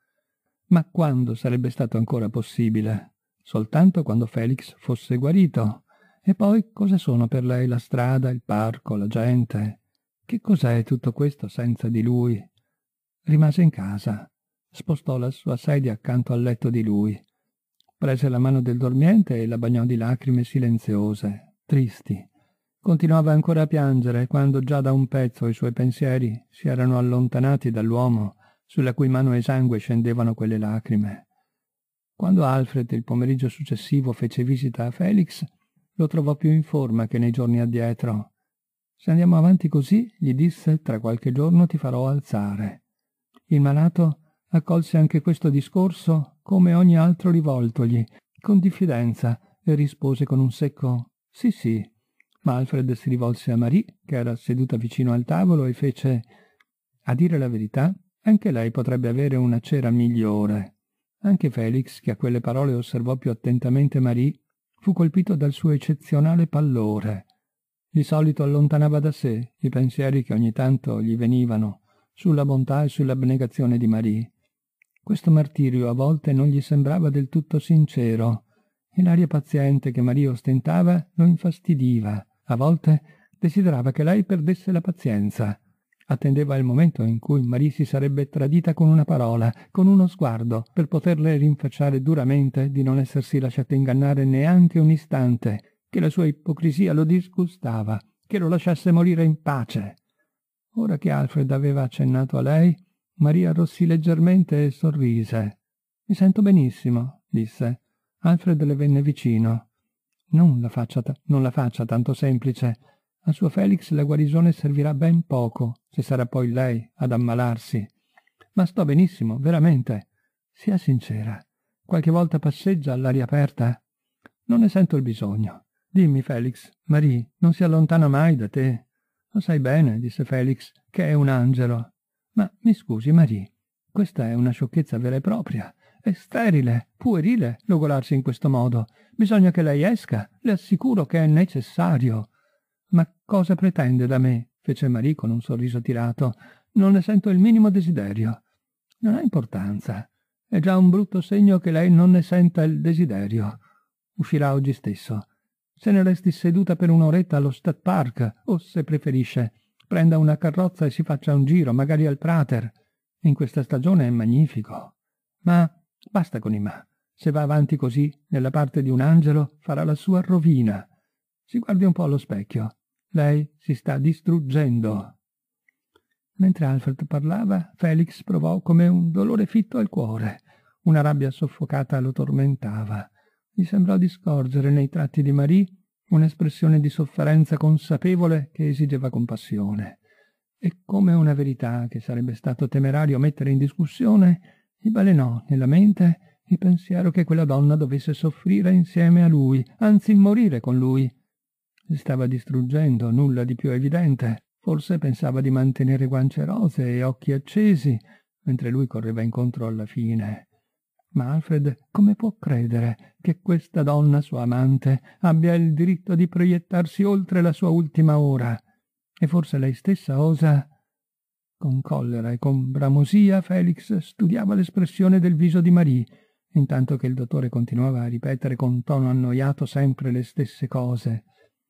Ma quando sarebbe stato ancora possibile? Soltanto quando Felix fosse guarito. E poi cosa sono per lei la strada, il parco, la gente? Che cos'è tutto questo senza di lui? Rimase in casa, spostò la sua sedia accanto al letto di lui, prese la mano del dormiente e la bagnò di lacrime silenziose, tristi. Continuava ancora a piangere quando già da un pezzo i suoi pensieri si erano allontanati dall'uomo sulla cui mano esangue scendevano quelle lacrime. Quando Alfred il pomeriggio successivo fece visita a Felix, lo trovò più in forma che nei giorni addietro se andiamo avanti così, gli disse, tra qualche giorno ti farò alzare. Il malato accolse anche questo discorso, come ogni altro rivoltogli, con diffidenza, e rispose con un secco sì sì. Ma Alfred si rivolse a Marie, che era seduta vicino al tavolo, e fece a dire la verità, anche lei potrebbe avere una cera migliore. Anche Felix, che a quelle parole osservò più attentamente Marie, fu colpito dal suo eccezionale pallore di solito allontanava da sé i pensieri che ogni tanto gli venivano sulla bontà e sull'abnegazione di Marie. Questo martirio a volte non gli sembrava del tutto sincero e l'aria paziente che Maria ostentava lo infastidiva. A volte desiderava che lei perdesse la pazienza. Attendeva il momento in cui Marie si sarebbe tradita con una parola, con uno sguardo, per poterle rinfacciare duramente di non essersi lasciata ingannare neanche un istante che la sua ipocrisia lo disgustava, che lo lasciasse morire in pace. Ora che Alfred aveva accennato a lei, Maria arrossì leggermente e sorrise. Mi sento benissimo, disse. Alfred le venne vicino. Non la faccia, non la faccia tanto semplice. A suo Felix la guarigione servirà ben poco, se sarà poi lei ad ammalarsi. Ma sto benissimo, veramente. Sia sincera. Qualche volta passeggia all'aria aperta? Non ne sento il bisogno. Dimmi, Felix, Marie non si allontana mai da te. Lo sai bene, disse Felix, che è un angelo. Ma mi scusi, Marie, questa è una sciocchezza vera e propria. È sterile, puerile, logolarsi in questo modo. Bisogna che lei esca, le assicuro che è necessario. Ma cosa pretende da me? fece Marie con un sorriso tirato. Non ne sento il minimo desiderio. Non ha importanza. È già un brutto segno che lei non ne senta il desiderio. Uscirà oggi stesso se ne resti seduta per un'oretta allo State o, se preferisce, prenda una carrozza e si faccia un giro, magari al Prater. In questa stagione è magnifico. Ma basta con i ma. Se va avanti così, nella parte di un angelo, farà la sua rovina. Si guardi un po' allo specchio. Lei si sta distruggendo. Mentre Alfred parlava, Felix provò come un dolore fitto al cuore. Una rabbia soffocata lo tormentava gli sembrò di scorgere nei tratti di Marie un'espressione di sofferenza consapevole che esigeva compassione. E come una verità che sarebbe stato temerario mettere in discussione, gli balenò nella mente il pensiero che quella donna dovesse soffrire insieme a lui, anzi morire con lui. Si stava distruggendo, nulla di più evidente. Forse pensava di mantenere guance rosee e occhi accesi, mentre lui correva incontro alla fine ma Alfred come può credere che questa donna sua amante abbia il diritto di proiettarsi oltre la sua ultima ora? E forse lei stessa osa... Con collera e con bramosia Felix studiava l'espressione del viso di Marie, intanto che il dottore continuava a ripetere con tono annoiato sempre le stesse cose.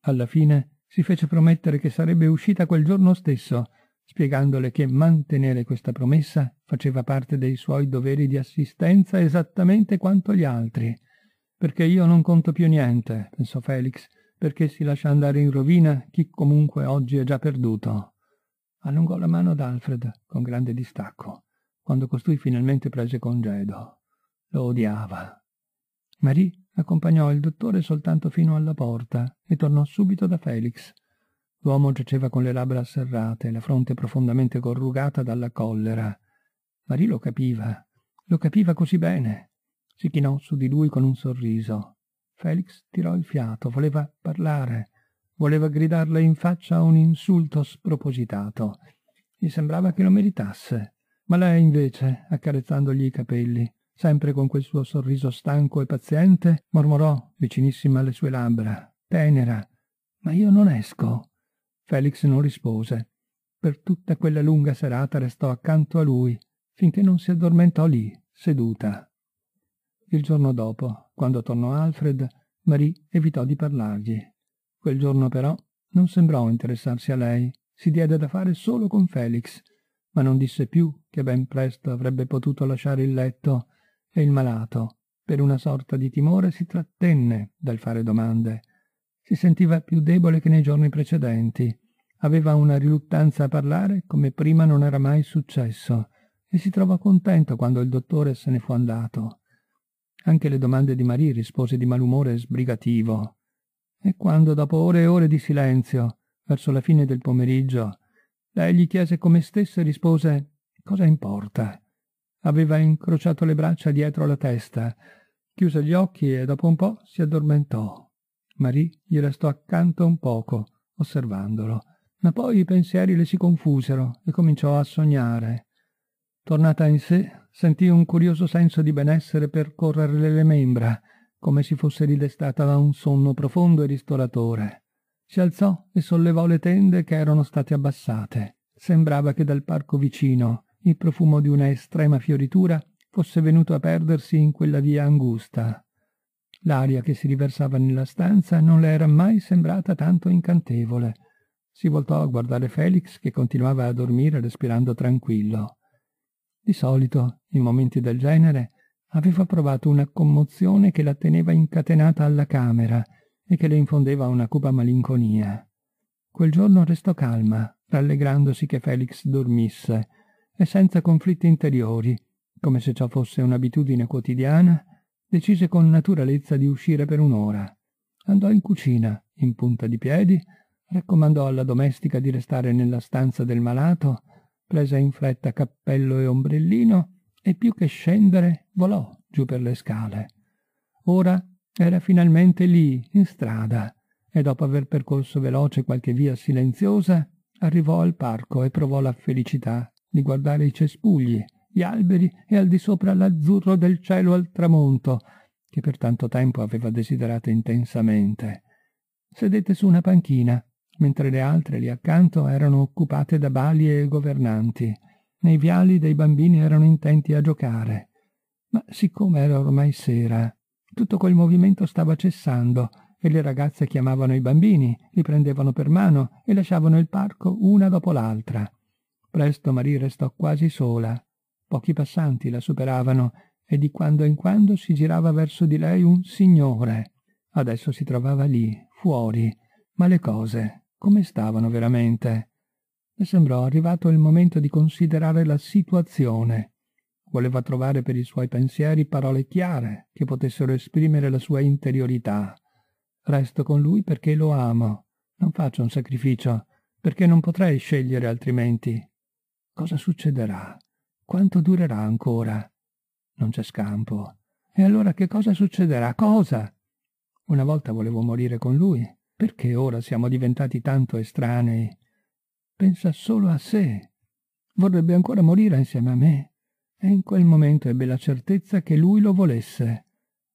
Alla fine si fece promettere che sarebbe uscita quel giorno stesso spiegandole che mantenere questa promessa faceva parte dei suoi doveri di assistenza esattamente quanto gli altri. Perché io non conto più niente, pensò Felix, perché si lascia andare in rovina chi comunque oggi è già perduto. Allungò la mano ad Alfred con grande distacco, quando costui finalmente prese congedo. Lo odiava. Marie accompagnò il dottore soltanto fino alla porta e tornò subito da Felix. L'uomo giaceva con le labbra serrate, la fronte profondamente corrugata dalla collera. Marie lo capiva, lo capiva così bene. Si chinò su di lui con un sorriso. Felix tirò il fiato, voleva parlare, voleva gridarle in faccia un insulto spropositato. Gli sembrava che lo meritasse, ma lei invece, accarezzandogli i capelli, sempre con quel suo sorriso stanco e paziente, mormorò, vicinissima alle sue labbra, tenera, ma io non esco. Felix non rispose. Per tutta quella lunga serata restò accanto a lui, finché non si addormentò lì, seduta. Il giorno dopo, quando tornò Alfred, Marie evitò di parlargli. Quel giorno però non sembrò interessarsi a lei, si diede da fare solo con Felix, ma non disse più che ben presto avrebbe potuto lasciare il letto e il malato, per una sorta di timore, si trattenne dal fare domande. Si sentiva più debole che nei giorni precedenti Aveva una riluttanza a parlare come prima non era mai successo e si trovò contento quando il dottore se ne fu andato. Anche le domande di Marie rispose di malumore sbrigativo. E quando, dopo ore e ore di silenzio, verso la fine del pomeriggio, lei gli chiese come stesse, e rispose «Cosa importa?» Aveva incrociato le braccia dietro la testa, chiuse gli occhi e dopo un po' si addormentò. Marie gli restò accanto un poco, osservandolo. Ma poi i pensieri le si confusero e cominciò a sognare. Tornata in sé, sentì un curioso senso di benessere percorrerle le membra, come se fosse ridestata da un sonno profondo e ristoratore. Si alzò e sollevò le tende che erano state abbassate. Sembrava che dal parco vicino il profumo di una estrema fioritura fosse venuto a perdersi in quella via angusta. L'aria che si riversava nella stanza non le era mai sembrata tanto incantevole si voltò a guardare Felix che continuava a dormire respirando tranquillo. Di solito, in momenti del genere, aveva provato una commozione che la teneva incatenata alla camera e che le infondeva una cupa malinconia. Quel giorno restò calma, rallegrandosi che Felix dormisse, e senza conflitti interiori, come se ciò fosse un'abitudine quotidiana, decise con naturalezza di uscire per un'ora. Andò in cucina, in punta di piedi, raccomandò alla domestica di restare nella stanza del malato, prese in fretta cappello e ombrellino e più che scendere volò giù per le scale. Ora era finalmente lì, in strada, e dopo aver percorso veloce qualche via silenziosa, arrivò al parco e provò la felicità di guardare i cespugli, gli alberi e al di sopra l'azzurro del cielo al tramonto, che per tanto tempo aveva desiderato intensamente. Sedette su una panchina mentre le altre lì accanto erano occupate da balie e governanti. Nei viali dei bambini erano intenti a giocare. Ma siccome era ormai sera, tutto quel movimento stava cessando e le ragazze chiamavano i bambini, li prendevano per mano e lasciavano il parco una dopo l'altra. Presto Marie restò quasi sola. Pochi passanti la superavano e di quando in quando si girava verso di lei un signore. Adesso si trovava lì, fuori, ma le cose come stavano veramente. Mi sembrò arrivato il momento di considerare la situazione. Voleva trovare per i suoi pensieri parole chiare che potessero esprimere la sua interiorità. Resto con lui perché lo amo. Non faccio un sacrificio, perché non potrei scegliere altrimenti. Cosa succederà? Quanto durerà ancora? Non c'è scampo. E allora che cosa succederà? Cosa? Una volta volevo morire con lui, perché ora siamo diventati tanto estranei? Pensa solo a sé. Vorrebbe ancora morire insieme a me. E in quel momento ebbe la certezza che lui lo volesse.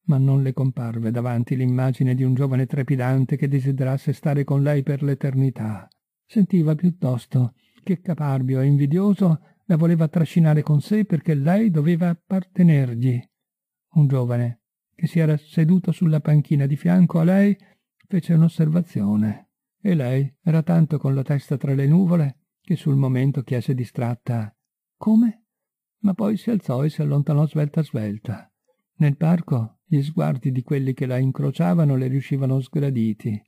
Ma non le comparve davanti l'immagine di un giovane trepidante che desiderasse stare con lei per l'eternità. Sentiva piuttosto che caparbio e invidioso la voleva trascinare con sé perché lei doveva appartenergli. Un giovane che si era seduto sulla panchina di fianco a lei fece un'osservazione e lei era tanto con la testa tra le nuvole che sul momento chiese distratta «Come?» ma poi si alzò e si allontanò svelta svelta. Nel parco gli sguardi di quelli che la incrociavano le riuscivano sgraditi.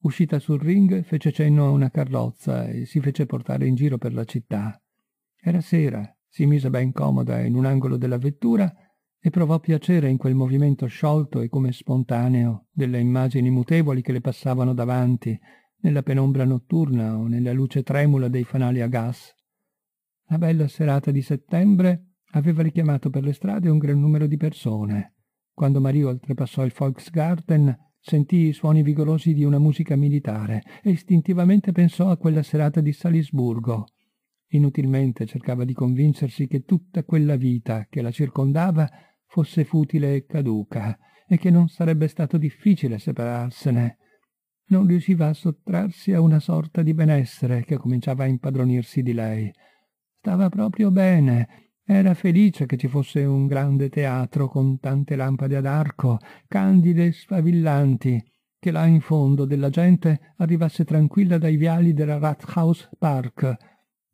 Uscita sul ring fece cenno a una carrozza e si fece portare in giro per la città. Era sera, si mise ben comoda in un angolo della vettura e provò piacere in quel movimento sciolto e come spontaneo delle immagini mutevoli che le passavano davanti nella penombra notturna o nella luce tremula dei fanali a gas. La bella serata di settembre aveva richiamato per le strade un gran numero di persone. Quando Mario oltrepassò il Volksgarten, sentì i suoni vigorosi di una musica militare e istintivamente pensò a quella serata di Salisburgo, Inutilmente cercava di convincersi che tutta quella vita che la circondava fosse futile e caduca e che non sarebbe stato difficile separarsene. Non riusciva a sottrarsi a una sorta di benessere che cominciava a impadronirsi di lei. Stava proprio bene, era felice che ci fosse un grande teatro con tante lampade ad arco, candide e sfavillanti, che là in fondo della gente arrivasse tranquilla dai viali della Rathaus Park,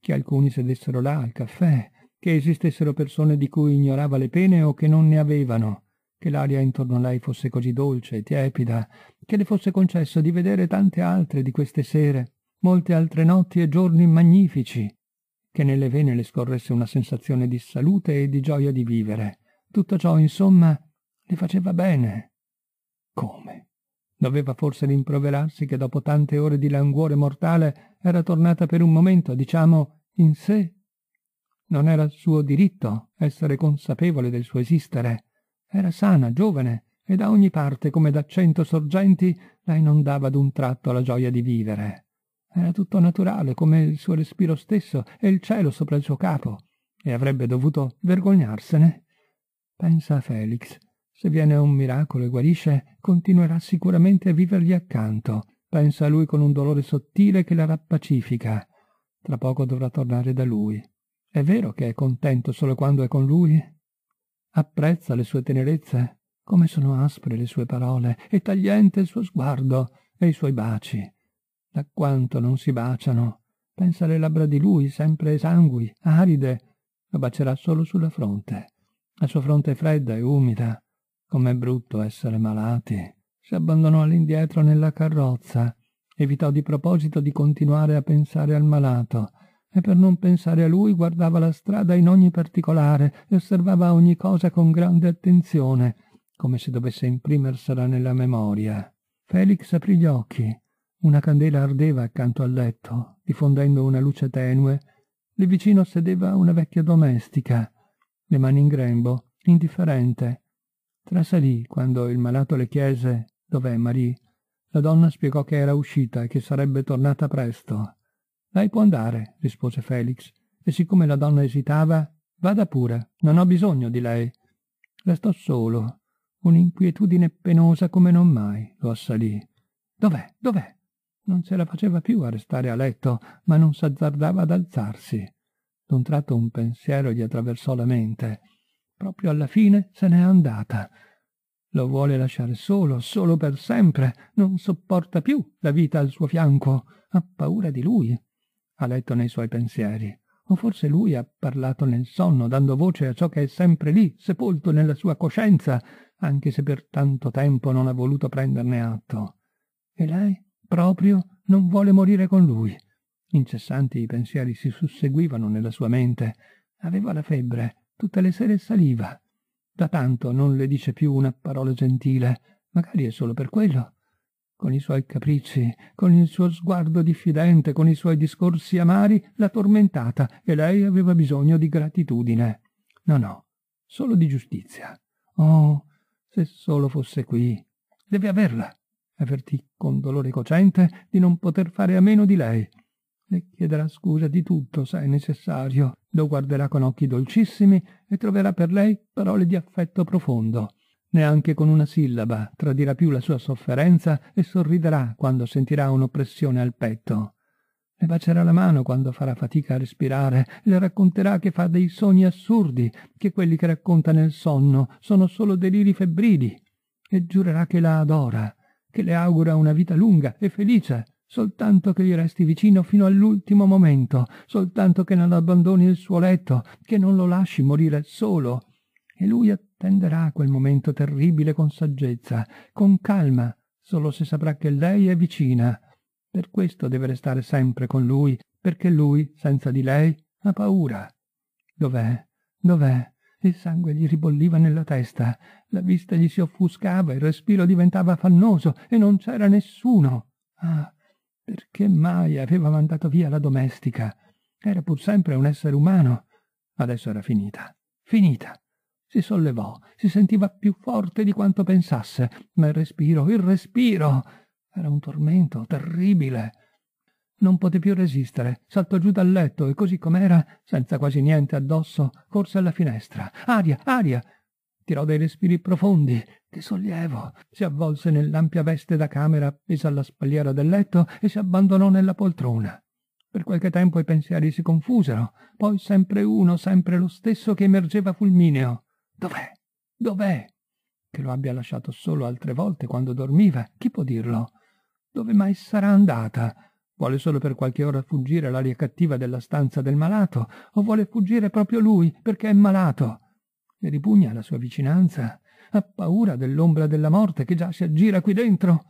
che alcuni sedessero là al caffè, che esistessero persone di cui ignorava le pene o che non ne avevano, che l'aria intorno a lei fosse così dolce e tiepida, che le fosse concesso di vedere tante altre di queste sere, molte altre notti e giorni magnifici, che nelle vene le scorresse una sensazione di salute e di gioia di vivere. Tutto ciò, insomma, le faceva bene. Come? Doveva forse rimproverarsi che dopo tante ore di languore mortale era tornata per un momento, diciamo, in sé? Non era suo diritto essere consapevole del suo esistere. Era sana, giovane, e da ogni parte, come da cento sorgenti, la inondava d'un tratto la gioia di vivere. Era tutto naturale, come il suo respiro stesso e il cielo sopra il suo capo, e avrebbe dovuto vergognarsene. Pensa a Felix, se viene un miracolo e guarisce, continuerà sicuramente a vivergli accanto. Pensa a lui con un dolore sottile che la rappacifica. Tra poco dovrà tornare da lui. È vero che è contento solo quando è con lui? Apprezza le sue tenerezze? Come sono aspre le sue parole e tagliente il suo sguardo e i suoi baci. Da quanto non si baciano. Pensa alle labbra di lui, sempre esangui, aride. Lo bacerà solo sulla fronte. La sua fronte è fredda e umida. Com'è brutto essere malati. Si abbandonò all'indietro nella carrozza. Evitò di proposito di continuare a pensare al malato e per non pensare a lui guardava la strada in ogni particolare e osservava ogni cosa con grande attenzione, come se dovesse imprimersela nella memoria. Felix aprì gli occhi. Una candela ardeva accanto al letto, diffondendo una luce tenue. Lì vicino sedeva una vecchia domestica, le mani in grembo, indifferente, Trasalì quando il malato le chiese «Dov'è Marie?». La donna spiegò che era uscita e che sarebbe tornata presto. «Lei può andare», rispose Felix, e siccome la donna esitava, «Vada pure, non ho bisogno di lei». Restò solo. Un'inquietudine penosa come non mai lo assalì. «Dov'è? Dov'è?» Non ce la faceva più a restare a letto, ma non s'azzardava ad alzarsi. D'un tratto un pensiero gli attraversò la mente proprio alla fine se n'è andata. Lo vuole lasciare solo, solo per sempre, non sopporta più la vita al suo fianco, ha paura di lui. Ha letto nei suoi pensieri, o forse lui ha parlato nel sonno, dando voce a ciò che è sempre lì, sepolto nella sua coscienza, anche se per tanto tempo non ha voluto prenderne atto. E lei, proprio, non vuole morire con lui. Incessanti i pensieri si susseguivano nella sua mente. Aveva la febbre, Tutte le sere saliva. Da tanto non le dice più una parola gentile, magari è solo per quello. Con i suoi capricci, con il suo sguardo diffidente, con i suoi discorsi amari, l'ha tormentata e lei aveva bisogno di gratitudine. No, no, solo di giustizia. Oh, se solo fosse qui. Deve averla. Avvertì con dolore cocente di non poter fare a meno di lei le chiederà scusa di tutto se è necessario, lo guarderà con occhi dolcissimi e troverà per lei parole di affetto profondo. Neanche con una sillaba tradirà più la sua sofferenza e sorriderà quando sentirà un'oppressione al petto. Le bacerà la mano quando farà fatica a respirare, le racconterà che fa dei sogni assurdi, che quelli che racconta nel sonno sono solo deliri febbrili, e giurerà che la adora, che le augura una vita lunga e felice, soltanto che gli resti vicino fino all'ultimo momento, soltanto che non abbandoni il suo letto, che non lo lasci morire solo. E lui attenderà quel momento terribile con saggezza, con calma, solo se saprà che lei è vicina. Per questo deve restare sempre con lui, perché lui, senza di lei, ha paura. Dov'è? Dov'è? Il sangue gli ribolliva nella testa, la vista gli si offuscava, il respiro diventava affannoso e non c'era nessuno. Ah, perché mai aveva mandato via la domestica? Era pur sempre un essere umano. Adesso era finita. Finita. Si sollevò, si sentiva più forte di quanto pensasse, ma il respiro, il respiro! Era un tormento terribile. Non poté più resistere, saltò giù dal letto e così com'era, senza quasi niente addosso, corse alla finestra. Aria, aria! tirò dei respiri profondi che sollievo, si avvolse nell'ampia veste da camera appesa alla spalliera del letto e si abbandonò nella poltrona. Per qualche tempo i pensieri si confusero, poi sempre uno, sempre lo stesso che emergeva fulmineo. Dov'è? Dov'è? Che lo abbia lasciato solo altre volte quando dormiva, chi può dirlo? Dove mai sarà andata? Vuole solo per qualche ora fuggire l'aria cattiva della stanza del malato, o vuole fuggire proprio lui perché è malato? Le ripugna la sua vicinanza, ha paura dell'ombra della morte che già si aggira qui dentro.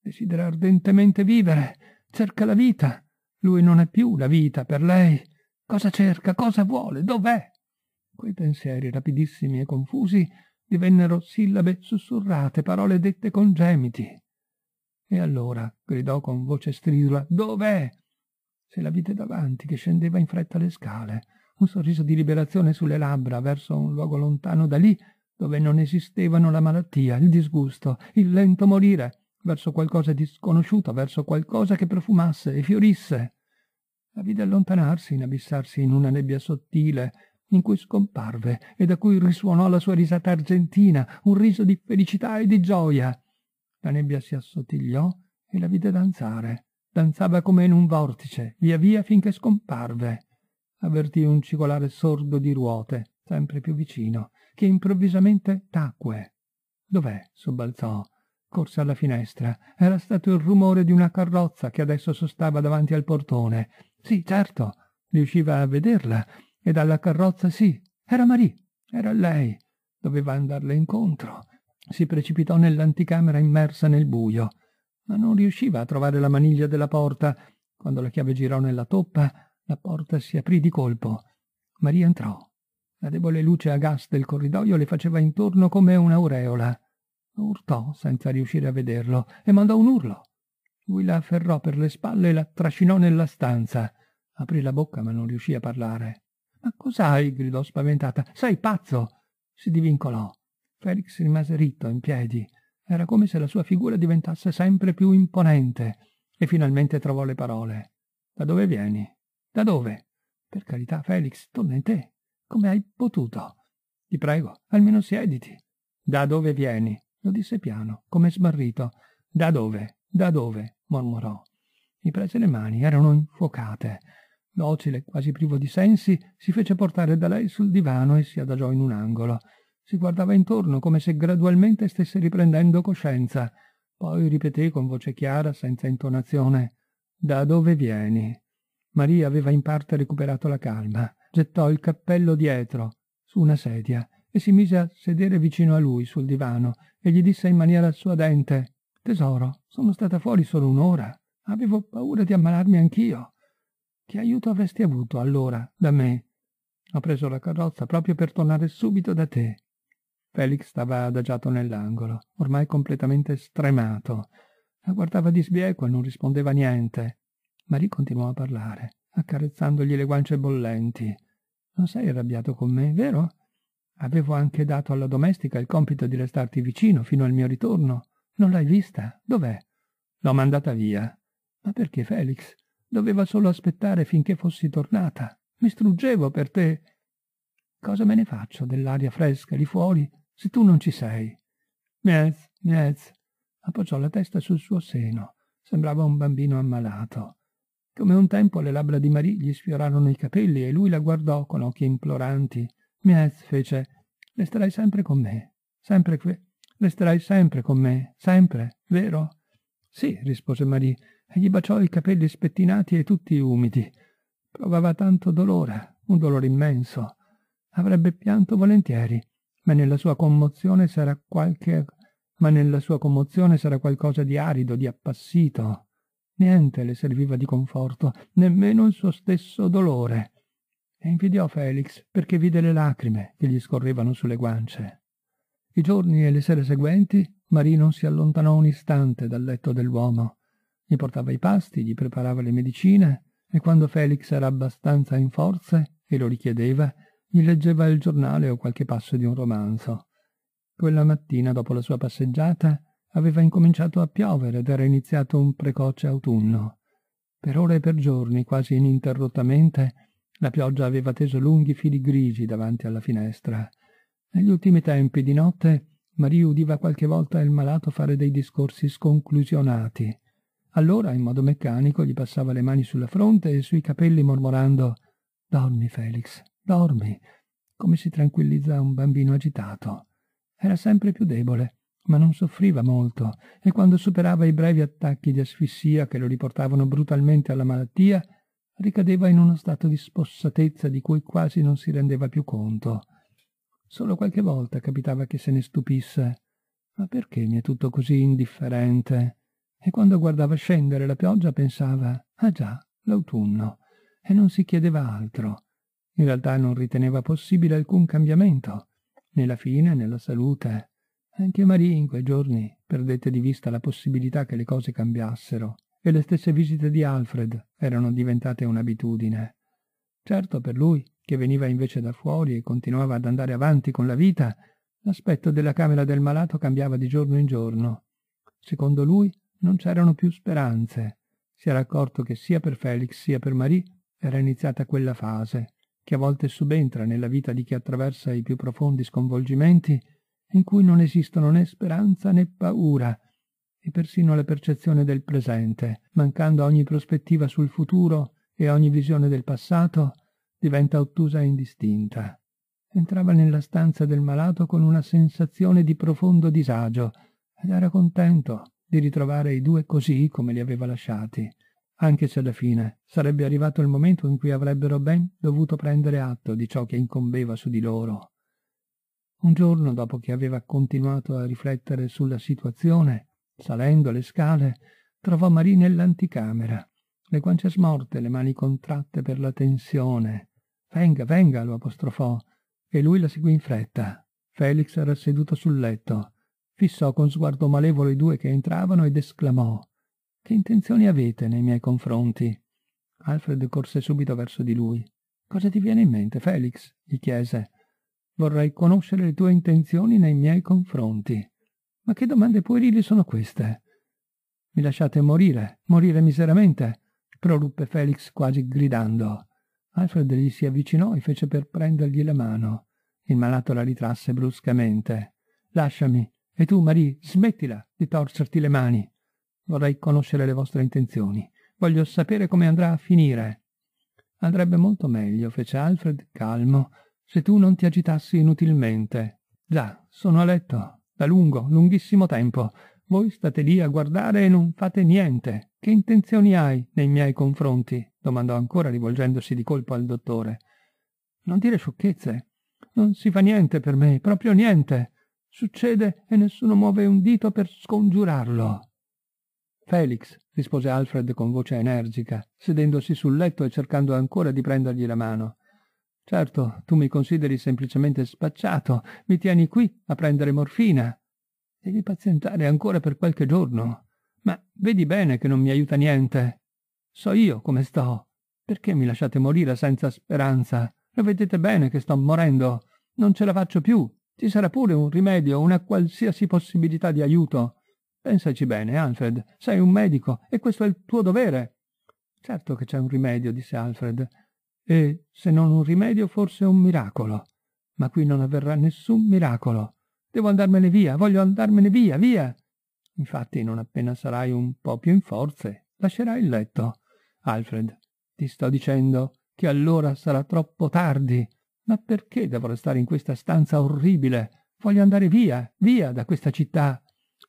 Desidera ardentemente vivere, cerca la vita. Lui non è più la vita per lei. Cosa cerca? Cosa vuole? Dov'è? Quei pensieri rapidissimi e confusi divennero sillabe sussurrate, parole dette con gemiti. E allora gridò con voce stridula Dov'è? Se la vide davanti che scendeva in fretta le scale un sorriso di liberazione sulle labbra verso un luogo lontano da lì dove non esistevano la malattia, il disgusto, il lento morire, verso qualcosa di sconosciuto, verso qualcosa che profumasse e fiorisse. La vide allontanarsi, inabissarsi in una nebbia sottile, in cui scomparve e da cui risuonò la sua risata argentina, un riso di felicità e di gioia. La nebbia si assottigliò e la vide danzare. Danzava come in un vortice, via via finché scomparve avvertì un cicolare sordo di ruote, sempre più vicino, che improvvisamente tacque. Dov'è? sobbalzò. Corse alla finestra. Era stato il rumore di una carrozza che adesso sostava davanti al portone. Sì, certo, riusciva a vederla, e dalla carrozza sì, era Marie, era lei. Doveva andarle incontro. Si precipitò nell'anticamera immersa nel buio, ma non riusciva a trovare la maniglia della porta. Quando la chiave girò nella toppa, la porta si aprì di colpo. Maria entrò. La debole luce a gas del corridoio le faceva intorno come un'aureola. Urtò senza riuscire a vederlo e mandò un urlo. Lui la afferrò per le spalle e la trascinò nella stanza. Aprì la bocca ma non riuscì a parlare. Ma cos'hai? gridò spaventata. Sei pazzo! Si divincolò. Felix rimase ritto in piedi. Era come se la sua figura diventasse sempre più imponente e finalmente trovò le parole. Da dove vieni? Da dove? Per carità, Felix, torna in te. Come hai potuto? Ti prego, almeno siediti. Da dove vieni? Lo disse piano, come smarrito. Da dove? Da dove? mormorò. Mi prese le mani, erano infuocate. Docile, quasi privo di sensi, si fece portare da lei sul divano e si adagiò in un angolo. Si guardava intorno come se gradualmente stesse riprendendo coscienza. Poi ripeté con voce chiara, senza intonazione, Da dove vieni? Maria aveva in parte recuperato la calma, gettò il cappello dietro, su una sedia, e si mise a sedere vicino a lui sul divano e gli disse in maniera suadente Tesoro, sono stata fuori solo un'ora. Avevo paura di ammalarmi anch'io. Che aiuto avresti avuto allora da me? Ho preso la carrozza proprio per tornare subito da te. Felix stava adagiato nell'angolo, ormai completamente stremato. La guardava di sbieco e non rispondeva niente. Marie continuò a parlare, accarezzandogli le guance bollenti. Non sei arrabbiato con me, vero? Avevo anche dato alla domestica il compito di restarti vicino fino al mio ritorno. Non l'hai vista? Dov'è? L'ho mandata via. Ma perché, Felix? Doveva solo aspettare finché fossi tornata. Mi struggevo per te. Cosa me ne faccio dell'aria fresca lì fuori se tu non ci sei? Miez, miez. Appoggiò la testa sul suo seno. Sembrava un bambino ammalato come un tempo le labbra di Marie gli sfiorarono i capelli e lui la guardò con occhi imploranti. Miez fece, resterai sempre con me, sempre qui, resterai sempre con me, sempre, vero? Sì, rispose Marie, e gli baciò i capelli spettinati e tutti umidi. Provava tanto dolore, un dolore immenso. Avrebbe pianto volentieri, ma nella sua commozione sarà qualche... ma nella sua commozione sarà qualcosa di arido, di appassito. Niente le serviva di conforto, nemmeno il suo stesso dolore. E invidiò Felix perché vide le lacrime che gli scorrevano sulle guance. I giorni e le sere seguenti Marie non si allontanò un istante dal letto dell'uomo. Gli portava i pasti, gli preparava le medicine e quando Felix era abbastanza in forze e lo richiedeva, gli leggeva il giornale o qualche passo di un romanzo. Quella mattina, dopo la sua passeggiata, Aveva incominciato a piovere ed era iniziato un precoce autunno. Per ore e per giorni, quasi ininterrottamente, la pioggia aveva teso lunghi fili grigi davanti alla finestra. Negli ultimi tempi di notte Marie udiva qualche volta il malato fare dei discorsi sconclusionati. Allora, in modo meccanico, gli passava le mani sulla fronte e sui capelli mormorando «Dormi, Felix, dormi!» come si tranquillizza un bambino agitato. Era sempre più debole ma non soffriva molto e quando superava i brevi attacchi di asfissia che lo riportavano brutalmente alla malattia, ricadeva in uno stato di spossatezza di cui quasi non si rendeva più conto. Solo qualche volta capitava che se ne stupisse. Ma perché mi è tutto così indifferente? E quando guardava scendere la pioggia pensava, ah già, l'autunno, e non si chiedeva altro. In realtà non riteneva possibile alcun cambiamento, né la fine né la salute, anche Marie in quei giorni perdette di vista la possibilità che le cose cambiassero e le stesse visite di Alfred erano diventate un'abitudine. Certo per lui, che veniva invece da fuori e continuava ad andare avanti con la vita, l'aspetto della camera del malato cambiava di giorno in giorno. Secondo lui non c'erano più speranze. Si era accorto che sia per Felix sia per Marie era iniziata quella fase, che a volte subentra nella vita di chi attraversa i più profondi sconvolgimenti in cui non esistono né speranza né paura, e persino la percezione del presente, mancando a ogni prospettiva sul futuro e a ogni visione del passato, diventa ottusa e indistinta. Entrava nella stanza del malato con una sensazione di profondo disagio ed era contento di ritrovare i due così come li aveva lasciati, anche se alla fine sarebbe arrivato il momento in cui avrebbero ben dovuto prendere atto di ciò che incombeva su di loro un giorno, dopo che aveva continuato a riflettere sulla situazione, salendo le scale, trovò Marie nell'anticamera, le guance smorte, le mani contratte per la tensione. Venga, venga, lo apostrofò, e lui la seguì in fretta. Felix era seduto sul letto. Fissò con sguardo malevolo i due che entravano ed esclamò Che intenzioni avete nei miei confronti? Alfred corse subito verso di lui. Cosa ti viene in mente, Felix? gli chiese. Vorrei conoscere le tue intenzioni nei miei confronti. Ma che domande puerili sono queste? Mi lasciate morire, morire miseramente, proruppe Felix quasi gridando. Alfred gli si avvicinò e fece per prendergli la mano. Il malato la ritrasse bruscamente. Lasciami, e tu, Marie, smettila di torcerti le mani. Vorrei conoscere le vostre intenzioni. Voglio sapere come andrà a finire. Andrebbe molto meglio, fece Alfred calmo, se tu non ti agitassi inutilmente. Già, sono a letto, da lungo, lunghissimo tempo. Voi state lì a guardare e non fate niente. Che intenzioni hai nei miei confronti? domandò ancora rivolgendosi di colpo al dottore. Non dire sciocchezze. Non si fa niente per me, proprio niente. Succede e nessuno muove un dito per scongiurarlo. Felix, rispose Alfred con voce energica, sedendosi sul letto e cercando ancora di prendergli la mano. Certo, tu mi consideri semplicemente spacciato, mi tieni qui a prendere morfina. Devi pazientare ancora per qualche giorno. Ma vedi bene che non mi aiuta niente. So io come sto. Perché mi lasciate morire senza speranza? Lo vedete bene che sto morendo. Non ce la faccio più. Ci sarà pure un rimedio, una qualsiasi possibilità di aiuto. Pensaci bene, Alfred. Sei un medico e questo è il tuo dovere. Certo che c'è un rimedio, disse Alfred e, se non un rimedio, forse un miracolo. Ma qui non avverrà nessun miracolo. Devo andarmene via, voglio andarmene via, via. Infatti, non appena sarai un po' più in forze, lascerai il letto. Alfred, ti sto dicendo che allora sarà troppo tardi. Ma perché dovrò stare in questa stanza orribile? Voglio andare via, via da questa città.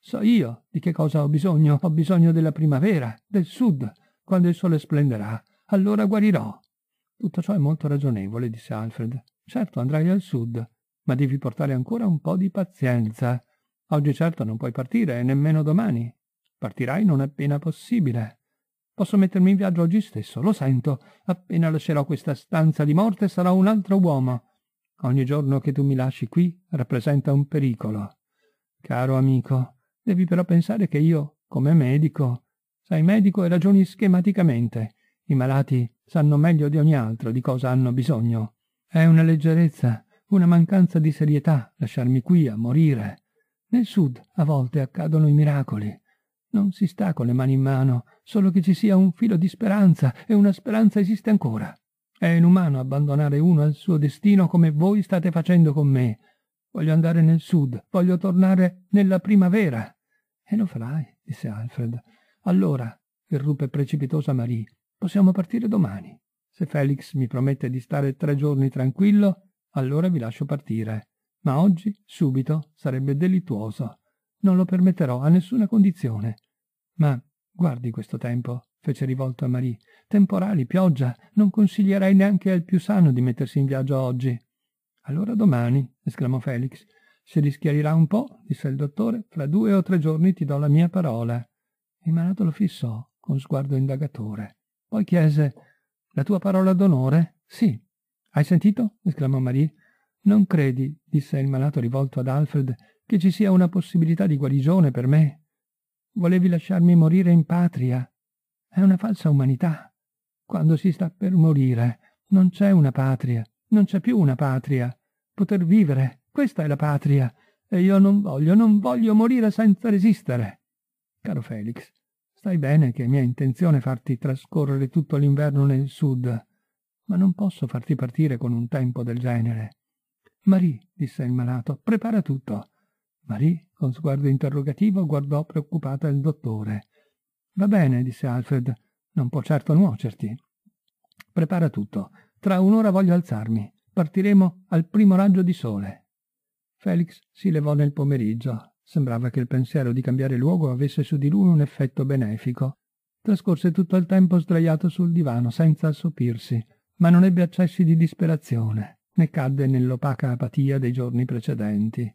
So io di che cosa ho bisogno. Ho bisogno della primavera, del sud, quando il sole splenderà. Allora guarirò. Tutto ciò è molto ragionevole, disse Alfred. Certo, andrai al sud, ma devi portare ancora un po' di pazienza. Oggi certo non puoi partire, e nemmeno domani. Partirai non appena possibile. Posso mettermi in viaggio oggi stesso, lo sento. Appena lascerò questa stanza di morte sarò un altro uomo. Ogni giorno che tu mi lasci qui rappresenta un pericolo. Caro amico, devi però pensare che io, come medico, sei medico e ragioni schematicamente. I malati sanno meglio di ogni altro di cosa hanno bisogno. È una leggerezza, una mancanza di serietà lasciarmi qui a morire. Nel sud a volte accadono i miracoli. Non si sta con le mani in mano, solo che ci sia un filo di speranza e una speranza esiste ancora. È inumano abbandonare uno al suo destino come voi state facendo con me. Voglio andare nel sud, voglio tornare nella primavera. E lo farai, disse Alfred. Allora, irruppe precipitosa Marie, Possiamo partire domani. Se Felix mi promette di stare tre giorni tranquillo, allora vi lascio partire. Ma oggi, subito, sarebbe delittuoso. Non lo permetterò a nessuna condizione. Ma guardi questo tempo, fece rivolto a Marie. Temporali, pioggia, non consiglierei neanche al più sano di mettersi in viaggio oggi. Allora domani, esclamò Felix. Si rischiarirà un po', disse il dottore, fra due o tre giorni ti do la mia parola. Il malato lo fissò con sguardo indagatore. Poi chiese, la tua parola d'onore? Sì. Hai sentito? esclamò Marie. Non credi, disse il malato rivolto ad Alfred, che ci sia una possibilità di guarigione per me? Volevi lasciarmi morire in patria. È una falsa umanità. Quando si sta per morire, non c'è una patria, non c'è più una patria. Poter vivere, questa è la patria. E io non voglio, non voglio morire senza resistere. Caro Felix, Sai bene che è mia intenzione farti trascorrere tutto l'inverno nel sud, ma non posso farti partire con un tempo del genere. Marie, disse il malato, prepara tutto. Marie, con sguardo interrogativo, guardò preoccupata il dottore. Va bene, disse Alfred, non può certo nuocerti. Prepara tutto. Tra un'ora voglio alzarmi. Partiremo al primo raggio di sole. Felix si levò nel pomeriggio, Sembrava che il pensiero di cambiare luogo avesse su di lui un effetto benefico. Trascorse tutto il tempo sdraiato sul divano, senza assopirsi, ma non ebbe accessi di disperazione, né cadde nell'opaca apatia dei giorni precedenti.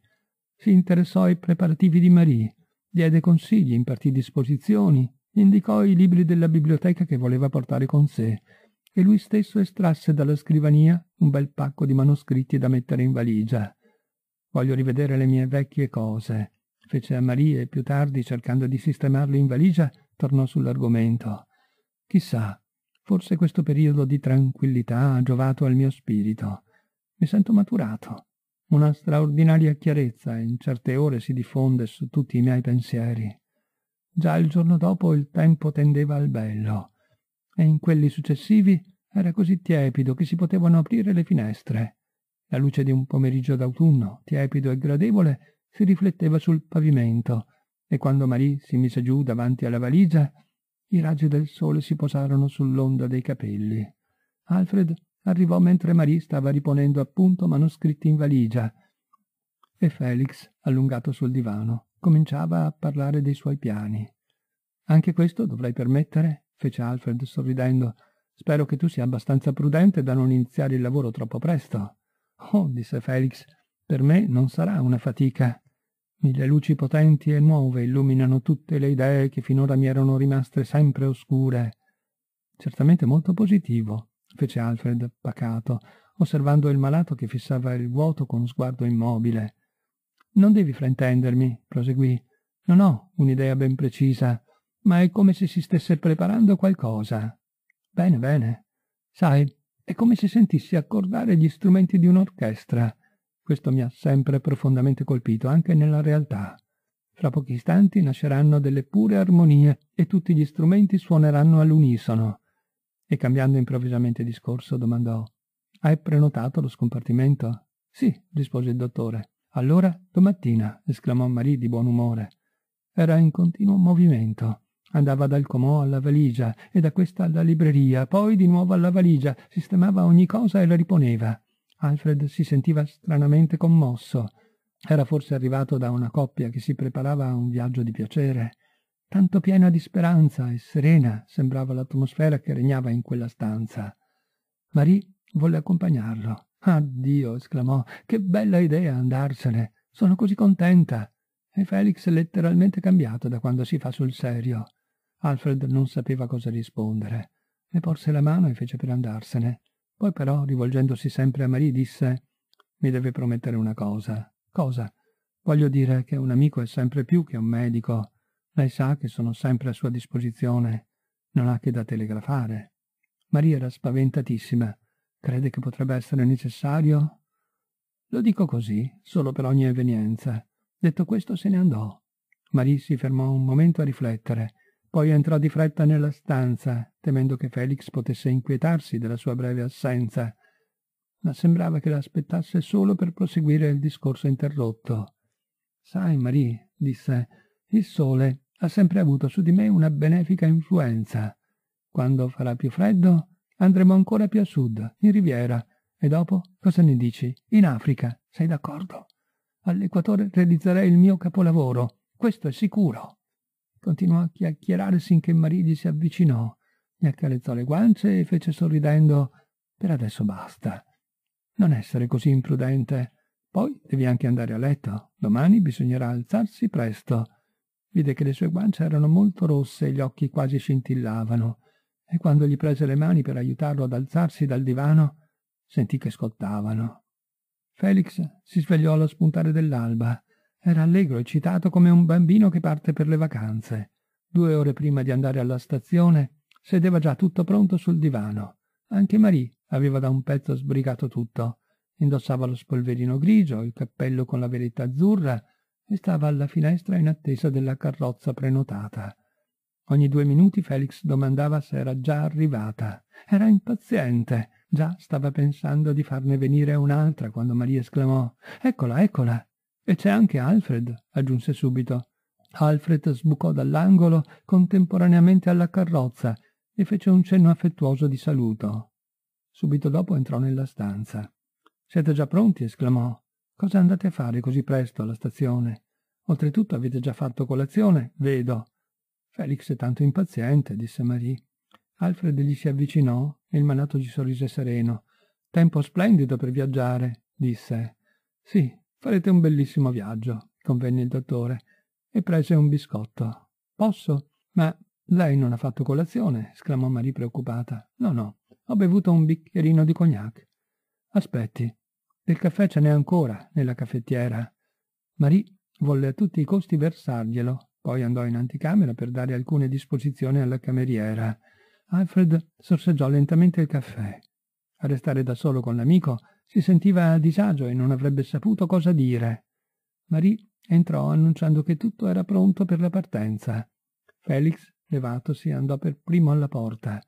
Si interessò ai preparativi di Marie, diede consigli, impartì disposizioni, indicò i libri della biblioteca che voleva portare con sé, e lui stesso estrasse dalla scrivania un bel pacco di manoscritti da mettere in valigia. Voglio rivedere le mie vecchie cose, fece a Maria e più tardi, cercando di sistemarlo in valigia, tornò sull'argomento. Chissà, forse questo periodo di tranquillità ha giovato al mio spirito. Mi sento maturato. Una straordinaria chiarezza in certe ore si diffonde su tutti i miei pensieri. Già il giorno dopo il tempo tendeva al bello, e in quelli successivi era così tiepido che si potevano aprire le finestre. La luce di un pomeriggio d'autunno, tiepido e gradevole, si rifletteva sul pavimento e quando Marie si mise giù davanti alla valigia, i raggi del sole si posarono sull'onda dei capelli. Alfred arrivò mentre Marie stava riponendo appunto manoscritti in valigia e Felix, allungato sul divano, cominciava a parlare dei suoi piani. Anche questo dovrai permettere, fece Alfred sorridendo. Spero che tu sia abbastanza prudente da non iniziare il lavoro troppo presto. Oh, disse Felix, per me non sarà una fatica. Mille luci potenti e nuove illuminano tutte le idee che finora mi erano rimaste sempre oscure. Certamente molto positivo, fece Alfred pacato, osservando il malato che fissava il vuoto con sguardo immobile. Non devi fraintendermi, proseguì. Non ho un'idea ben precisa, ma è come se si stesse preparando qualcosa. Bene, bene. Sai, è come se sentissi accordare gli strumenti di un'orchestra questo mi ha sempre profondamente colpito, anche nella realtà. Fra pochi istanti nasceranno delle pure armonie e tutti gli strumenti suoneranno all'unisono. E cambiando improvvisamente discorso, domandò «Hai prenotato lo scompartimento?» «Sì», rispose il dottore. «Allora, domattina», esclamò Marie di buon umore. Era in continuo movimento. Andava dal comò alla valigia e da questa alla libreria, poi di nuovo alla valigia, sistemava ogni cosa e la riponeva. Alfred si sentiva stranamente commosso. Era forse arrivato da una coppia che si preparava a un viaggio di piacere. Tanto piena di speranza e serena sembrava l'atmosfera che regnava in quella stanza. Marie volle accompagnarlo. Ah Dio, esclamò, che bella idea andarsene. Sono così contenta. E Felix è letteralmente cambiato da quando si fa sul serio. Alfred non sapeva cosa rispondere. Le porse la mano e fece per andarsene. Poi però, rivolgendosi sempre a Marie, disse «Mi deve promettere una cosa». «Cosa?» «Voglio dire che un amico è sempre più che un medico. Lei sa che sono sempre a sua disposizione. Non ha che da telegrafare». Marie era spaventatissima. «Crede che potrebbe essere necessario?» «Lo dico così, solo per ogni evenienza». Detto questo se ne andò. Marie si fermò un momento a riflettere poi entrò di fretta nella stanza, temendo che Felix potesse inquietarsi della sua breve assenza, ma sembrava che l'aspettasse solo per proseguire il discorso interrotto. Sai, Marie, disse, il sole ha sempre avuto su di me una benefica influenza. Quando farà più freddo, andremo ancora più a sud, in riviera, e dopo, cosa ne dici? In Africa, sei d'accordo? All'equatore realizzerei il mio capolavoro, questo è sicuro. Continuò a chiacchierare sinché Marie gli si avvicinò, gli accarezzò le guance e fece sorridendo «Per adesso basta. Non essere così imprudente. Poi devi anche andare a letto. Domani bisognerà alzarsi presto». Vide che le sue guance erano molto rosse e gli occhi quasi scintillavano e quando gli prese le mani per aiutarlo ad alzarsi dal divano, sentì che scottavano. Felix si svegliò allo spuntare dell'alba. Era allegro eccitato come un bambino che parte per le vacanze. Due ore prima di andare alla stazione sedeva già tutto pronto sul divano. Anche Marie aveva da un pezzo sbrigato tutto. Indossava lo spolverino grigio, il cappello con la veletta azzurra e stava alla finestra in attesa della carrozza prenotata. Ogni due minuti Felix domandava se era già arrivata. Era impaziente. Già stava pensando di farne venire un'altra quando Maria esclamò Eccola, eccola, e c'è anche Alfred, aggiunse subito. Alfred sbucò dall'angolo contemporaneamente alla carrozza e fece un cenno affettuoso di saluto. Subito dopo entrò nella stanza. Siete già pronti? esclamò. Cosa andate a fare così presto alla stazione? Oltretutto avete già fatto colazione, vedo. Felix è tanto impaziente, disse Marie. Alfred gli si avvicinò e il malato gli sorrise sereno. Tempo splendido per viaggiare, disse. Sì, Farete un bellissimo viaggio, convenne il dottore, e prese un biscotto. Posso? Ma lei non ha fatto colazione, esclamò Marie preoccupata. No, no, ho bevuto un bicchierino di cognac. Aspetti, del caffè ce n'è ancora nella caffettiera. Marie volle a tutti i costi versarglielo, poi andò in anticamera per dare alcune disposizioni alla cameriera. Alfred sorseggiò lentamente il caffè. A restare da solo con l'amico si sentiva a disagio e non avrebbe saputo cosa dire. Marie entrò annunciando che tutto era pronto per la partenza. Felix, levatosi, andò per primo alla porta.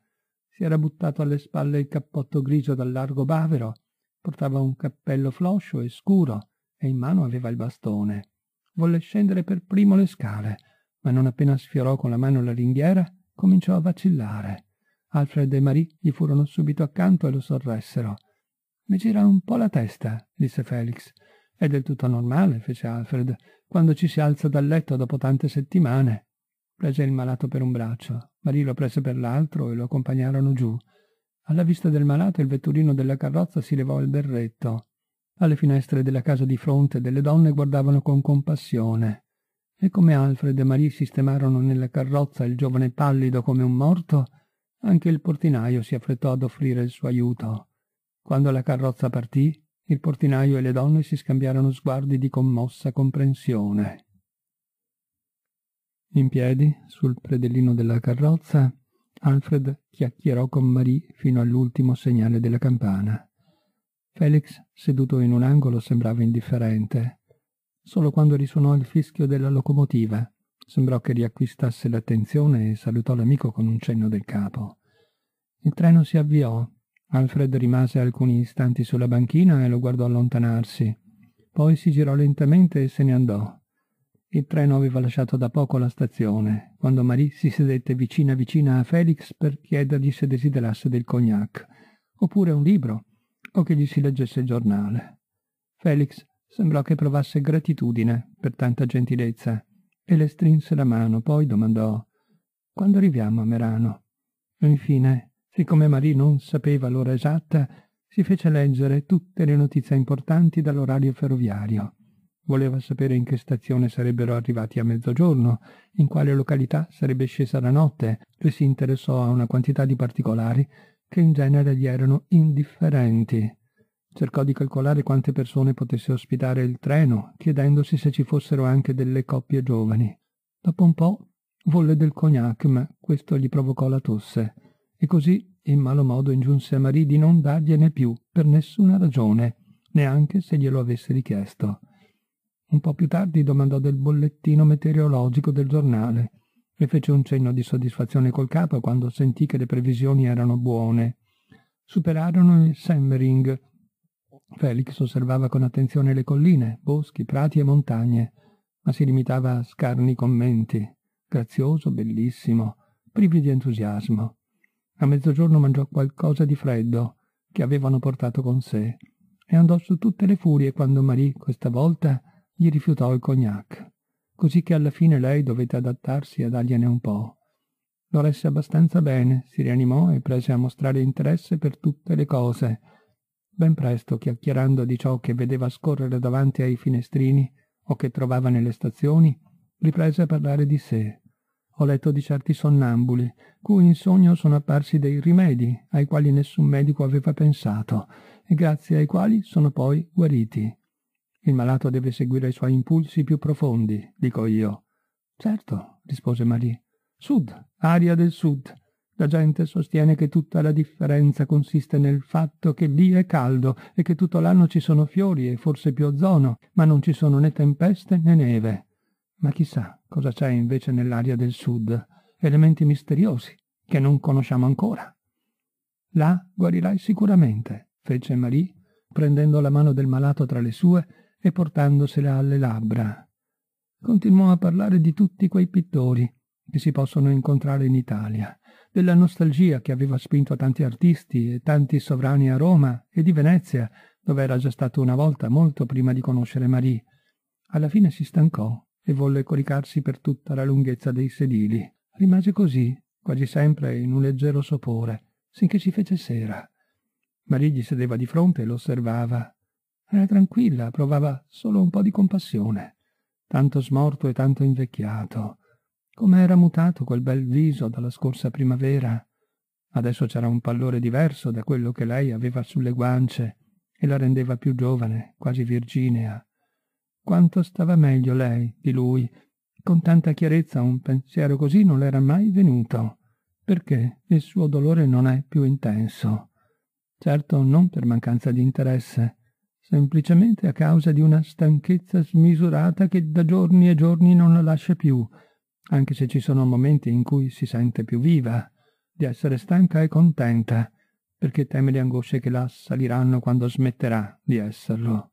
Si era buttato alle spalle il cappotto grigio dal largo bavero, portava un cappello floscio e scuro e in mano aveva il bastone. Volle scendere per primo le scale, ma non appena sfiorò con la mano la ringhiera, cominciò a vacillare. Alfred e Marie gli furono subito accanto e lo sorressero. Mi gira un po' la testa, disse Felix. È del tutto normale, fece Alfred, quando ci si alza dal letto dopo tante settimane. Prese il malato per un braccio, Marie lo prese per l'altro e lo accompagnarono giù. Alla vista del malato il vetturino della carrozza si levò il berretto. Alle finestre della casa di fronte delle donne guardavano con compassione. E come Alfred e Marie sistemarono nella carrozza il giovane pallido come un morto, anche il portinaio si affrettò ad offrire il suo aiuto. Quando la carrozza partì, il portinaio e le donne si scambiarono sguardi di commossa comprensione. In piedi, sul predellino della carrozza, Alfred chiacchierò con Marie fino all'ultimo segnale della campana. Felix, seduto in un angolo, sembrava indifferente. Solo quando risuonò il fischio della locomotiva, sembrò che riacquistasse l'attenzione e salutò l'amico con un cenno del capo. Il treno si avviò Alfred rimase alcuni istanti sulla banchina e lo guardò allontanarsi. Poi si girò lentamente e se ne andò. Il treno aveva lasciato da poco la stazione, quando Marie si sedette vicina vicina a Felix per chiedergli se desiderasse del cognac, oppure un libro, o che gli si leggesse il giornale. Felix sembrò che provasse gratitudine per tanta gentilezza e le strinse la mano, poi domandò «Quando arriviamo a Merano?» Infine Siccome Marie non sapeva l'ora esatta, si fece leggere tutte le notizie importanti dall'orario ferroviario. Voleva sapere in che stazione sarebbero arrivati a mezzogiorno, in quale località sarebbe scesa la notte e si interessò a una quantità di particolari che in genere gli erano indifferenti. Cercò di calcolare quante persone potesse ospitare il treno, chiedendosi se ci fossero anche delle coppie giovani. Dopo un po' volle del cognac, ma questo gli provocò la tosse. E così in malo modo ingiunse a Marie di non dargliene più, per nessuna ragione, neanche se glielo avesse richiesto. Un po' più tardi domandò del bollettino meteorologico del giornale e fece un cenno di soddisfazione col capo quando sentì che le previsioni erano buone. Superarono il Semmering. Felix osservava con attenzione le colline, boschi, prati e montagne, ma si limitava a scarni commenti, grazioso, bellissimo, privi di entusiasmo. A mezzogiorno mangiò qualcosa di freddo che avevano portato con sé e andò su tutte le furie quando Marie, questa volta, gli rifiutò il cognac, così che alla fine lei dovette adattarsi a dargliene un po'. Lo resse abbastanza bene, si rianimò e prese a mostrare interesse per tutte le cose. Ben presto, chiacchierando di ciò che vedeva scorrere davanti ai finestrini o che trovava nelle stazioni, riprese a parlare di sé. Ho letto di certi sonnambuli, cui in sogno sono apparsi dei rimedi ai quali nessun medico aveva pensato e grazie ai quali sono poi guariti. Il malato deve seguire i suoi impulsi più profondi, dico io. Certo, rispose Marie. Sud, aria del sud. La gente sostiene che tutta la differenza consiste nel fatto che lì è caldo e che tutto l'anno ci sono fiori e forse più ozono, ma non ci sono né tempeste né neve. Ma chissà, Cosa c'è invece nell'aria del sud? Elementi misteriosi, che non conosciamo ancora. Là guarirai sicuramente, fece Marie, prendendo la mano del malato tra le sue e portandosela alle labbra. Continuò a parlare di tutti quei pittori che si possono incontrare in Italia, della nostalgia che aveva spinto tanti artisti e tanti sovrani a Roma e di Venezia, dove era già stato una volta molto prima di conoscere Marie. Alla fine si stancò e volle coricarsi per tutta la lunghezza dei sedili. Rimase così, quasi sempre in un leggero sopore, sinché si fece sera. Marie gli sedeva di fronte e lo osservava. Era eh, tranquilla, provava solo un po' di compassione. Tanto smorto e tanto invecchiato. Come era mutato quel bel viso dalla scorsa primavera. Adesso c'era un pallore diverso da quello che lei aveva sulle guance e la rendeva più giovane, quasi virginea quanto stava meglio lei di lui. Con tanta chiarezza un pensiero così non era mai venuto, perché il suo dolore non è più intenso. Certo non per mancanza di interesse, semplicemente a causa di una stanchezza smisurata che da giorni e giorni non la lascia più, anche se ci sono momenti in cui si sente più viva, di essere stanca e contenta, perché teme le angosce che la assaliranno quando smetterà di esserlo.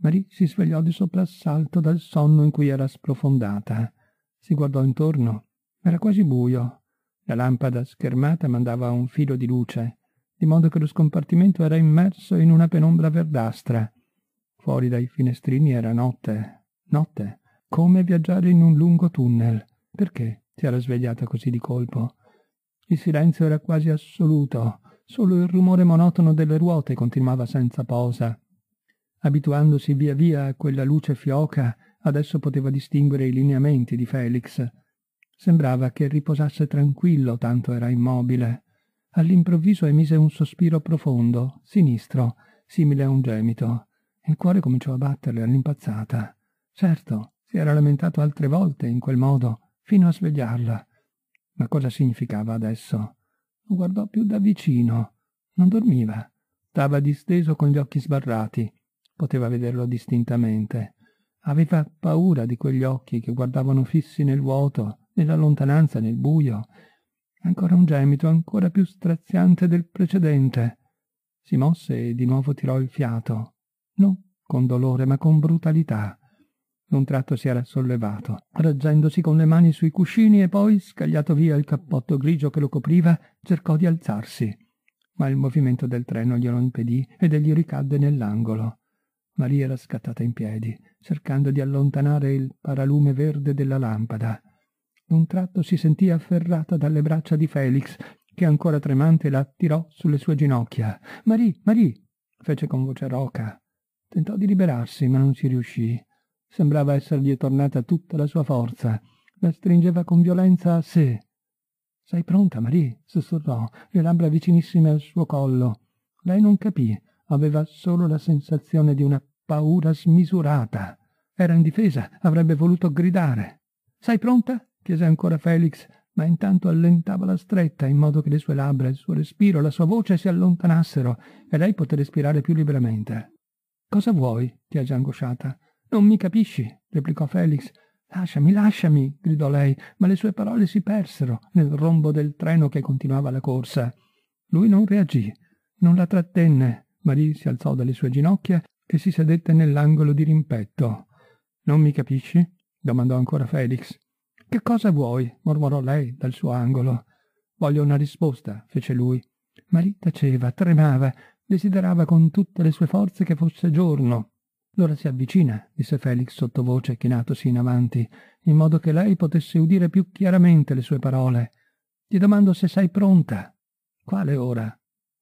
Marie si svegliò di soprassalto dal sonno in cui era sprofondata. Si guardò intorno. Era quasi buio. La lampada schermata mandava un filo di luce, di modo che lo scompartimento era immerso in una penombra verdastra. Fuori dai finestrini era notte. Notte. Come viaggiare in un lungo tunnel. Perché si era svegliata così di colpo? Il silenzio era quasi assoluto. Solo il rumore monotono delle ruote continuava senza posa Abituandosi via via a quella luce fioca, adesso poteva distinguere i lineamenti di Felix. Sembrava che riposasse tranquillo, tanto era immobile. All'improvviso emise un sospiro profondo, sinistro, simile a un gemito. Il cuore cominciò a batterle all'impazzata. Certo, si era lamentato altre volte in quel modo, fino a svegliarla. Ma cosa significava adesso? Lo guardò più da vicino. Non dormiva. Stava disteso con gli occhi sbarrati, poteva vederlo distintamente. Aveva paura di quegli occhi che guardavano fissi nel vuoto, nella lontananza, nel buio. Ancora un gemito, ancora più straziante del precedente. Si mosse e di nuovo tirò il fiato. Non con dolore, ma con brutalità. Un tratto si era sollevato, reggendosi con le mani sui cuscini e poi, scagliato via il cappotto grigio che lo copriva, cercò di alzarsi. Ma il movimento del treno glielo impedì ed egli ricadde nell'angolo. Maria era scattata in piedi, cercando di allontanare il paralume verde della lampada. D'un tratto si sentì afferrata dalle braccia di Felix, che ancora tremante la tirò sulle sue ginocchia. Marie, Marie! fece con voce roca. Tentò di liberarsi, ma non ci riuscì. Sembrava essergli tornata tutta la sua forza. La stringeva con violenza a sé. Sei pronta, Marie? sussurrò, le labbra vicinissime al suo collo. Lei non capì, aveva solo la sensazione di una paura smisurata. Era in difesa, avrebbe voluto gridare. Sei pronta? chiese ancora Felix, ma intanto allentava la stretta in modo che le sue labbra, il suo respiro, la sua voce si allontanassero e lei poté respirare più liberamente. Cosa vuoi? chiese angosciata. Non mi capisci, replicò Felix. Lasciami, lasciami, gridò lei, ma le sue parole si persero nel rombo del treno che continuava la corsa. Lui non reagì, non la trattenne, Marie si alzò dalle sue ginocchia e si sedette nell'angolo di rimpetto. Non mi capisci? domandò ancora Felix. Che cosa vuoi? mormorò lei dal suo angolo. Voglio una risposta, fece lui. Marie taceva, tremava, desiderava con tutte le sue forze che fosse giorno. L'ora si avvicina, disse Felix sottovoce, chinatosi in avanti, in modo che lei potesse udire più chiaramente le sue parole. Ti domando se sei pronta. Quale ora?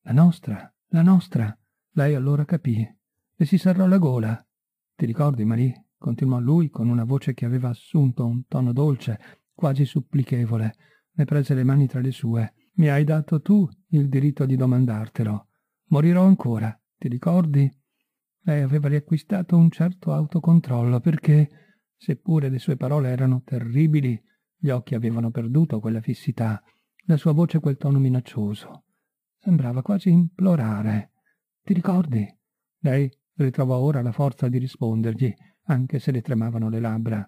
La nostra, la nostra. Lei allora capì e si serrò la gola. Ti ricordi, Marie? continuò lui con una voce che aveva assunto un tono dolce, quasi supplichevole. Ne prese le mani tra le sue. Mi hai dato tu il diritto di domandartelo. Morirò ancora, ti ricordi? Lei aveva riacquistato un certo autocontrollo perché, seppure le sue parole erano terribili, gli occhi avevano perduto quella fissità, la sua voce quel tono minaccioso. Sembrava quasi implorare. Ti ricordi? Lei ritrovò ora la forza di rispondergli, anche se le tremavano le labbra.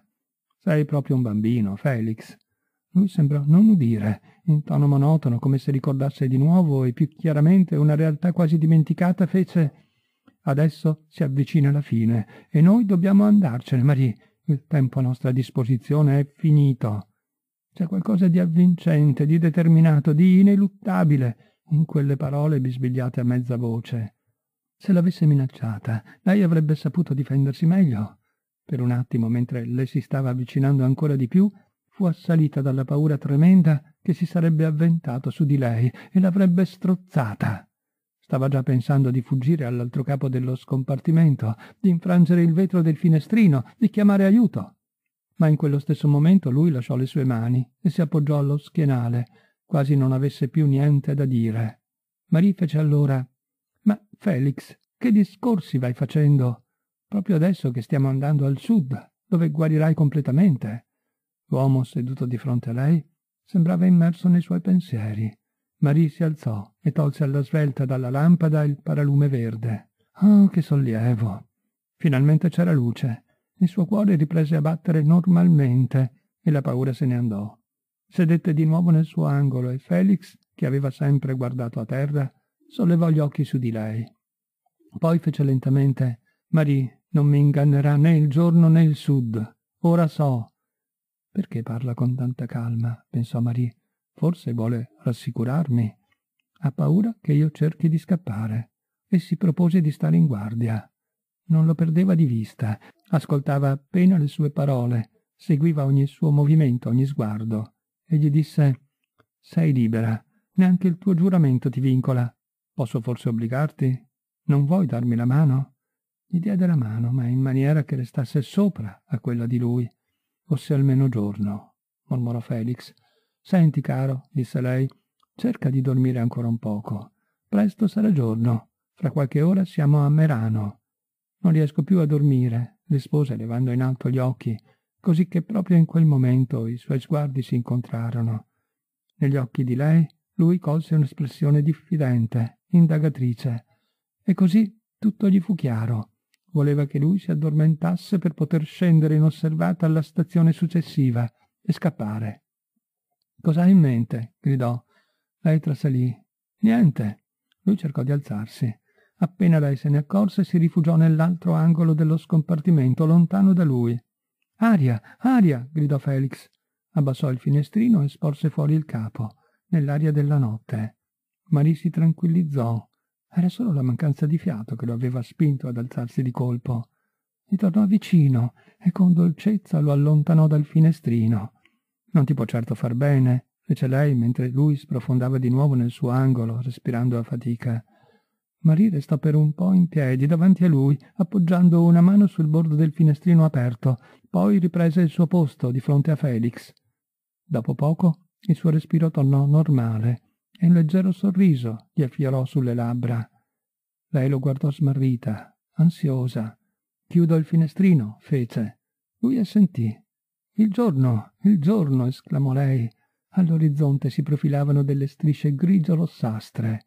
Sei proprio un bambino, Felix. Lui sembrò non udire, in tono monotono, come se ricordasse di nuovo e più chiaramente una realtà quasi dimenticata, fece Adesso si avvicina la fine e noi dobbiamo andarcene, Marie. Il tempo a nostra disposizione è finito. C'è qualcosa di avvincente, di determinato, di ineluttabile in quelle parole bisbigliate a mezza voce. Se l'avesse minacciata, lei avrebbe saputo difendersi meglio. Per un attimo, mentre le si stava avvicinando ancora di più, fu assalita dalla paura tremenda che si sarebbe avventato su di lei e l'avrebbe strozzata. Stava già pensando di fuggire all'altro capo dello scompartimento, di infrangere il vetro del finestrino, di chiamare aiuto. Ma in quello stesso momento lui lasciò le sue mani e si appoggiò allo schienale, quasi non avesse più niente da dire. Marie fece allora ma Felix, che discorsi vai facendo? Proprio adesso che stiamo andando al sud, dove guarirai completamente. L'uomo seduto di fronte a lei sembrava immerso nei suoi pensieri. Marie si alzò e tolse alla svelta dalla lampada il paralume verde. Oh, che sollievo! Finalmente c'era luce. Il suo cuore riprese a battere normalmente e la paura se ne andò. Sedette di nuovo nel suo angolo e Felix, che aveva sempre guardato a terra, Sollevò gli occhi su di lei. Poi fece lentamente Marie, non mi ingannerà né il giorno né il sud. Ora so. Perché parla con tanta calma? pensò Marie. Forse vuole rassicurarmi. Ha paura che io cerchi di scappare e si propose di stare in guardia. Non lo perdeva di vista, ascoltava appena le sue parole, seguiva ogni suo movimento, ogni sguardo, e gli disse Sei libera, neanche il tuo giuramento ti vincola. Posso forse obbligarti? Non vuoi darmi la mano? Gli diede la mano, ma in maniera che restasse sopra a quella di lui, fosse almeno giorno, mormorò Felix. Senti, caro, disse lei, cerca di dormire ancora un poco. Presto sarà giorno. Fra qualche ora siamo a Merano. Non riesco più a dormire, rispose levando in alto gli occhi, così che proprio in quel momento i suoi sguardi si incontrarono. Negli occhi di lei lui colse un'espressione diffidente indagatrice. E così tutto gli fu chiaro. Voleva che lui si addormentasse per poter scendere inosservata alla stazione successiva e scappare. Cosa hai in mente? gridò. Lei trasalì. Niente. Lui cercò di alzarsi. Appena lei se ne accorse, si rifugiò nell'altro angolo dello scompartimento, lontano da lui. Aria, aria! gridò Felix. Abbassò il finestrino e sporse fuori il capo, nell'aria della notte. Marie si tranquillizzò. Era solo la mancanza di fiato che lo aveva spinto ad alzarsi di colpo. Gli tornò vicino e con dolcezza lo allontanò dal finestrino. Non ti può certo far bene, fece lei mentre lui sprofondava di nuovo nel suo angolo, respirando a fatica. Marie restò per un po' in piedi davanti a lui, appoggiando una mano sul bordo del finestrino aperto, poi riprese il suo posto di fronte a Felix. Dopo poco il suo respiro tornò normale e un leggero sorriso gli affiorò sulle labbra. Lei lo guardò smarrita, ansiosa. Chiudo il finestrino, fece. Lui assentì. Il giorno, il giorno, esclamò lei. All'orizzonte si profilavano delle strisce grigio-rossastre.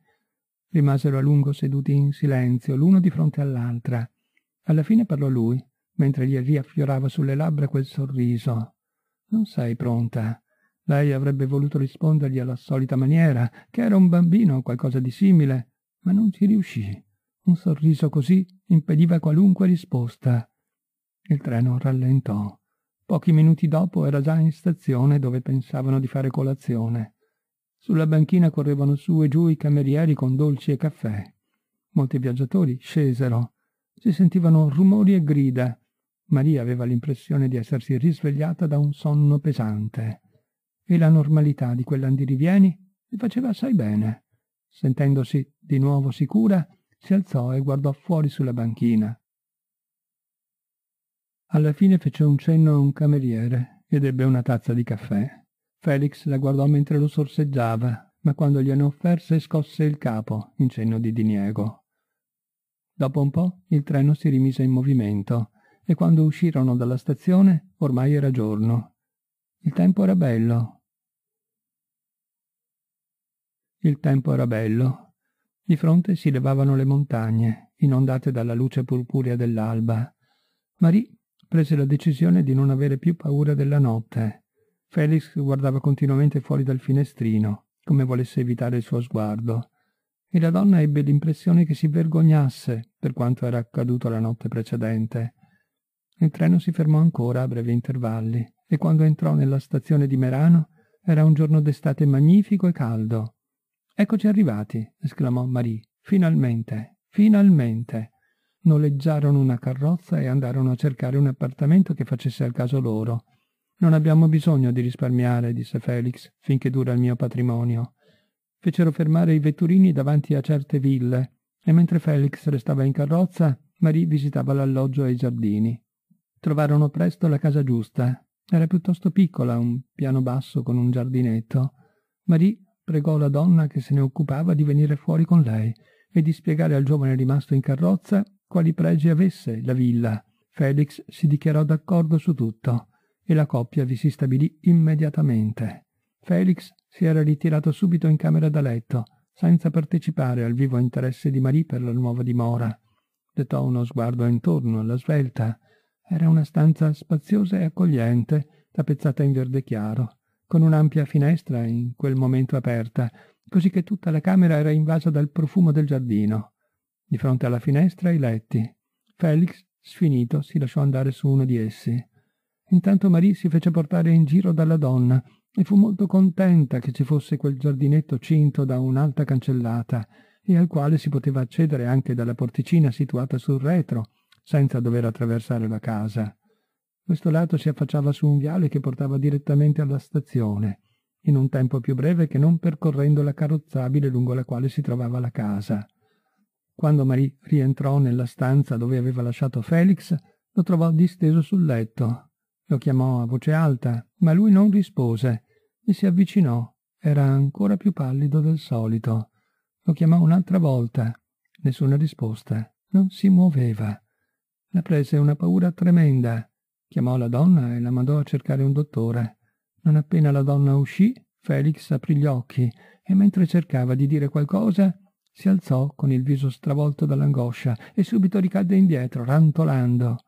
Rimasero a lungo seduti in silenzio, l'uno di fronte all'altra. Alla fine parlò lui, mentre gli riaffiorava sulle labbra quel sorriso. Non sei pronta. Lei avrebbe voluto rispondergli alla solita maniera, che era un bambino o qualcosa di simile, ma non ci riuscì. Un sorriso così impediva qualunque risposta. Il treno rallentò. Pochi minuti dopo era già in stazione dove pensavano di fare colazione. Sulla banchina correvano su e giù i camerieri con dolci e caffè. Molti viaggiatori scesero. Si sentivano rumori e grida. Maria aveva l'impressione di essersi risvegliata da un sonno pesante e la normalità di quell'andirivieni le faceva assai bene. Sentendosi di nuovo sicura, si alzò e guardò fuori sulla banchina. Alla fine fece un cenno a un cameriere ed ebbe una tazza di caffè. Felix la guardò mentre lo sorseggiava, ma quando gliene offerse scosse il capo in cenno di diniego. Dopo un po' il treno si rimise in movimento e quando uscirono dalla stazione ormai era giorno. Il tempo era bello, il tempo era bello. Di fronte si levavano le montagne, inondate dalla luce purpurea dell'alba. Marie prese la decisione di non avere più paura della notte. Felix guardava continuamente fuori dal finestrino, come volesse evitare il suo sguardo, e la donna ebbe l'impressione che si vergognasse per quanto era accaduto la notte precedente. Il treno si fermò ancora a brevi intervalli, e quando entrò nella stazione di Merano era un giorno d'estate magnifico e caldo. Eccoci arrivati, esclamò Marie. Finalmente, finalmente. Noleggiarono una carrozza e andarono a cercare un appartamento che facesse al caso loro. Non abbiamo bisogno di risparmiare, disse Felix, finché dura il mio patrimonio. Fecero fermare i vetturini davanti a certe ville, e mentre Felix restava in carrozza, Marie visitava l'alloggio e i giardini. Trovarono presto la casa giusta. Era piuttosto piccola, un piano basso con un giardinetto. Marie pregò la donna che se ne occupava di venire fuori con lei e di spiegare al giovane rimasto in carrozza quali pregi avesse la villa. Felix si dichiarò d'accordo su tutto e la coppia vi si stabilì immediatamente. Felix si era ritirato subito in camera da letto, senza partecipare al vivo interesse di Marie per la nuova dimora. Dettò uno sguardo intorno alla svelta. Era una stanza spaziosa e accogliente, tappezzata in verde chiaro, con un'ampia finestra in quel momento aperta, così che tutta la camera era invasa dal profumo del giardino. Di fronte alla finestra i letti. Felix, sfinito, si lasciò andare su uno di essi. Intanto Marie si fece portare in giro dalla donna e fu molto contenta che ci fosse quel giardinetto cinto da un'alta cancellata e al quale si poteva accedere anche dalla porticina situata sul retro, senza dover attraversare la casa. Questo lato si affacciava su un viale che portava direttamente alla stazione, in un tempo più breve che non percorrendo la carrozzabile lungo la quale si trovava la casa. Quando Marie rientrò nella stanza dove aveva lasciato Felix, lo trovò disteso sul letto. Lo chiamò a voce alta, ma lui non rispose e si avvicinò. Era ancora più pallido del solito. Lo chiamò un'altra volta. Nessuna risposta. Non si muoveva. La prese una paura tremenda. Chiamò la donna e la mandò a cercare un dottore. Non appena la donna uscì, Felix aprì gli occhi e mentre cercava di dire qualcosa, si alzò con il viso stravolto dall'angoscia e subito ricadde indietro, rantolando.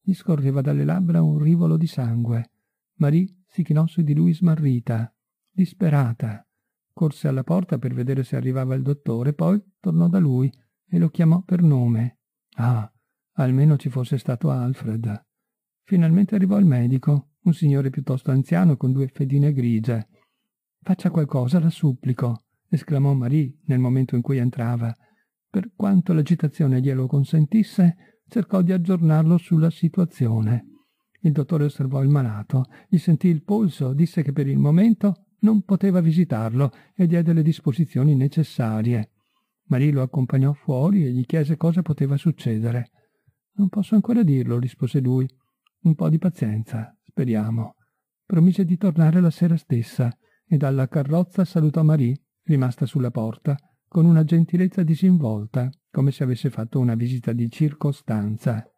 Gli scorreva dalle labbra un rivolo di sangue. Marie si chinò su di lui smarrita, disperata. Corse alla porta per vedere se arrivava il dottore, poi tornò da lui e lo chiamò per nome. Ah, almeno ci fosse stato Alfred. Finalmente arrivò il medico, un signore piuttosto anziano con due fedine grigie. Faccia qualcosa, la supplico, esclamò Marie nel momento in cui entrava. Per quanto l'agitazione glielo consentisse, cercò di aggiornarlo sulla situazione. Il dottore osservò il malato, gli sentì il polso, disse che per il momento non poteva visitarlo e diede le disposizioni necessarie. Marie lo accompagnò fuori e gli chiese cosa poteva succedere. Non posso ancora dirlo, rispose lui. Un po' di pazienza, speriamo. Promise di tornare la sera stessa e dalla carrozza salutò Marie, rimasta sulla porta, con una gentilezza disinvolta, come se avesse fatto una visita di circostanza.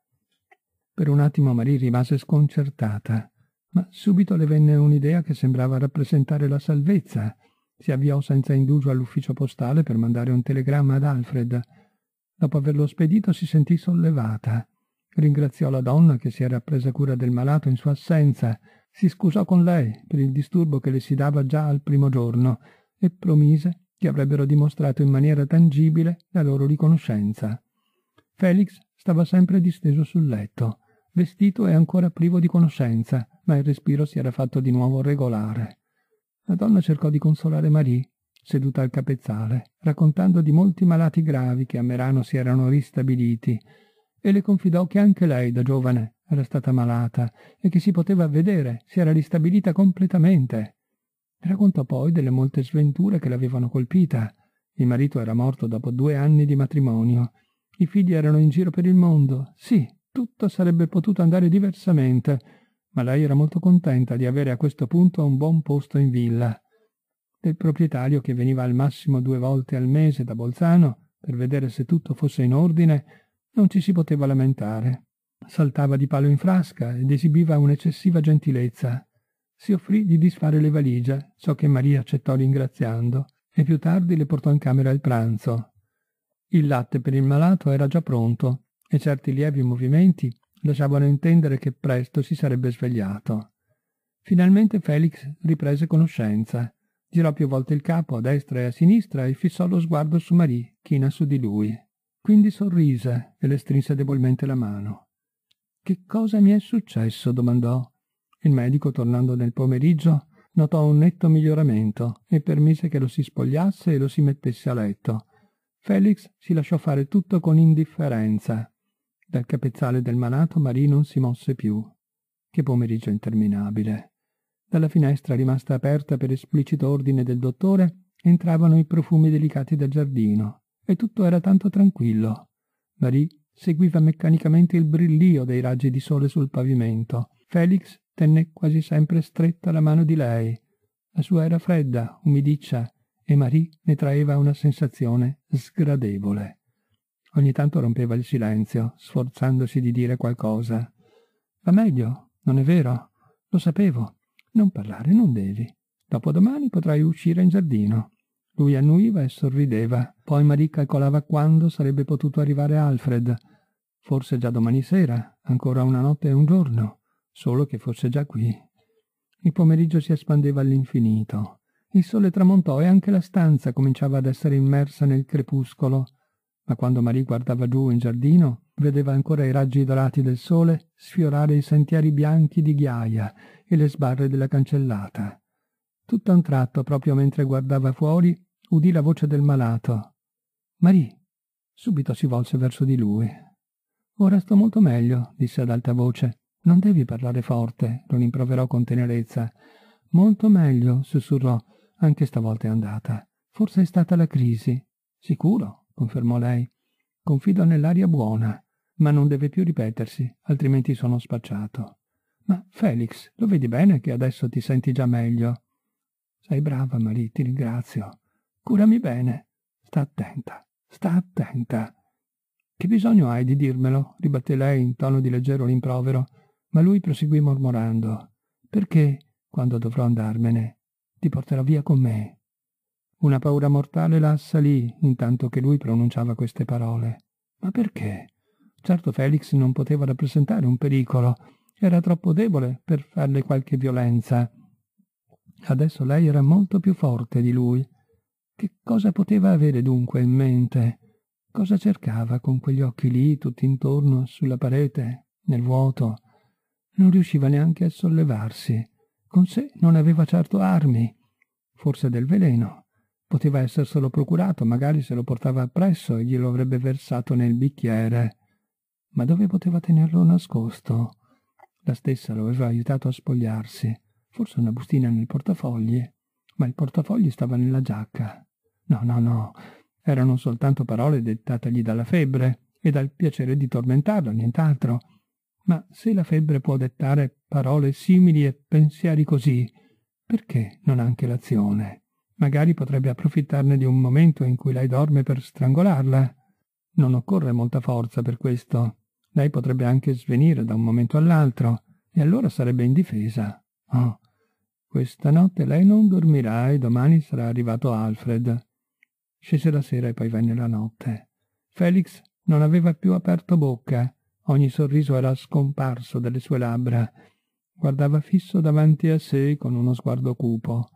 Per un attimo Marie rimase sconcertata, ma subito le venne un'idea che sembrava rappresentare la salvezza. Si avviò senza indugio all'ufficio postale per mandare un telegramma ad Alfred. Dopo averlo spedito si sentì sollevata. Ringraziò la donna che si era presa cura del malato in sua assenza, si scusò con lei per il disturbo che le si dava già al primo giorno e promise che avrebbero dimostrato in maniera tangibile la loro riconoscenza. Felix stava sempre disteso sul letto, vestito e ancora privo di conoscenza, ma il respiro si era fatto di nuovo regolare. La donna cercò di consolare Marie, seduta al capezzale, raccontando di molti malati gravi che a Merano si erano ristabiliti e le confidò che anche lei da giovane era stata malata e che si poteva vedere, si era ristabilita completamente. Raccontò poi delle molte sventure che l'avevano colpita. Il marito era morto dopo due anni di matrimonio. I figli erano in giro per il mondo. Sì, tutto sarebbe potuto andare diversamente, ma lei era molto contenta di avere a questo punto un buon posto in villa. Del proprietario che veniva al massimo due volte al mese da Bolzano per vedere se tutto fosse in ordine, non ci si poteva lamentare. Saltava di palo in frasca ed esibiva un'eccessiva gentilezza. Si offrì di disfare le valigie, ciò che Maria accettò ringraziando, e più tardi le portò in camera il pranzo. Il latte per il malato era già pronto e certi lievi movimenti lasciavano intendere che presto si sarebbe svegliato. Finalmente Felix riprese conoscenza, girò più volte il capo a destra e a sinistra e fissò lo sguardo su Marie, china su di lui. Quindi sorrise e le strinse debolmente la mano. Che cosa mi è successo? domandò. Il medico, tornando nel pomeriggio, notò un netto miglioramento e permise che lo si spogliasse e lo si mettesse a letto. Felix si lasciò fare tutto con indifferenza. Dal capezzale del malato Marie non si mosse più. Che pomeriggio interminabile. Dalla finestra rimasta aperta per esplicito ordine del dottore entravano i profumi delicati del giardino e tutto era tanto tranquillo. Marie seguiva meccanicamente il brillio dei raggi di sole sul pavimento. Felix tenne quasi sempre stretta la mano di lei. La sua era fredda, umidiccia, e Marie ne traeva una sensazione sgradevole. Ogni tanto rompeva il silenzio, sforzandosi di dire qualcosa. Va meglio, non è vero? Lo sapevo. Non parlare, non devi. Dopodomani potrai uscire in giardino. Lui annuiva e sorrideva. Poi Marie calcolava quando sarebbe potuto arrivare Alfred. Forse già domani sera, ancora una notte e un giorno, solo che fosse già qui. Il pomeriggio si espandeva all'infinito. Il sole tramontò e anche la stanza cominciava ad essere immersa nel crepuscolo. Ma quando Marie guardava giù in giardino, vedeva ancora i raggi dorati del sole sfiorare i sentieri bianchi di ghiaia e le sbarre della cancellata. Tutto a un tratto, proprio mentre guardava fuori, udì la voce del malato. Marì. Subito si volse verso di lui. Ora sto molto meglio, disse ad alta voce. Non devi parlare forte, lo rimproverò con tenerezza. Molto meglio, sussurrò. Anche stavolta è andata. Forse è stata la crisi. Sicuro, confermò lei. Confido nell'aria buona, ma non deve più ripetersi, altrimenti sono spacciato. Ma Felix, lo vedi bene che adesso ti senti già meglio? Sei brava, Marie, ti ringrazio. Curami bene. Sta attenta, sta attenta. Che bisogno hai di dirmelo? ribatté lei in tono di leggero rimprovero, ma lui proseguì mormorando. Perché, quando dovrò andarmene, ti porterò via con me. Una paura mortale la assalì intanto che lui pronunciava queste parole. Ma perché? Certo Felix non poteva rappresentare un pericolo, era troppo debole per farle qualche violenza. Adesso lei era molto più forte di lui che cosa poteva avere dunque in mente? Cosa cercava con quegli occhi lì, tutti intorno, sulla parete, nel vuoto? Non riusciva neanche a sollevarsi. Con sé non aveva certo armi, forse del veleno. Poteva esserselo procurato, magari se lo portava appresso e glielo avrebbe versato nel bicchiere. Ma dove poteva tenerlo nascosto? La stessa lo aveva aiutato a spogliarsi, forse una bustina nel portafogli, ma il portafogli stava nella giacca. No, no, no, erano soltanto parole dettategli dalla febbre e dal piacere di tormentarlo, nient'altro. Ma se la febbre può dettare parole simili e pensieri così, perché non anche l'azione? Magari potrebbe approfittarne di un momento in cui lei dorme per strangolarla. Non occorre molta forza per questo. Lei potrebbe anche svenire da un momento all'altro, e allora sarebbe in difesa. Oh, questa notte lei non dormirà e domani sarà arrivato Alfred. Scese la sera e poi venne la notte. Felix non aveva più aperto bocca, ogni sorriso era scomparso dalle sue labbra. Guardava fisso davanti a sé con uno sguardo cupo.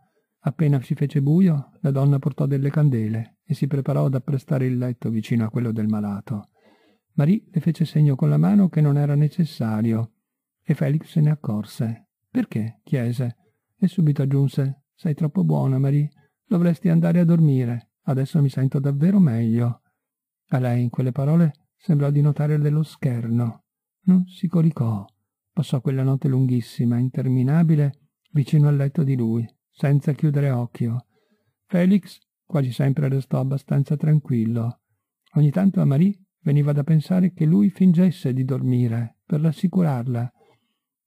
Appena si fece buio, la donna portò delle candele e si preparò ad apprestare il letto vicino a quello del malato. Marie le fece segno con la mano che non era necessario e Felix se ne accorse. Perché? chiese e subito aggiunse: Sei troppo buona, Marie, dovresti andare a dormire. Adesso mi sento davvero meglio. A lei in quelle parole sembrò di notare dello scherno. Non si coricò. Passò quella notte lunghissima, interminabile, vicino al letto di lui, senza chiudere occhio. Felix quasi sempre restò abbastanza tranquillo. Ogni tanto a Marie veniva da pensare che lui fingesse di dormire per rassicurarla.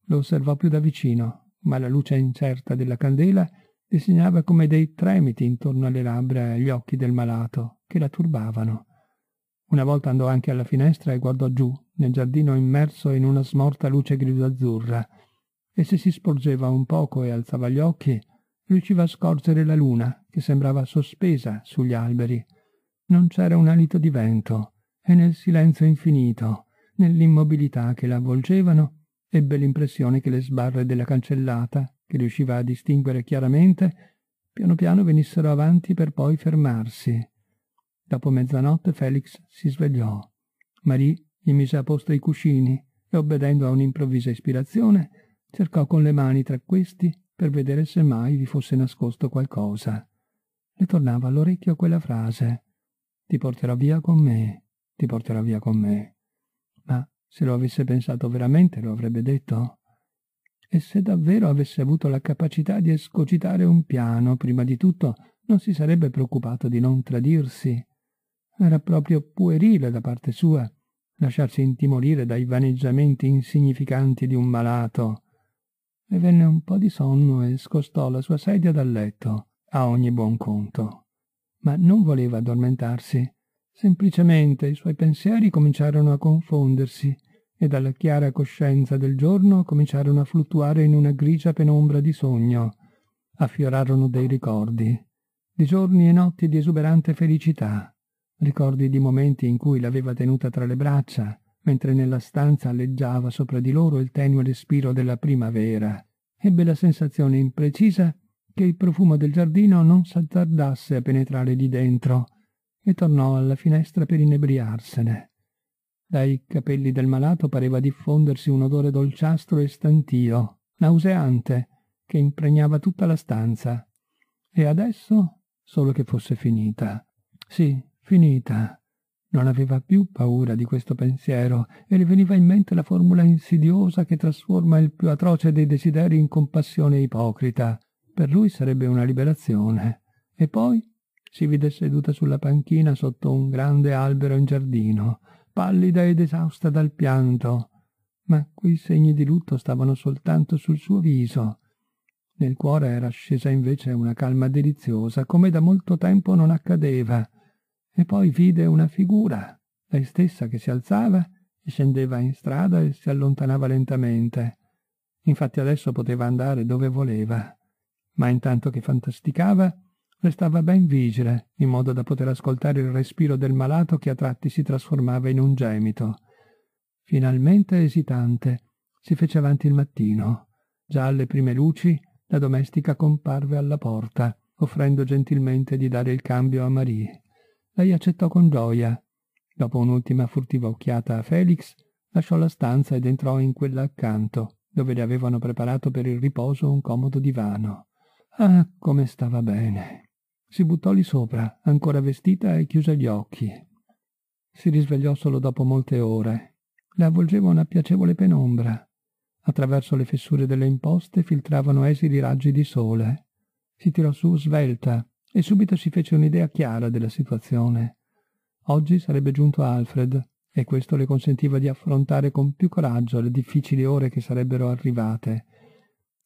Lo osservò più da vicino, ma la luce incerta della candela disegnava come dei tremiti intorno alle labbra e agli occhi del malato, che la turbavano. Una volta andò anche alla finestra e guardò giù, nel giardino immerso in una smorta luce grigio-azzurra, e se si sporgeva un poco e alzava gli occhi, riusciva a scorgere la luna, che sembrava sospesa sugli alberi. Non c'era un alito di vento, e nel silenzio infinito, nell'immobilità che la avvolgevano, ebbe l'impressione che le sbarre della cancellata che riusciva a distinguere chiaramente, piano piano venissero avanti per poi fermarsi. Dopo mezzanotte Felix si svegliò. Marie gli mise a posto i cuscini e, obbedendo a un'improvvisa ispirazione, cercò con le mani tra questi per vedere se mai vi fosse nascosto qualcosa. Le tornava all'orecchio quella frase «Ti porterò via con me, ti porterò via con me». Ma se lo avesse pensato veramente lo avrebbe detto? E se davvero avesse avuto la capacità di escogitare un piano, prima di tutto non si sarebbe preoccupato di non tradirsi. Era proprio puerile da parte sua lasciarsi intimorire dai vaneggiamenti insignificanti di un malato. E venne un po' di sonno e scostò la sua sedia dal letto, a ogni buon conto. Ma non voleva addormentarsi. Semplicemente i suoi pensieri cominciarono a confondersi e dalla chiara coscienza del giorno cominciarono a fluttuare in una grigia penombra di sogno. Affiorarono dei ricordi, di giorni e notti di esuberante felicità, ricordi di momenti in cui l'aveva tenuta tra le braccia, mentre nella stanza alleggiava sopra di loro il tenue respiro della primavera. Ebbe la sensazione imprecisa che il profumo del giardino non s'attardasse a penetrare di dentro e tornò alla finestra per inebriarsene. Dai capelli del malato pareva diffondersi un odore dolciastro e stantio, nauseante, che impregnava tutta la stanza. E adesso? Solo che fosse finita. Sì, finita. Non aveva più paura di questo pensiero e le veniva in mente la formula insidiosa che trasforma il più atroce dei desideri in compassione ipocrita. Per lui sarebbe una liberazione. E poi si vide seduta sulla panchina sotto un grande albero in giardino pallida ed esausta dal pianto, ma quei segni di lutto stavano soltanto sul suo viso. Nel cuore era scesa invece una calma deliziosa, come da molto tempo non accadeva, e poi vide una figura, lei stessa che si alzava e scendeva in strada e si allontanava lentamente. Infatti adesso poteva andare dove voleva, ma intanto che fantasticava, Restava ben vigile, in modo da poter ascoltare il respiro del malato che a tratti si trasformava in un gemito. Finalmente esitante, si fece avanti il mattino. Già alle prime luci, la domestica comparve alla porta, offrendo gentilmente di dare il cambio a Marie. Lei accettò con gioia. Dopo un'ultima furtiva occhiata a Felix, lasciò la stanza ed entrò in quella accanto, dove le avevano preparato per il riposo un comodo divano. Ah, come stava bene! Si buttò lì sopra, ancora vestita e chiuse gli occhi. Si risvegliò solo dopo molte ore. Le avvolgeva una piacevole penombra. Attraverso le fessure delle imposte filtravano esili raggi di sole. Si tirò su svelta e subito si fece un'idea chiara della situazione. Oggi sarebbe giunto Alfred e questo le consentiva di affrontare con più coraggio le difficili ore che sarebbero arrivate.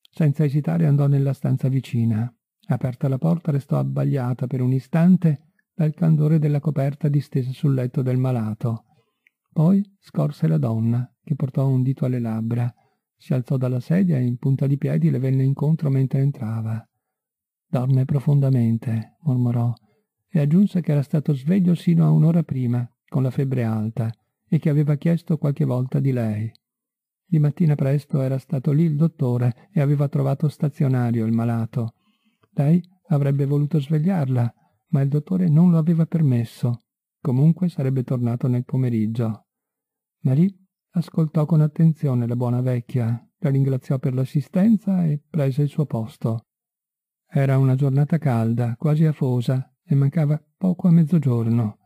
Senza esitare andò nella stanza vicina. Aperta la porta restò abbagliata per un istante dal candore della coperta distesa sul letto del malato. Poi scorse la donna, che portò un dito alle labbra, si alzò dalla sedia e in punta di piedi le venne incontro mentre entrava. Dorme profondamente, mormorò, e aggiunse che era stato sveglio sino a un'ora prima, con la febbre alta, e che aveva chiesto qualche volta di lei. Di mattina presto era stato lì il dottore e aveva trovato stazionario il malato, lei avrebbe voluto svegliarla, ma il dottore non lo aveva permesso. Comunque sarebbe tornato nel pomeriggio. Marie ascoltò con attenzione la buona vecchia, la ringraziò per l'assistenza e prese il suo posto. Era una giornata calda, quasi afosa, e mancava poco a mezzogiorno.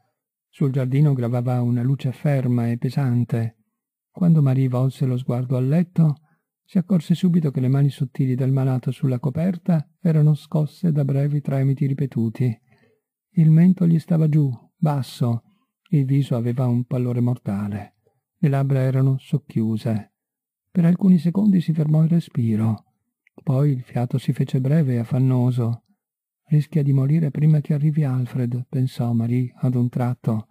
Sul giardino gravava una luce ferma e pesante. Quando Marie volse lo sguardo al letto, si accorse subito che le mani sottili del malato sulla coperta erano scosse da brevi tremiti ripetuti. Il mento gli stava giù, basso, il viso aveva un pallore mortale, le labbra erano socchiuse. Per alcuni secondi si fermò il respiro, poi il fiato si fece breve e affannoso. Rischia di morire prima che arrivi Alfred, pensò Marie ad un tratto.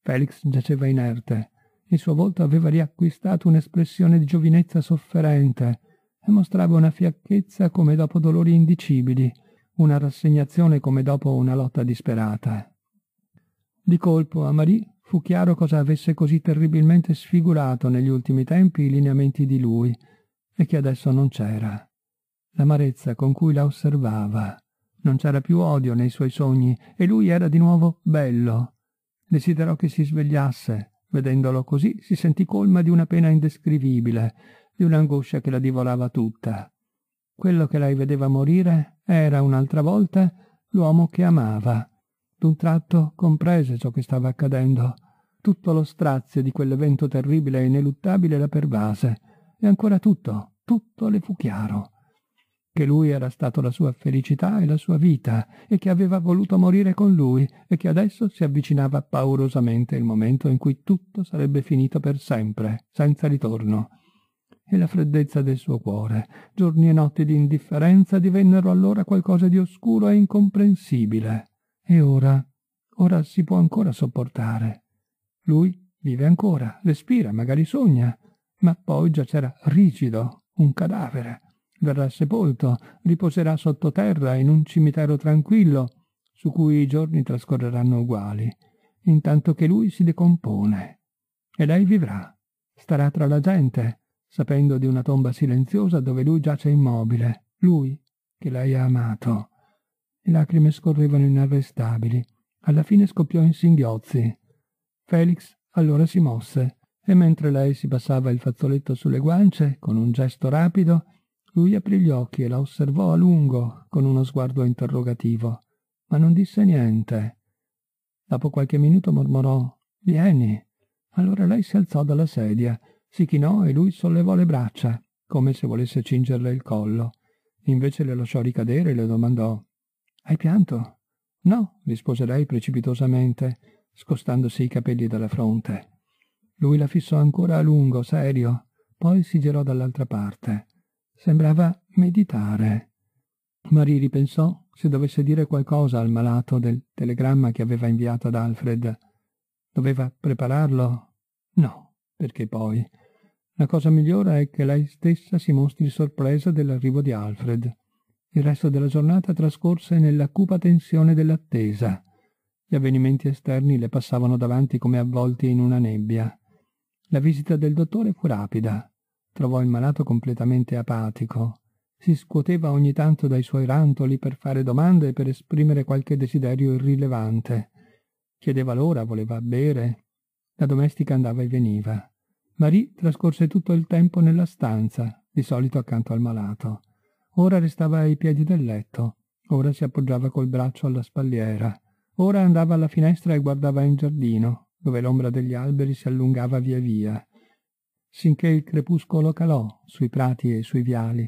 Felix giaceva inerte, il suo volto aveva riacquistato un'espressione di giovinezza sofferente e mostrava una fiacchezza come dopo dolori indicibili, una rassegnazione come dopo una lotta disperata. Di colpo a Marie fu chiaro cosa avesse così terribilmente sfigurato negli ultimi tempi i lineamenti di lui e che adesso non c'era. L'amarezza con cui la osservava. Non c'era più odio nei suoi sogni e lui era di nuovo bello. Desiderò che si svegliasse, Vedendolo così si sentì colma di una pena indescrivibile, di un'angoscia che la divorava tutta. Quello che lei vedeva morire era un'altra volta l'uomo che amava. D'un tratto comprese ciò che stava accadendo. Tutto lo strazio di quell'evento terribile e ineluttabile la pervase. E ancora tutto, tutto le fu chiaro che lui era stato la sua felicità e la sua vita, e che aveva voluto morire con lui, e che adesso si avvicinava paurosamente il momento in cui tutto sarebbe finito per sempre, senza ritorno. E la freddezza del suo cuore, giorni e notti di indifferenza divennero allora qualcosa di oscuro e incomprensibile. E ora, ora si può ancora sopportare. Lui vive ancora, respira, magari sogna, ma poi già c'era rigido, un cadavere verrà sepolto, riposerà sottoterra in un cimitero tranquillo, su cui i giorni trascorreranno uguali, intanto che lui si decompone. E lei vivrà, starà tra la gente, sapendo di una tomba silenziosa dove lui giace immobile, lui che lei ha amato. Le lacrime scorrevano inarrestabili. Alla fine scoppiò in singhiozzi. Felix allora si mosse e mentre lei si passava il fazzoletto sulle guance, con un gesto rapido, lui aprì gli occhi e la osservò a lungo con uno sguardo interrogativo, ma non disse niente. Dopo qualche minuto mormorò Vieni. Allora lei si alzò dalla sedia, si chinò e lui sollevò le braccia, come se volesse cingerle il collo. Invece le lasciò ricadere e le domandò Hai pianto? No, rispose lei precipitosamente, scostandosi i capelli dalla fronte. Lui la fissò ancora a lungo, serio, poi si girò dall'altra parte. Sembrava meditare. Marie ripensò se dovesse dire qualcosa al malato del telegramma che aveva inviato ad Alfred. Doveva prepararlo? No, perché poi... La cosa migliore è che lei stessa si mostri sorpresa dell'arrivo di Alfred. Il resto della giornata trascorse nella cupa tensione dell'attesa. Gli avvenimenti esterni le passavano davanti come avvolti in una nebbia. La visita del dottore fu rapida. Trovò il malato completamente apatico. Si scuoteva ogni tanto dai suoi rantoli per fare domande e per esprimere qualche desiderio irrilevante. Chiedeva l'ora, voleva bere. La domestica andava e veniva. Marie trascorse tutto il tempo nella stanza, di solito accanto al malato. Ora restava ai piedi del letto, ora si appoggiava col braccio alla spalliera, ora andava alla finestra e guardava in giardino, dove l'ombra degli alberi si allungava via via sinché il crepuscolo calò sui prati e sui viali.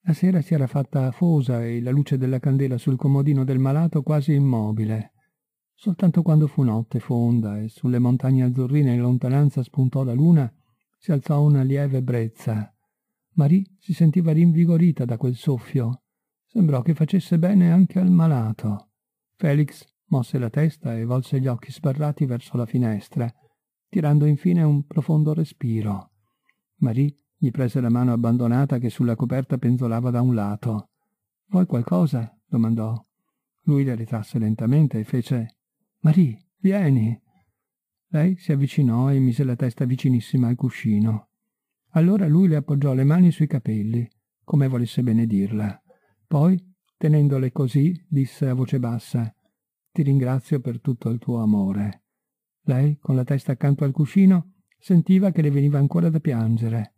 La sera si era fatta fosa e la luce della candela sul comodino del malato quasi immobile. Soltanto quando fu notte fonda e sulle montagne azzurrine in lontananza spuntò la luna, si alzò una lieve brezza. Marie si sentiva rinvigorita da quel soffio. Sembrò che facesse bene anche al malato. Felix mosse la testa e volse gli occhi sbarrati verso la finestra tirando infine un profondo respiro. Marie gli prese la mano abbandonata che sulla coperta penzolava da un lato. Vuoi qualcosa? domandò. Lui la ritrasse lentamente e fece Marie, vieni. Lei si avvicinò e mise la testa vicinissima al cuscino. Allora lui le appoggiò le mani sui capelli, come volesse benedirla. Poi, tenendole così, disse a voce bassa Ti ringrazio per tutto il tuo amore. Lei, con la testa accanto al cuscino, sentiva che le veniva ancora da piangere.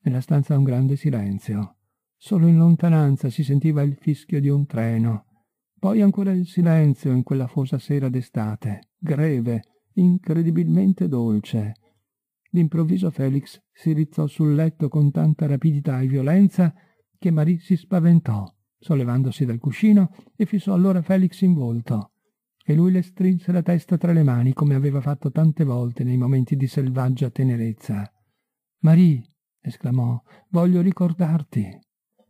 Nella stanza un grande silenzio. Solo in lontananza si sentiva il fischio di un treno. Poi ancora il silenzio in quella fosa sera d'estate, greve, incredibilmente dolce. D'improvviso Felix si rizzò sul letto con tanta rapidità e violenza che Marie si spaventò, sollevandosi dal cuscino e fissò allora Felix in volto e lui le strinse la testa tra le mani come aveva fatto tante volte nei momenti di selvaggia tenerezza. Marie, esclamò, voglio ricordarti.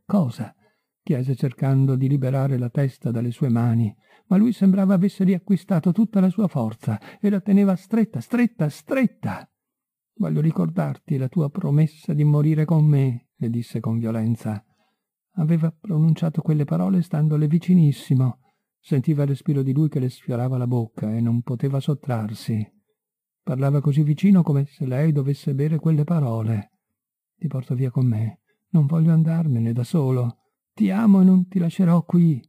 Cosa? chiese cercando di liberare la testa dalle sue mani, ma lui sembrava avesse riacquistato tutta la sua forza e la teneva stretta, stretta, stretta. Voglio ricordarti la tua promessa di morire con me, le disse con violenza. Aveva pronunciato quelle parole standole vicinissimo, Sentiva il respiro di lui che le sfiorava la bocca e non poteva sottrarsi. Parlava così vicino come se lei dovesse bere quelle parole. Ti porto via con me. Non voglio andarmene da solo. Ti amo e non ti lascerò qui.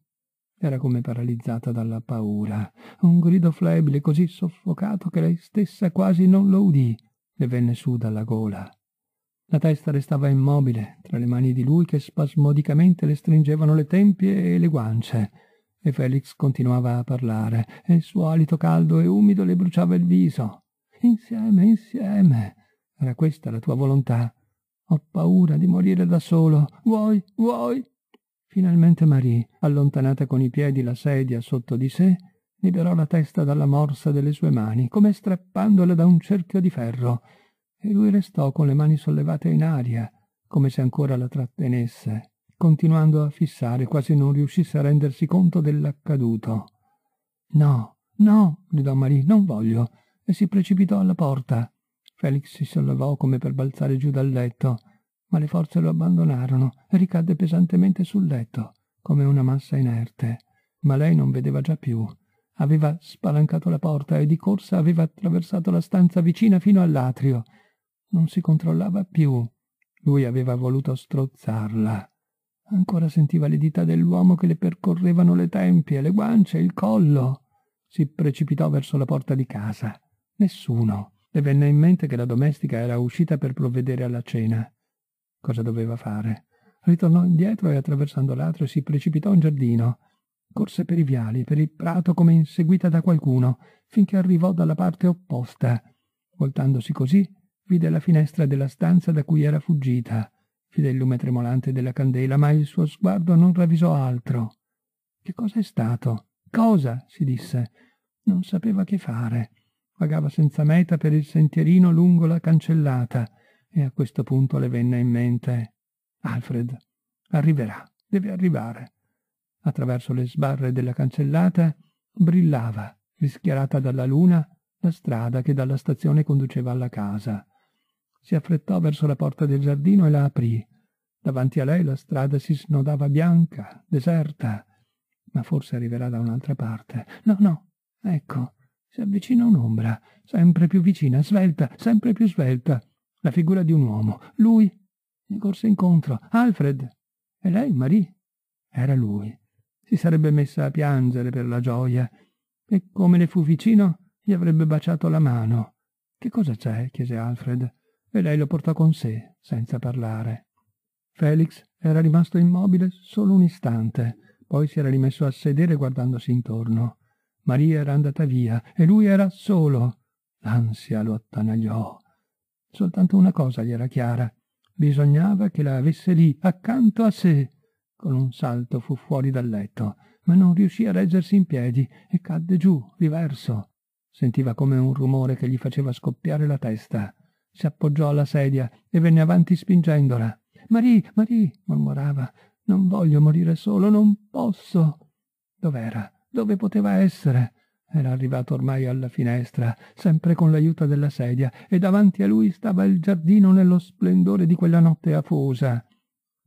Era come paralizzata dalla paura. Un grido flebile così soffocato che lei stessa quasi non lo udì. Le venne su dalla gola. La testa restava immobile, tra le mani di lui che spasmodicamente le stringevano le tempie e le guance e Felix continuava a parlare e il suo alito caldo e umido le bruciava il viso. Insieme, insieme. Era questa la tua volontà. Ho paura di morire da solo. Vuoi, vuoi? Finalmente Marie, allontanata con i piedi la sedia sotto di sé, liberò la testa dalla morsa delle sue mani, come strappandola da un cerchio di ferro, e lui restò con le mani sollevate in aria, come se ancora la trattenesse continuando a fissare, quasi non riuscisse a rendersi conto dell'accaduto. No, no, gridò Marie, non voglio, e si precipitò alla porta. Felix si sollevò come per balzare giù dal letto, ma le forze lo abbandonarono e ricadde pesantemente sul letto, come una massa inerte. Ma lei non vedeva già più. Aveva spalancato la porta e di corsa aveva attraversato la stanza vicina fino all'atrio. Non si controllava più. Lui aveva voluto strozzarla. Ancora sentiva le dita dell'uomo che le percorrevano le tempie, le guance, il collo. Si precipitò verso la porta di casa. Nessuno. Le venne in mente che la domestica era uscita per provvedere alla cena. Cosa doveva fare? Ritornò indietro e attraversando l'atrio si precipitò in giardino. Corse per i viali, per il prato come inseguita da qualcuno, finché arrivò dalla parte opposta. Voltandosi così, vide la finestra della stanza da cui era fuggita del lume tremolante della candela, ma il suo sguardo non ravvisò altro. Che cosa è stato? Cosa? si disse. Non sapeva che fare. Vagava senza meta per il sentierino lungo la cancellata e a questo punto le venne in mente Alfred. Arriverà, deve arrivare. Attraverso le sbarre della cancellata brillava, rischiarata dalla luna, la strada che dalla stazione conduceva alla casa. Si affrettò verso la porta del giardino e la aprì. Davanti a lei la strada si snodava bianca, deserta, ma forse arriverà da un'altra parte. No, no, ecco, si avvicina un'ombra, sempre più vicina, svelta, sempre più svelta. La figura di un uomo. Lui gli corse incontro. Alfred. E lei, Marie. Era lui. Si sarebbe messa a piangere per la gioia. E come le fu vicino, gli avrebbe baciato la mano. Che cosa c'è? chiese Alfred e lei lo portò con sé, senza parlare. Felix era rimasto immobile solo un istante, poi si era rimesso a sedere guardandosi intorno. Maria era andata via e lui era solo. L'ansia lo attanagliò. Soltanto una cosa gli era chiara. Bisognava che la avesse lì, accanto a sé. Con un salto fu fuori dal letto, ma non riuscì a reggersi in piedi e cadde giù, riverso. Sentiva come un rumore che gli faceva scoppiare la testa si appoggiò alla sedia e venne avanti spingendola. Marie, Marie, mormorava, non voglio morire solo, non posso. Dov'era? Dove poteva essere? Era arrivato ormai alla finestra, sempre con l'aiuto della sedia, e davanti a lui stava il giardino nello splendore di quella notte afosa.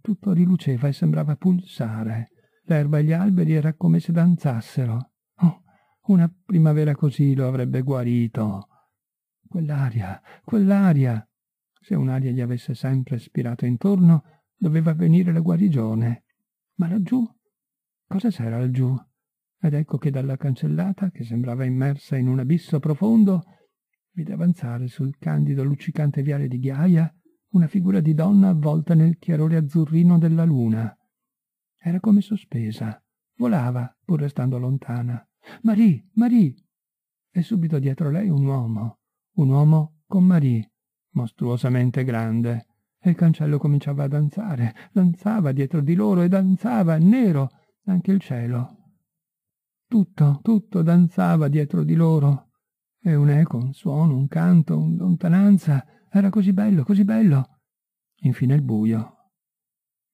Tutto riluceva e sembrava pulsare. L'erba e gli alberi era come se danzassero. Oh, una primavera così lo avrebbe guarito. Quell'aria, quell'aria! Se un'aria gli avesse sempre spirato intorno, doveva venire la guarigione. Ma laggiù? Cosa c'era laggiù? Ed ecco che dalla cancellata, che sembrava immersa in un abisso profondo, vide avanzare sul candido luccicante viale di ghiaia una figura di donna avvolta nel chiarore azzurrino della luna. Era come sospesa, volava, pur restando lontana. Marie, Marie! E subito dietro lei un uomo, un uomo con Marie, mostruosamente grande, e il cancello cominciava a danzare, danzava dietro di loro e danzava, nero, anche il cielo. Tutto, tutto danzava dietro di loro, e un'eco, un suono, un canto, un lontananza, era così bello, così bello. Infine il buio.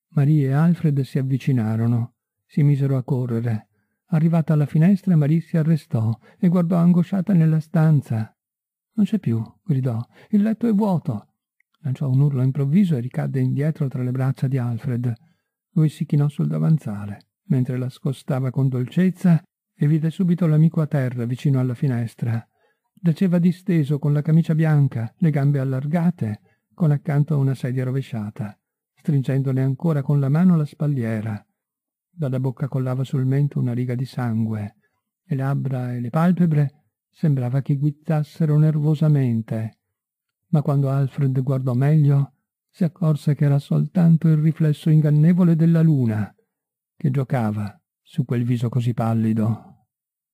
Marie e Alfred si avvicinarono, si misero a correre. Arrivata alla finestra, Marie si arrestò e guardò angosciata nella stanza. Non c'è più, gridò. Il letto è vuoto. Lanciò un urlo improvviso e ricadde indietro tra le braccia di Alfred. Lui si chinò sul davanzale, mentre la scostava con dolcezza e vide subito l'amico a terra vicino alla finestra. Giaceva disteso con la camicia bianca, le gambe allargate, con accanto a una sedia rovesciata, stringendone ancora con la mano la spalliera. Dalla bocca collava sul mento una riga di sangue. Le labbra e le palpebre Sembrava che guizzassero nervosamente, ma quando Alfred guardò meglio si accorse che era soltanto il riflesso ingannevole della luna che giocava su quel viso così pallido